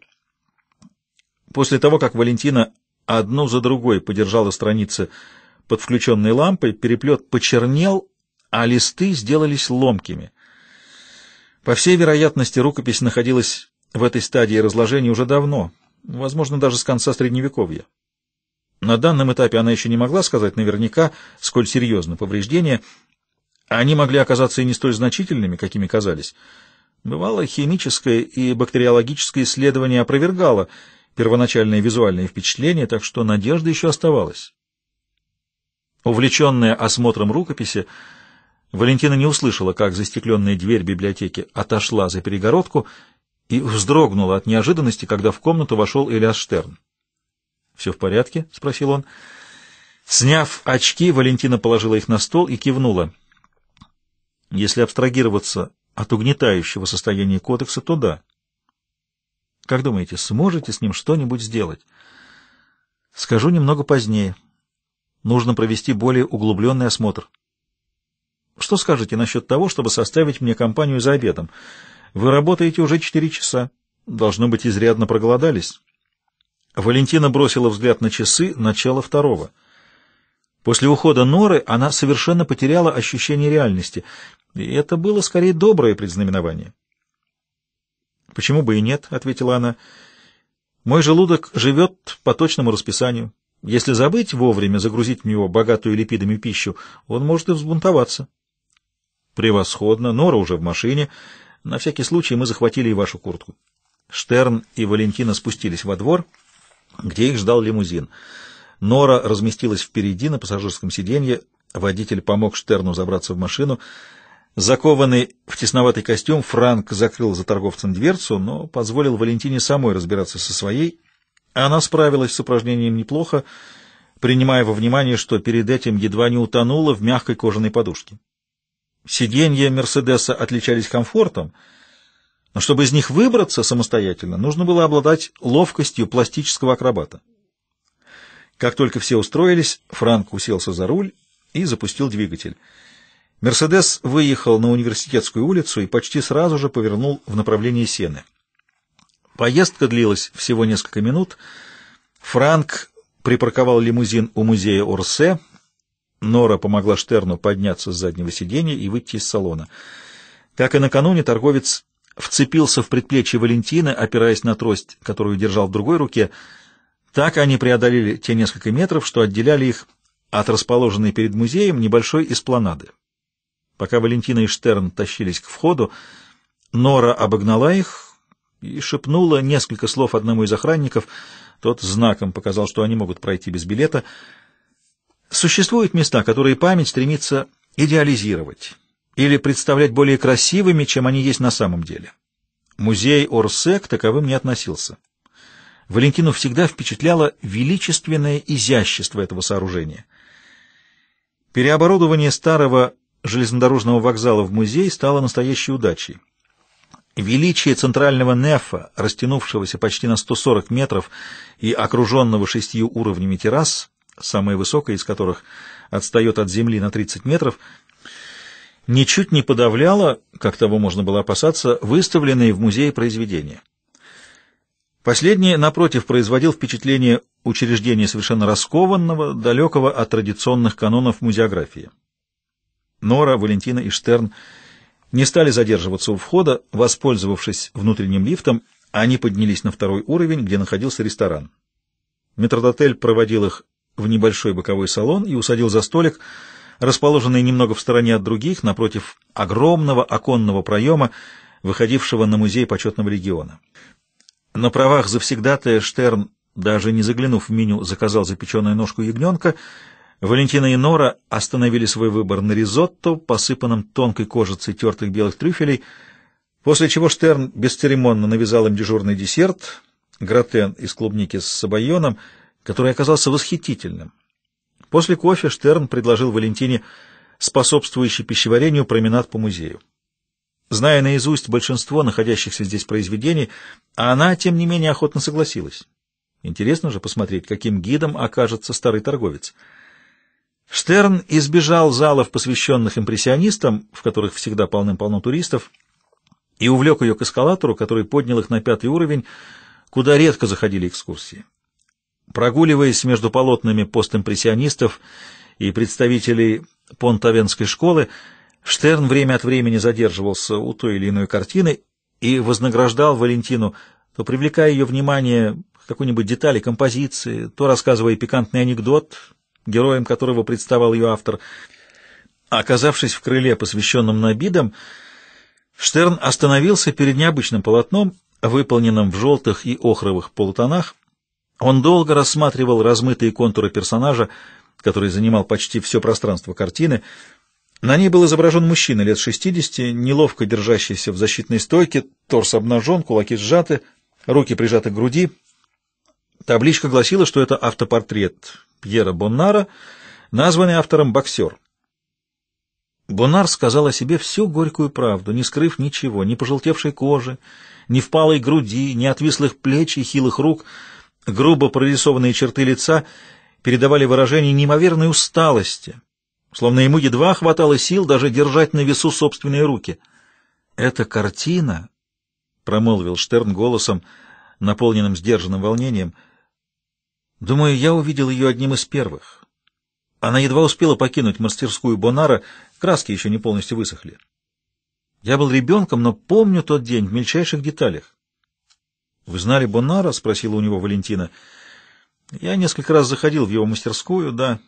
После того, как Валентина одну за другой подержала страницы под включенной лампой, переплет почернел, а листы сделались ломкими — по всей вероятности, рукопись находилась в этой стадии разложения уже давно, возможно, даже с конца Средневековья. На данном этапе она еще не могла сказать наверняка, сколь серьезны повреждения, они могли оказаться и не столь значительными, какими казались. Бывало, химическое и бактериологическое исследование опровергало первоначальные визуальные впечатления, так что надежда еще оставалась. Увлеченная осмотром рукописи, Валентина не услышала, как застекленная дверь библиотеки отошла за перегородку и вздрогнула от неожиданности, когда в комнату вошел Элиас Штерн. «Все в порядке?» — спросил он. Сняв очки, Валентина положила их на стол и кивнула. «Если абстрагироваться от угнетающего состояния кодекса, то да. Как думаете, сможете с ним что-нибудь сделать? Скажу немного позднее. Нужно провести более углубленный осмотр». Что скажете насчет того, чтобы составить мне компанию за обедом? Вы работаете уже четыре часа. Должно быть, изрядно проголодались. Валентина бросила взгляд на часы начала второго. После ухода Норы она совершенно потеряла ощущение реальности, и это было скорее доброе предзнаменование. «Почему бы и нет?» — ответила она. «Мой желудок живет по точному расписанию. Если забыть вовремя загрузить в него богатую липидами пищу, он может и взбунтоваться». Превосходно. Нора уже в машине. На всякий случай мы захватили и вашу куртку. Штерн и Валентина спустились во двор, где их ждал лимузин. Нора разместилась впереди на пассажирском сиденье. Водитель помог Штерну забраться в машину. Закованный в тесноватый костюм, Франк закрыл за торговцем дверцу, но позволил Валентине самой разбираться со своей. Она справилась с упражнением неплохо, принимая во внимание, что перед этим едва не утонула в мягкой кожаной подушке. Сиденья «Мерседеса» отличались комфортом, но чтобы из них выбраться самостоятельно, нужно было обладать ловкостью пластического акробата. Как только все устроились, Франк уселся за руль и запустил двигатель. «Мерседес» выехал на университетскую улицу и почти сразу же повернул в направлении Сены. Поездка длилась всего несколько минут. Франк припарковал лимузин у музея Орсе — Нора помогла Штерну подняться с заднего сиденья и выйти из салона. Как и накануне, торговец вцепился в предплечье Валентины, опираясь на трость, которую держал в другой руке. Так они преодолели те несколько метров, что отделяли их от расположенной перед музеем небольшой эспланады. Пока Валентина и Штерн тащились к входу, Нора обогнала их и шепнула несколько слов одному из охранников. Тот знаком показал, что они могут пройти без билета — Существуют места, которые память стремится идеализировать или представлять более красивыми, чем они есть на самом деле. Музей Орсе к таковым не относился. Валентину всегда впечатляло величественное изящество этого сооружения. Переоборудование старого железнодорожного вокзала в музей стало настоящей удачей. Величие центрального нефа, растянувшегося почти на 140 метров и окруженного шестью уровнями террас, самая высокая из которых отстает от земли на 30 метров, ничуть не подавляла, как того можно было опасаться, выставленные в музее произведения. Последнее, напротив, производил впечатление учреждения совершенно раскованного, далекого от традиционных канонов музеографии. Нора, Валентина и Штерн не стали задерживаться у входа, воспользовавшись внутренним лифтом, они поднялись на второй уровень, где находился ресторан. Метродотель проводил их в небольшой боковой салон и усадил за столик, расположенный немного в стороне от других, напротив огромного оконного проема, выходившего на музей почетного региона. На правах завсегдатая Штерн, даже не заглянув в меню, заказал запеченную ножку ягненка. Валентина и Нора остановили свой выбор на ризотто, посыпанном тонкой кожицей тертых белых трюфелей, после чего Штерн бесцеремонно навязал им дежурный десерт — гратен из клубники с сабайоном — который оказался восхитительным. После кофе Штерн предложил Валентине способствующий пищеварению променад по музею. Зная наизусть большинство находящихся здесь произведений, она, тем не менее, охотно согласилась. Интересно же посмотреть, каким гидом окажется старый торговец. Штерн избежал залов, посвященных импрессионистам, в которых всегда полным-полно туристов, и увлек ее к эскалатору, который поднял их на пятый уровень, куда редко заходили экскурсии. Прогуливаясь между полотнами постимпрессионистов и представителей Понтавенской школы, Штерн время от времени задерживался у той или иной картины и вознаграждал Валентину, то привлекая ее внимание к какой-нибудь детали композиции, то рассказывая пикантный анекдот, героем которого представал ее автор. А оказавшись в крыле, посвященном набидам, Штерн остановился перед необычным полотном, выполненным в желтых и охровых полутонах, он долго рассматривал размытые контуры персонажа, который занимал почти все пространство картины. На ней был изображен мужчина лет 60, неловко держащийся в защитной стойке, торс обнажен, кулаки сжаты, руки прижаты к груди. Табличка гласила, что это автопортрет Пьера Боннара, названный автором «Боксер». Боннар сказал о себе всю горькую правду, не скрыв ничего, ни пожелтевшей кожи, ни впалой груди, ни отвислых плеч и хилых рук — Грубо прорисованные черты лица передавали выражение неимоверной усталости, словно ему едва хватало сил даже держать на весу собственные руки. «Эта картина», — промолвил Штерн голосом, наполненным сдержанным волнением, — «думаю, я увидел ее одним из первых». Она едва успела покинуть мастерскую Бонара, краски еще не полностью высохли. Я был ребенком, но помню тот день в мельчайших деталях. «Вы знали Бонара?» — спросила у него Валентина. «Я несколько раз заходил в его мастерскую, да.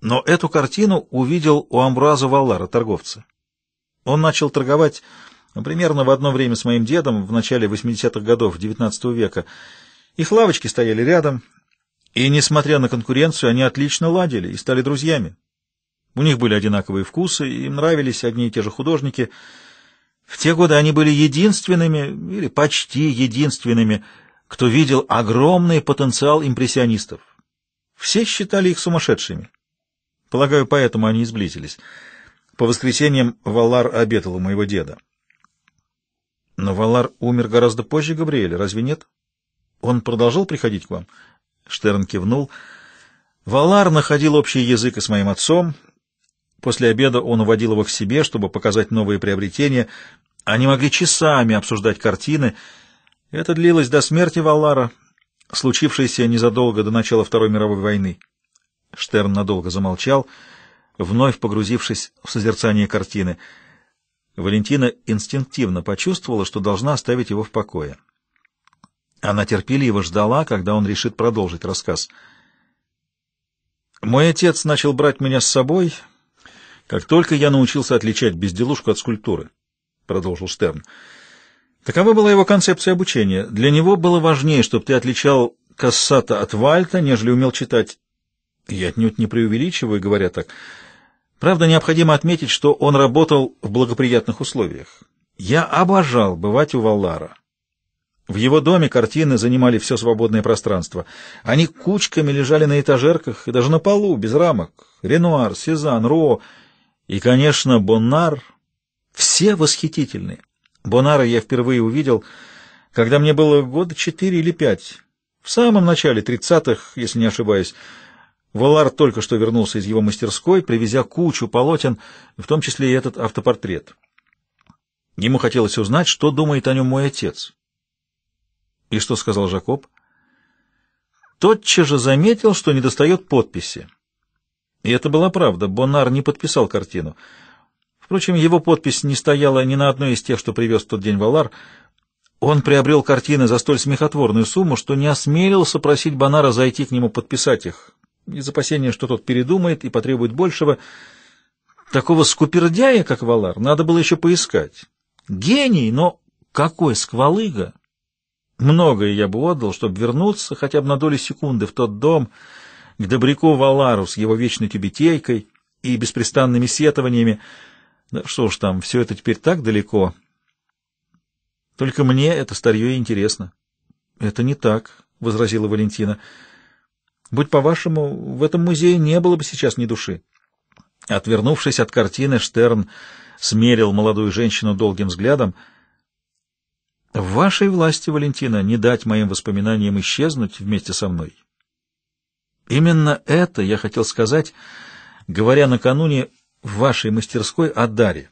Но эту картину увидел у Амбраза Валлара, торговца. Он начал торговать ну, примерно в одно время с моим дедом в начале 80-х годов XIX века. Их лавочки стояли рядом, и, несмотря на конкуренцию, они отлично ладили и стали друзьями. У них были одинаковые вкусы, им нравились одни и те же художники — в те годы они были единственными, или почти единственными, кто видел огромный потенциал импрессионистов. Все считали их сумасшедшими. Полагаю, поэтому они и сблизились. По воскресеньям Валар обедал у моего деда. Но Валар умер гораздо позже Габриэля, разве нет? Он продолжал приходить к вам? Штерн кивнул. Валар находил общий язык и с моим отцом, После обеда он уводил его к себе, чтобы показать новые приобретения. Они могли часами обсуждать картины. Это длилось до смерти Валлара, случившейся незадолго до начала Второй мировой войны. Штерн надолго замолчал, вновь погрузившись в созерцание картины. Валентина инстинктивно почувствовала, что должна оставить его в покое. Она терпеливо ждала, когда он решит продолжить рассказ. «Мой отец начал брать меня с собой», как только я научился отличать безделушку от скульптуры, продолжил Штерн. Такова была его концепция обучения. Для него было важнее, чтобы ты отличал Кассата от Вальта, нежели умел читать. Я отнюдь не преувеличиваю, говоря так. Правда, необходимо отметить, что он работал в благоприятных условиях. Я обожал бывать у Валлара. В его доме картины занимали все свободное пространство. Они кучками лежали на этажерках и даже на полу, без рамок. Ренуар, Сезанн, Роу и, конечно, Боннар. Все восхитительны. Бонара я впервые увидел, когда мне было года четыре или пять. В самом начале тридцатых, если не ошибаюсь. Валар только что вернулся из его мастерской, привезя кучу полотен, в том числе и этот автопортрет. Ему хотелось узнать, что думает о нем мой отец. И что сказал Жакоб? Тотчас же заметил, что недостает подписи. И это была правда, Бонар не подписал картину. Впрочем, его подпись не стояла ни на одной из тех, что привез в тот день Валар. Он приобрел картины за столь смехотворную сумму, что не осмелился просить Бонара зайти к нему подписать их, из опасения, что тот передумает и потребует большего. Такого скупердяя, как Валар, надо было еще поискать. Гений, но какой сквалыга! Многое я бы отдал, чтобы вернуться хотя бы на долю секунды в тот дом, к добряку Валару с его вечной тюбетейкой и беспрестанными сетованиями. Да что ж там, все это теперь так далеко. Только мне это старье интересно. — Это не так, — возразила Валентина. — Будь по-вашему, в этом музее не было бы сейчас ни души. Отвернувшись от картины, Штерн смерил молодую женщину долгим взглядом. — В вашей власти, Валентина, не дать моим воспоминаниям исчезнуть вместе со мной. Именно это я хотел сказать, говоря накануне в вашей мастерской о даре.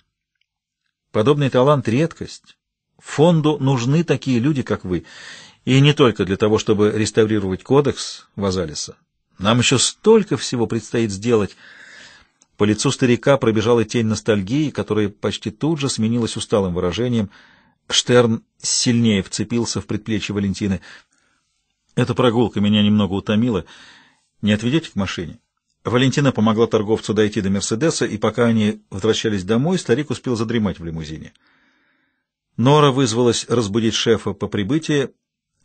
Подобный талант — редкость. Фонду нужны такие люди, как вы. И не только для того, чтобы реставрировать кодекс Вазалиса. Нам еще столько всего предстоит сделать. По лицу старика пробежала тень ностальгии, которая почти тут же сменилась усталым выражением. Штерн сильнее вцепился в предплечье Валентины. Эта прогулка меня немного утомила. Не отведете к машине? Валентина помогла торговцу дойти до «Мерседеса», и пока они возвращались домой, старик успел задремать в лимузине. Нора вызвалась разбудить шефа по прибытии.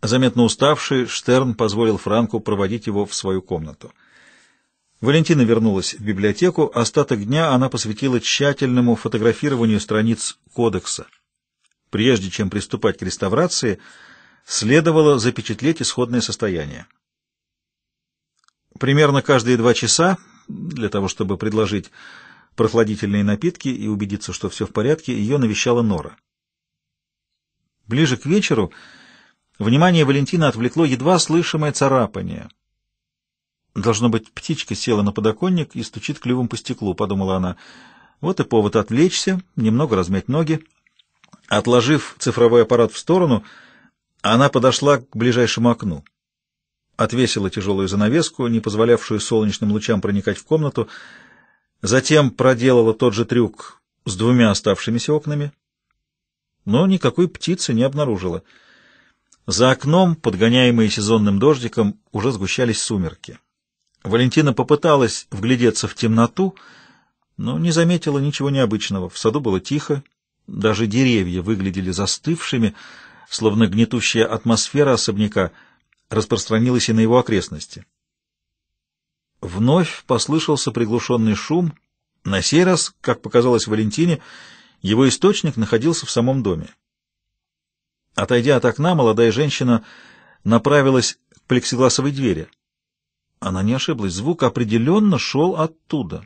Заметно уставший, Штерн позволил Франку проводить его в свою комнату. Валентина вернулась в библиотеку. Остаток дня она посвятила тщательному фотографированию страниц кодекса. Прежде чем приступать к реставрации, следовало запечатлеть исходное состояние. Примерно каждые два часа, для того чтобы предложить прохладительные напитки и убедиться, что все в порядке, ее навещала Нора. Ближе к вечеру внимание Валентина отвлекло едва слышимое царапание. «Должно быть, птичка села на подоконник и стучит клювом по стеклу», — подумала она. «Вот и повод отвлечься, немного размять ноги». Отложив цифровой аппарат в сторону, она подошла к ближайшему окну отвесила тяжелую занавеску, не позволявшую солнечным лучам проникать в комнату, затем проделала тот же трюк с двумя оставшимися окнами, но никакой птицы не обнаружила. За окном, подгоняемые сезонным дождиком, уже сгущались сумерки. Валентина попыталась вглядеться в темноту, но не заметила ничего необычного. В саду было тихо, даже деревья выглядели застывшими, словно гнетущая атмосфера особняка — распространилось и на его окрестности. Вновь послышался приглушенный шум. На сей раз, как показалось Валентине, его источник находился в самом доме. Отойдя от окна, молодая женщина направилась к плексигласовой двери. Она не ошиблась, звук определенно шел оттуда.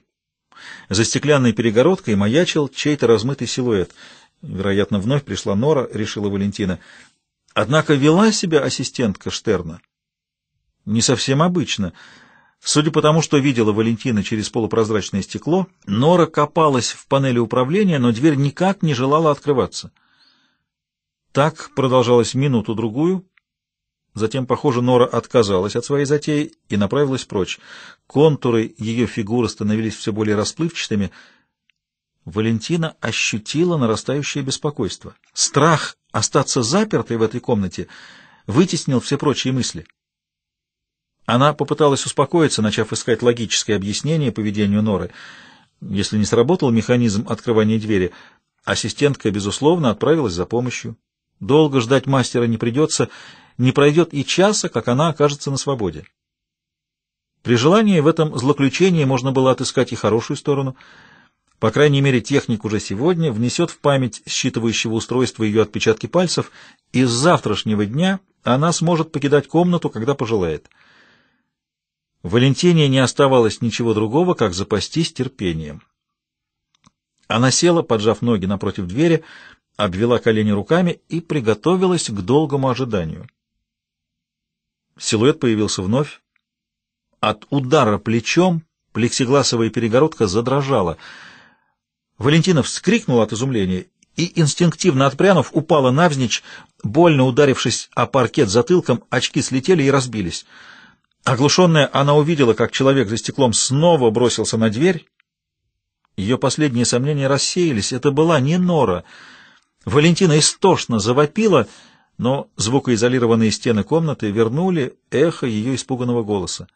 За стеклянной перегородкой маячил чей-то размытый силуэт. Вероятно, вновь пришла Нора, решила Валентина — Однако вела себя ассистентка Штерна не совсем обычно. Судя по тому, что видела Валентина через полупрозрачное стекло, Нора копалась в панели управления, но дверь никак не желала открываться. Так продолжалось минуту-другую. Затем, похоже, Нора отказалась от своей затеи и направилась прочь. Контуры ее фигуры становились все более расплывчатыми. Валентина ощутила нарастающее беспокойство. Страх Остаться запертой в этой комнате вытеснил все прочие мысли. Она попыталась успокоиться, начав искать логическое объяснение поведению Норы. Если не сработал механизм открывания двери, ассистентка, безусловно, отправилась за помощью. Долго ждать мастера не придется, не пройдет и часа, как она окажется на свободе. При желании в этом злоключении можно было отыскать и хорошую сторону — по крайней мере, техник уже сегодня внесет в память считывающего устройства ее отпечатки пальцев, и с завтрашнего дня она сможет покидать комнату, когда пожелает. Валентине не оставалось ничего другого, как запастись терпением. Она села, поджав ноги напротив двери, обвела колени руками и приготовилась к долгому ожиданию. Силуэт появился вновь. От удара плечом плексигласовая перегородка задрожала — Валентина вскрикнула от изумления и, инстинктивно отпрянув, упала навзничь, больно ударившись о паркет затылком, очки слетели и разбились. Оглушенная, она увидела, как человек за стеклом снова бросился на дверь. Ее последние сомнения рассеялись. Это была не нора. Валентина истошно завопила, но звукоизолированные стены комнаты вернули эхо ее испуганного голоса.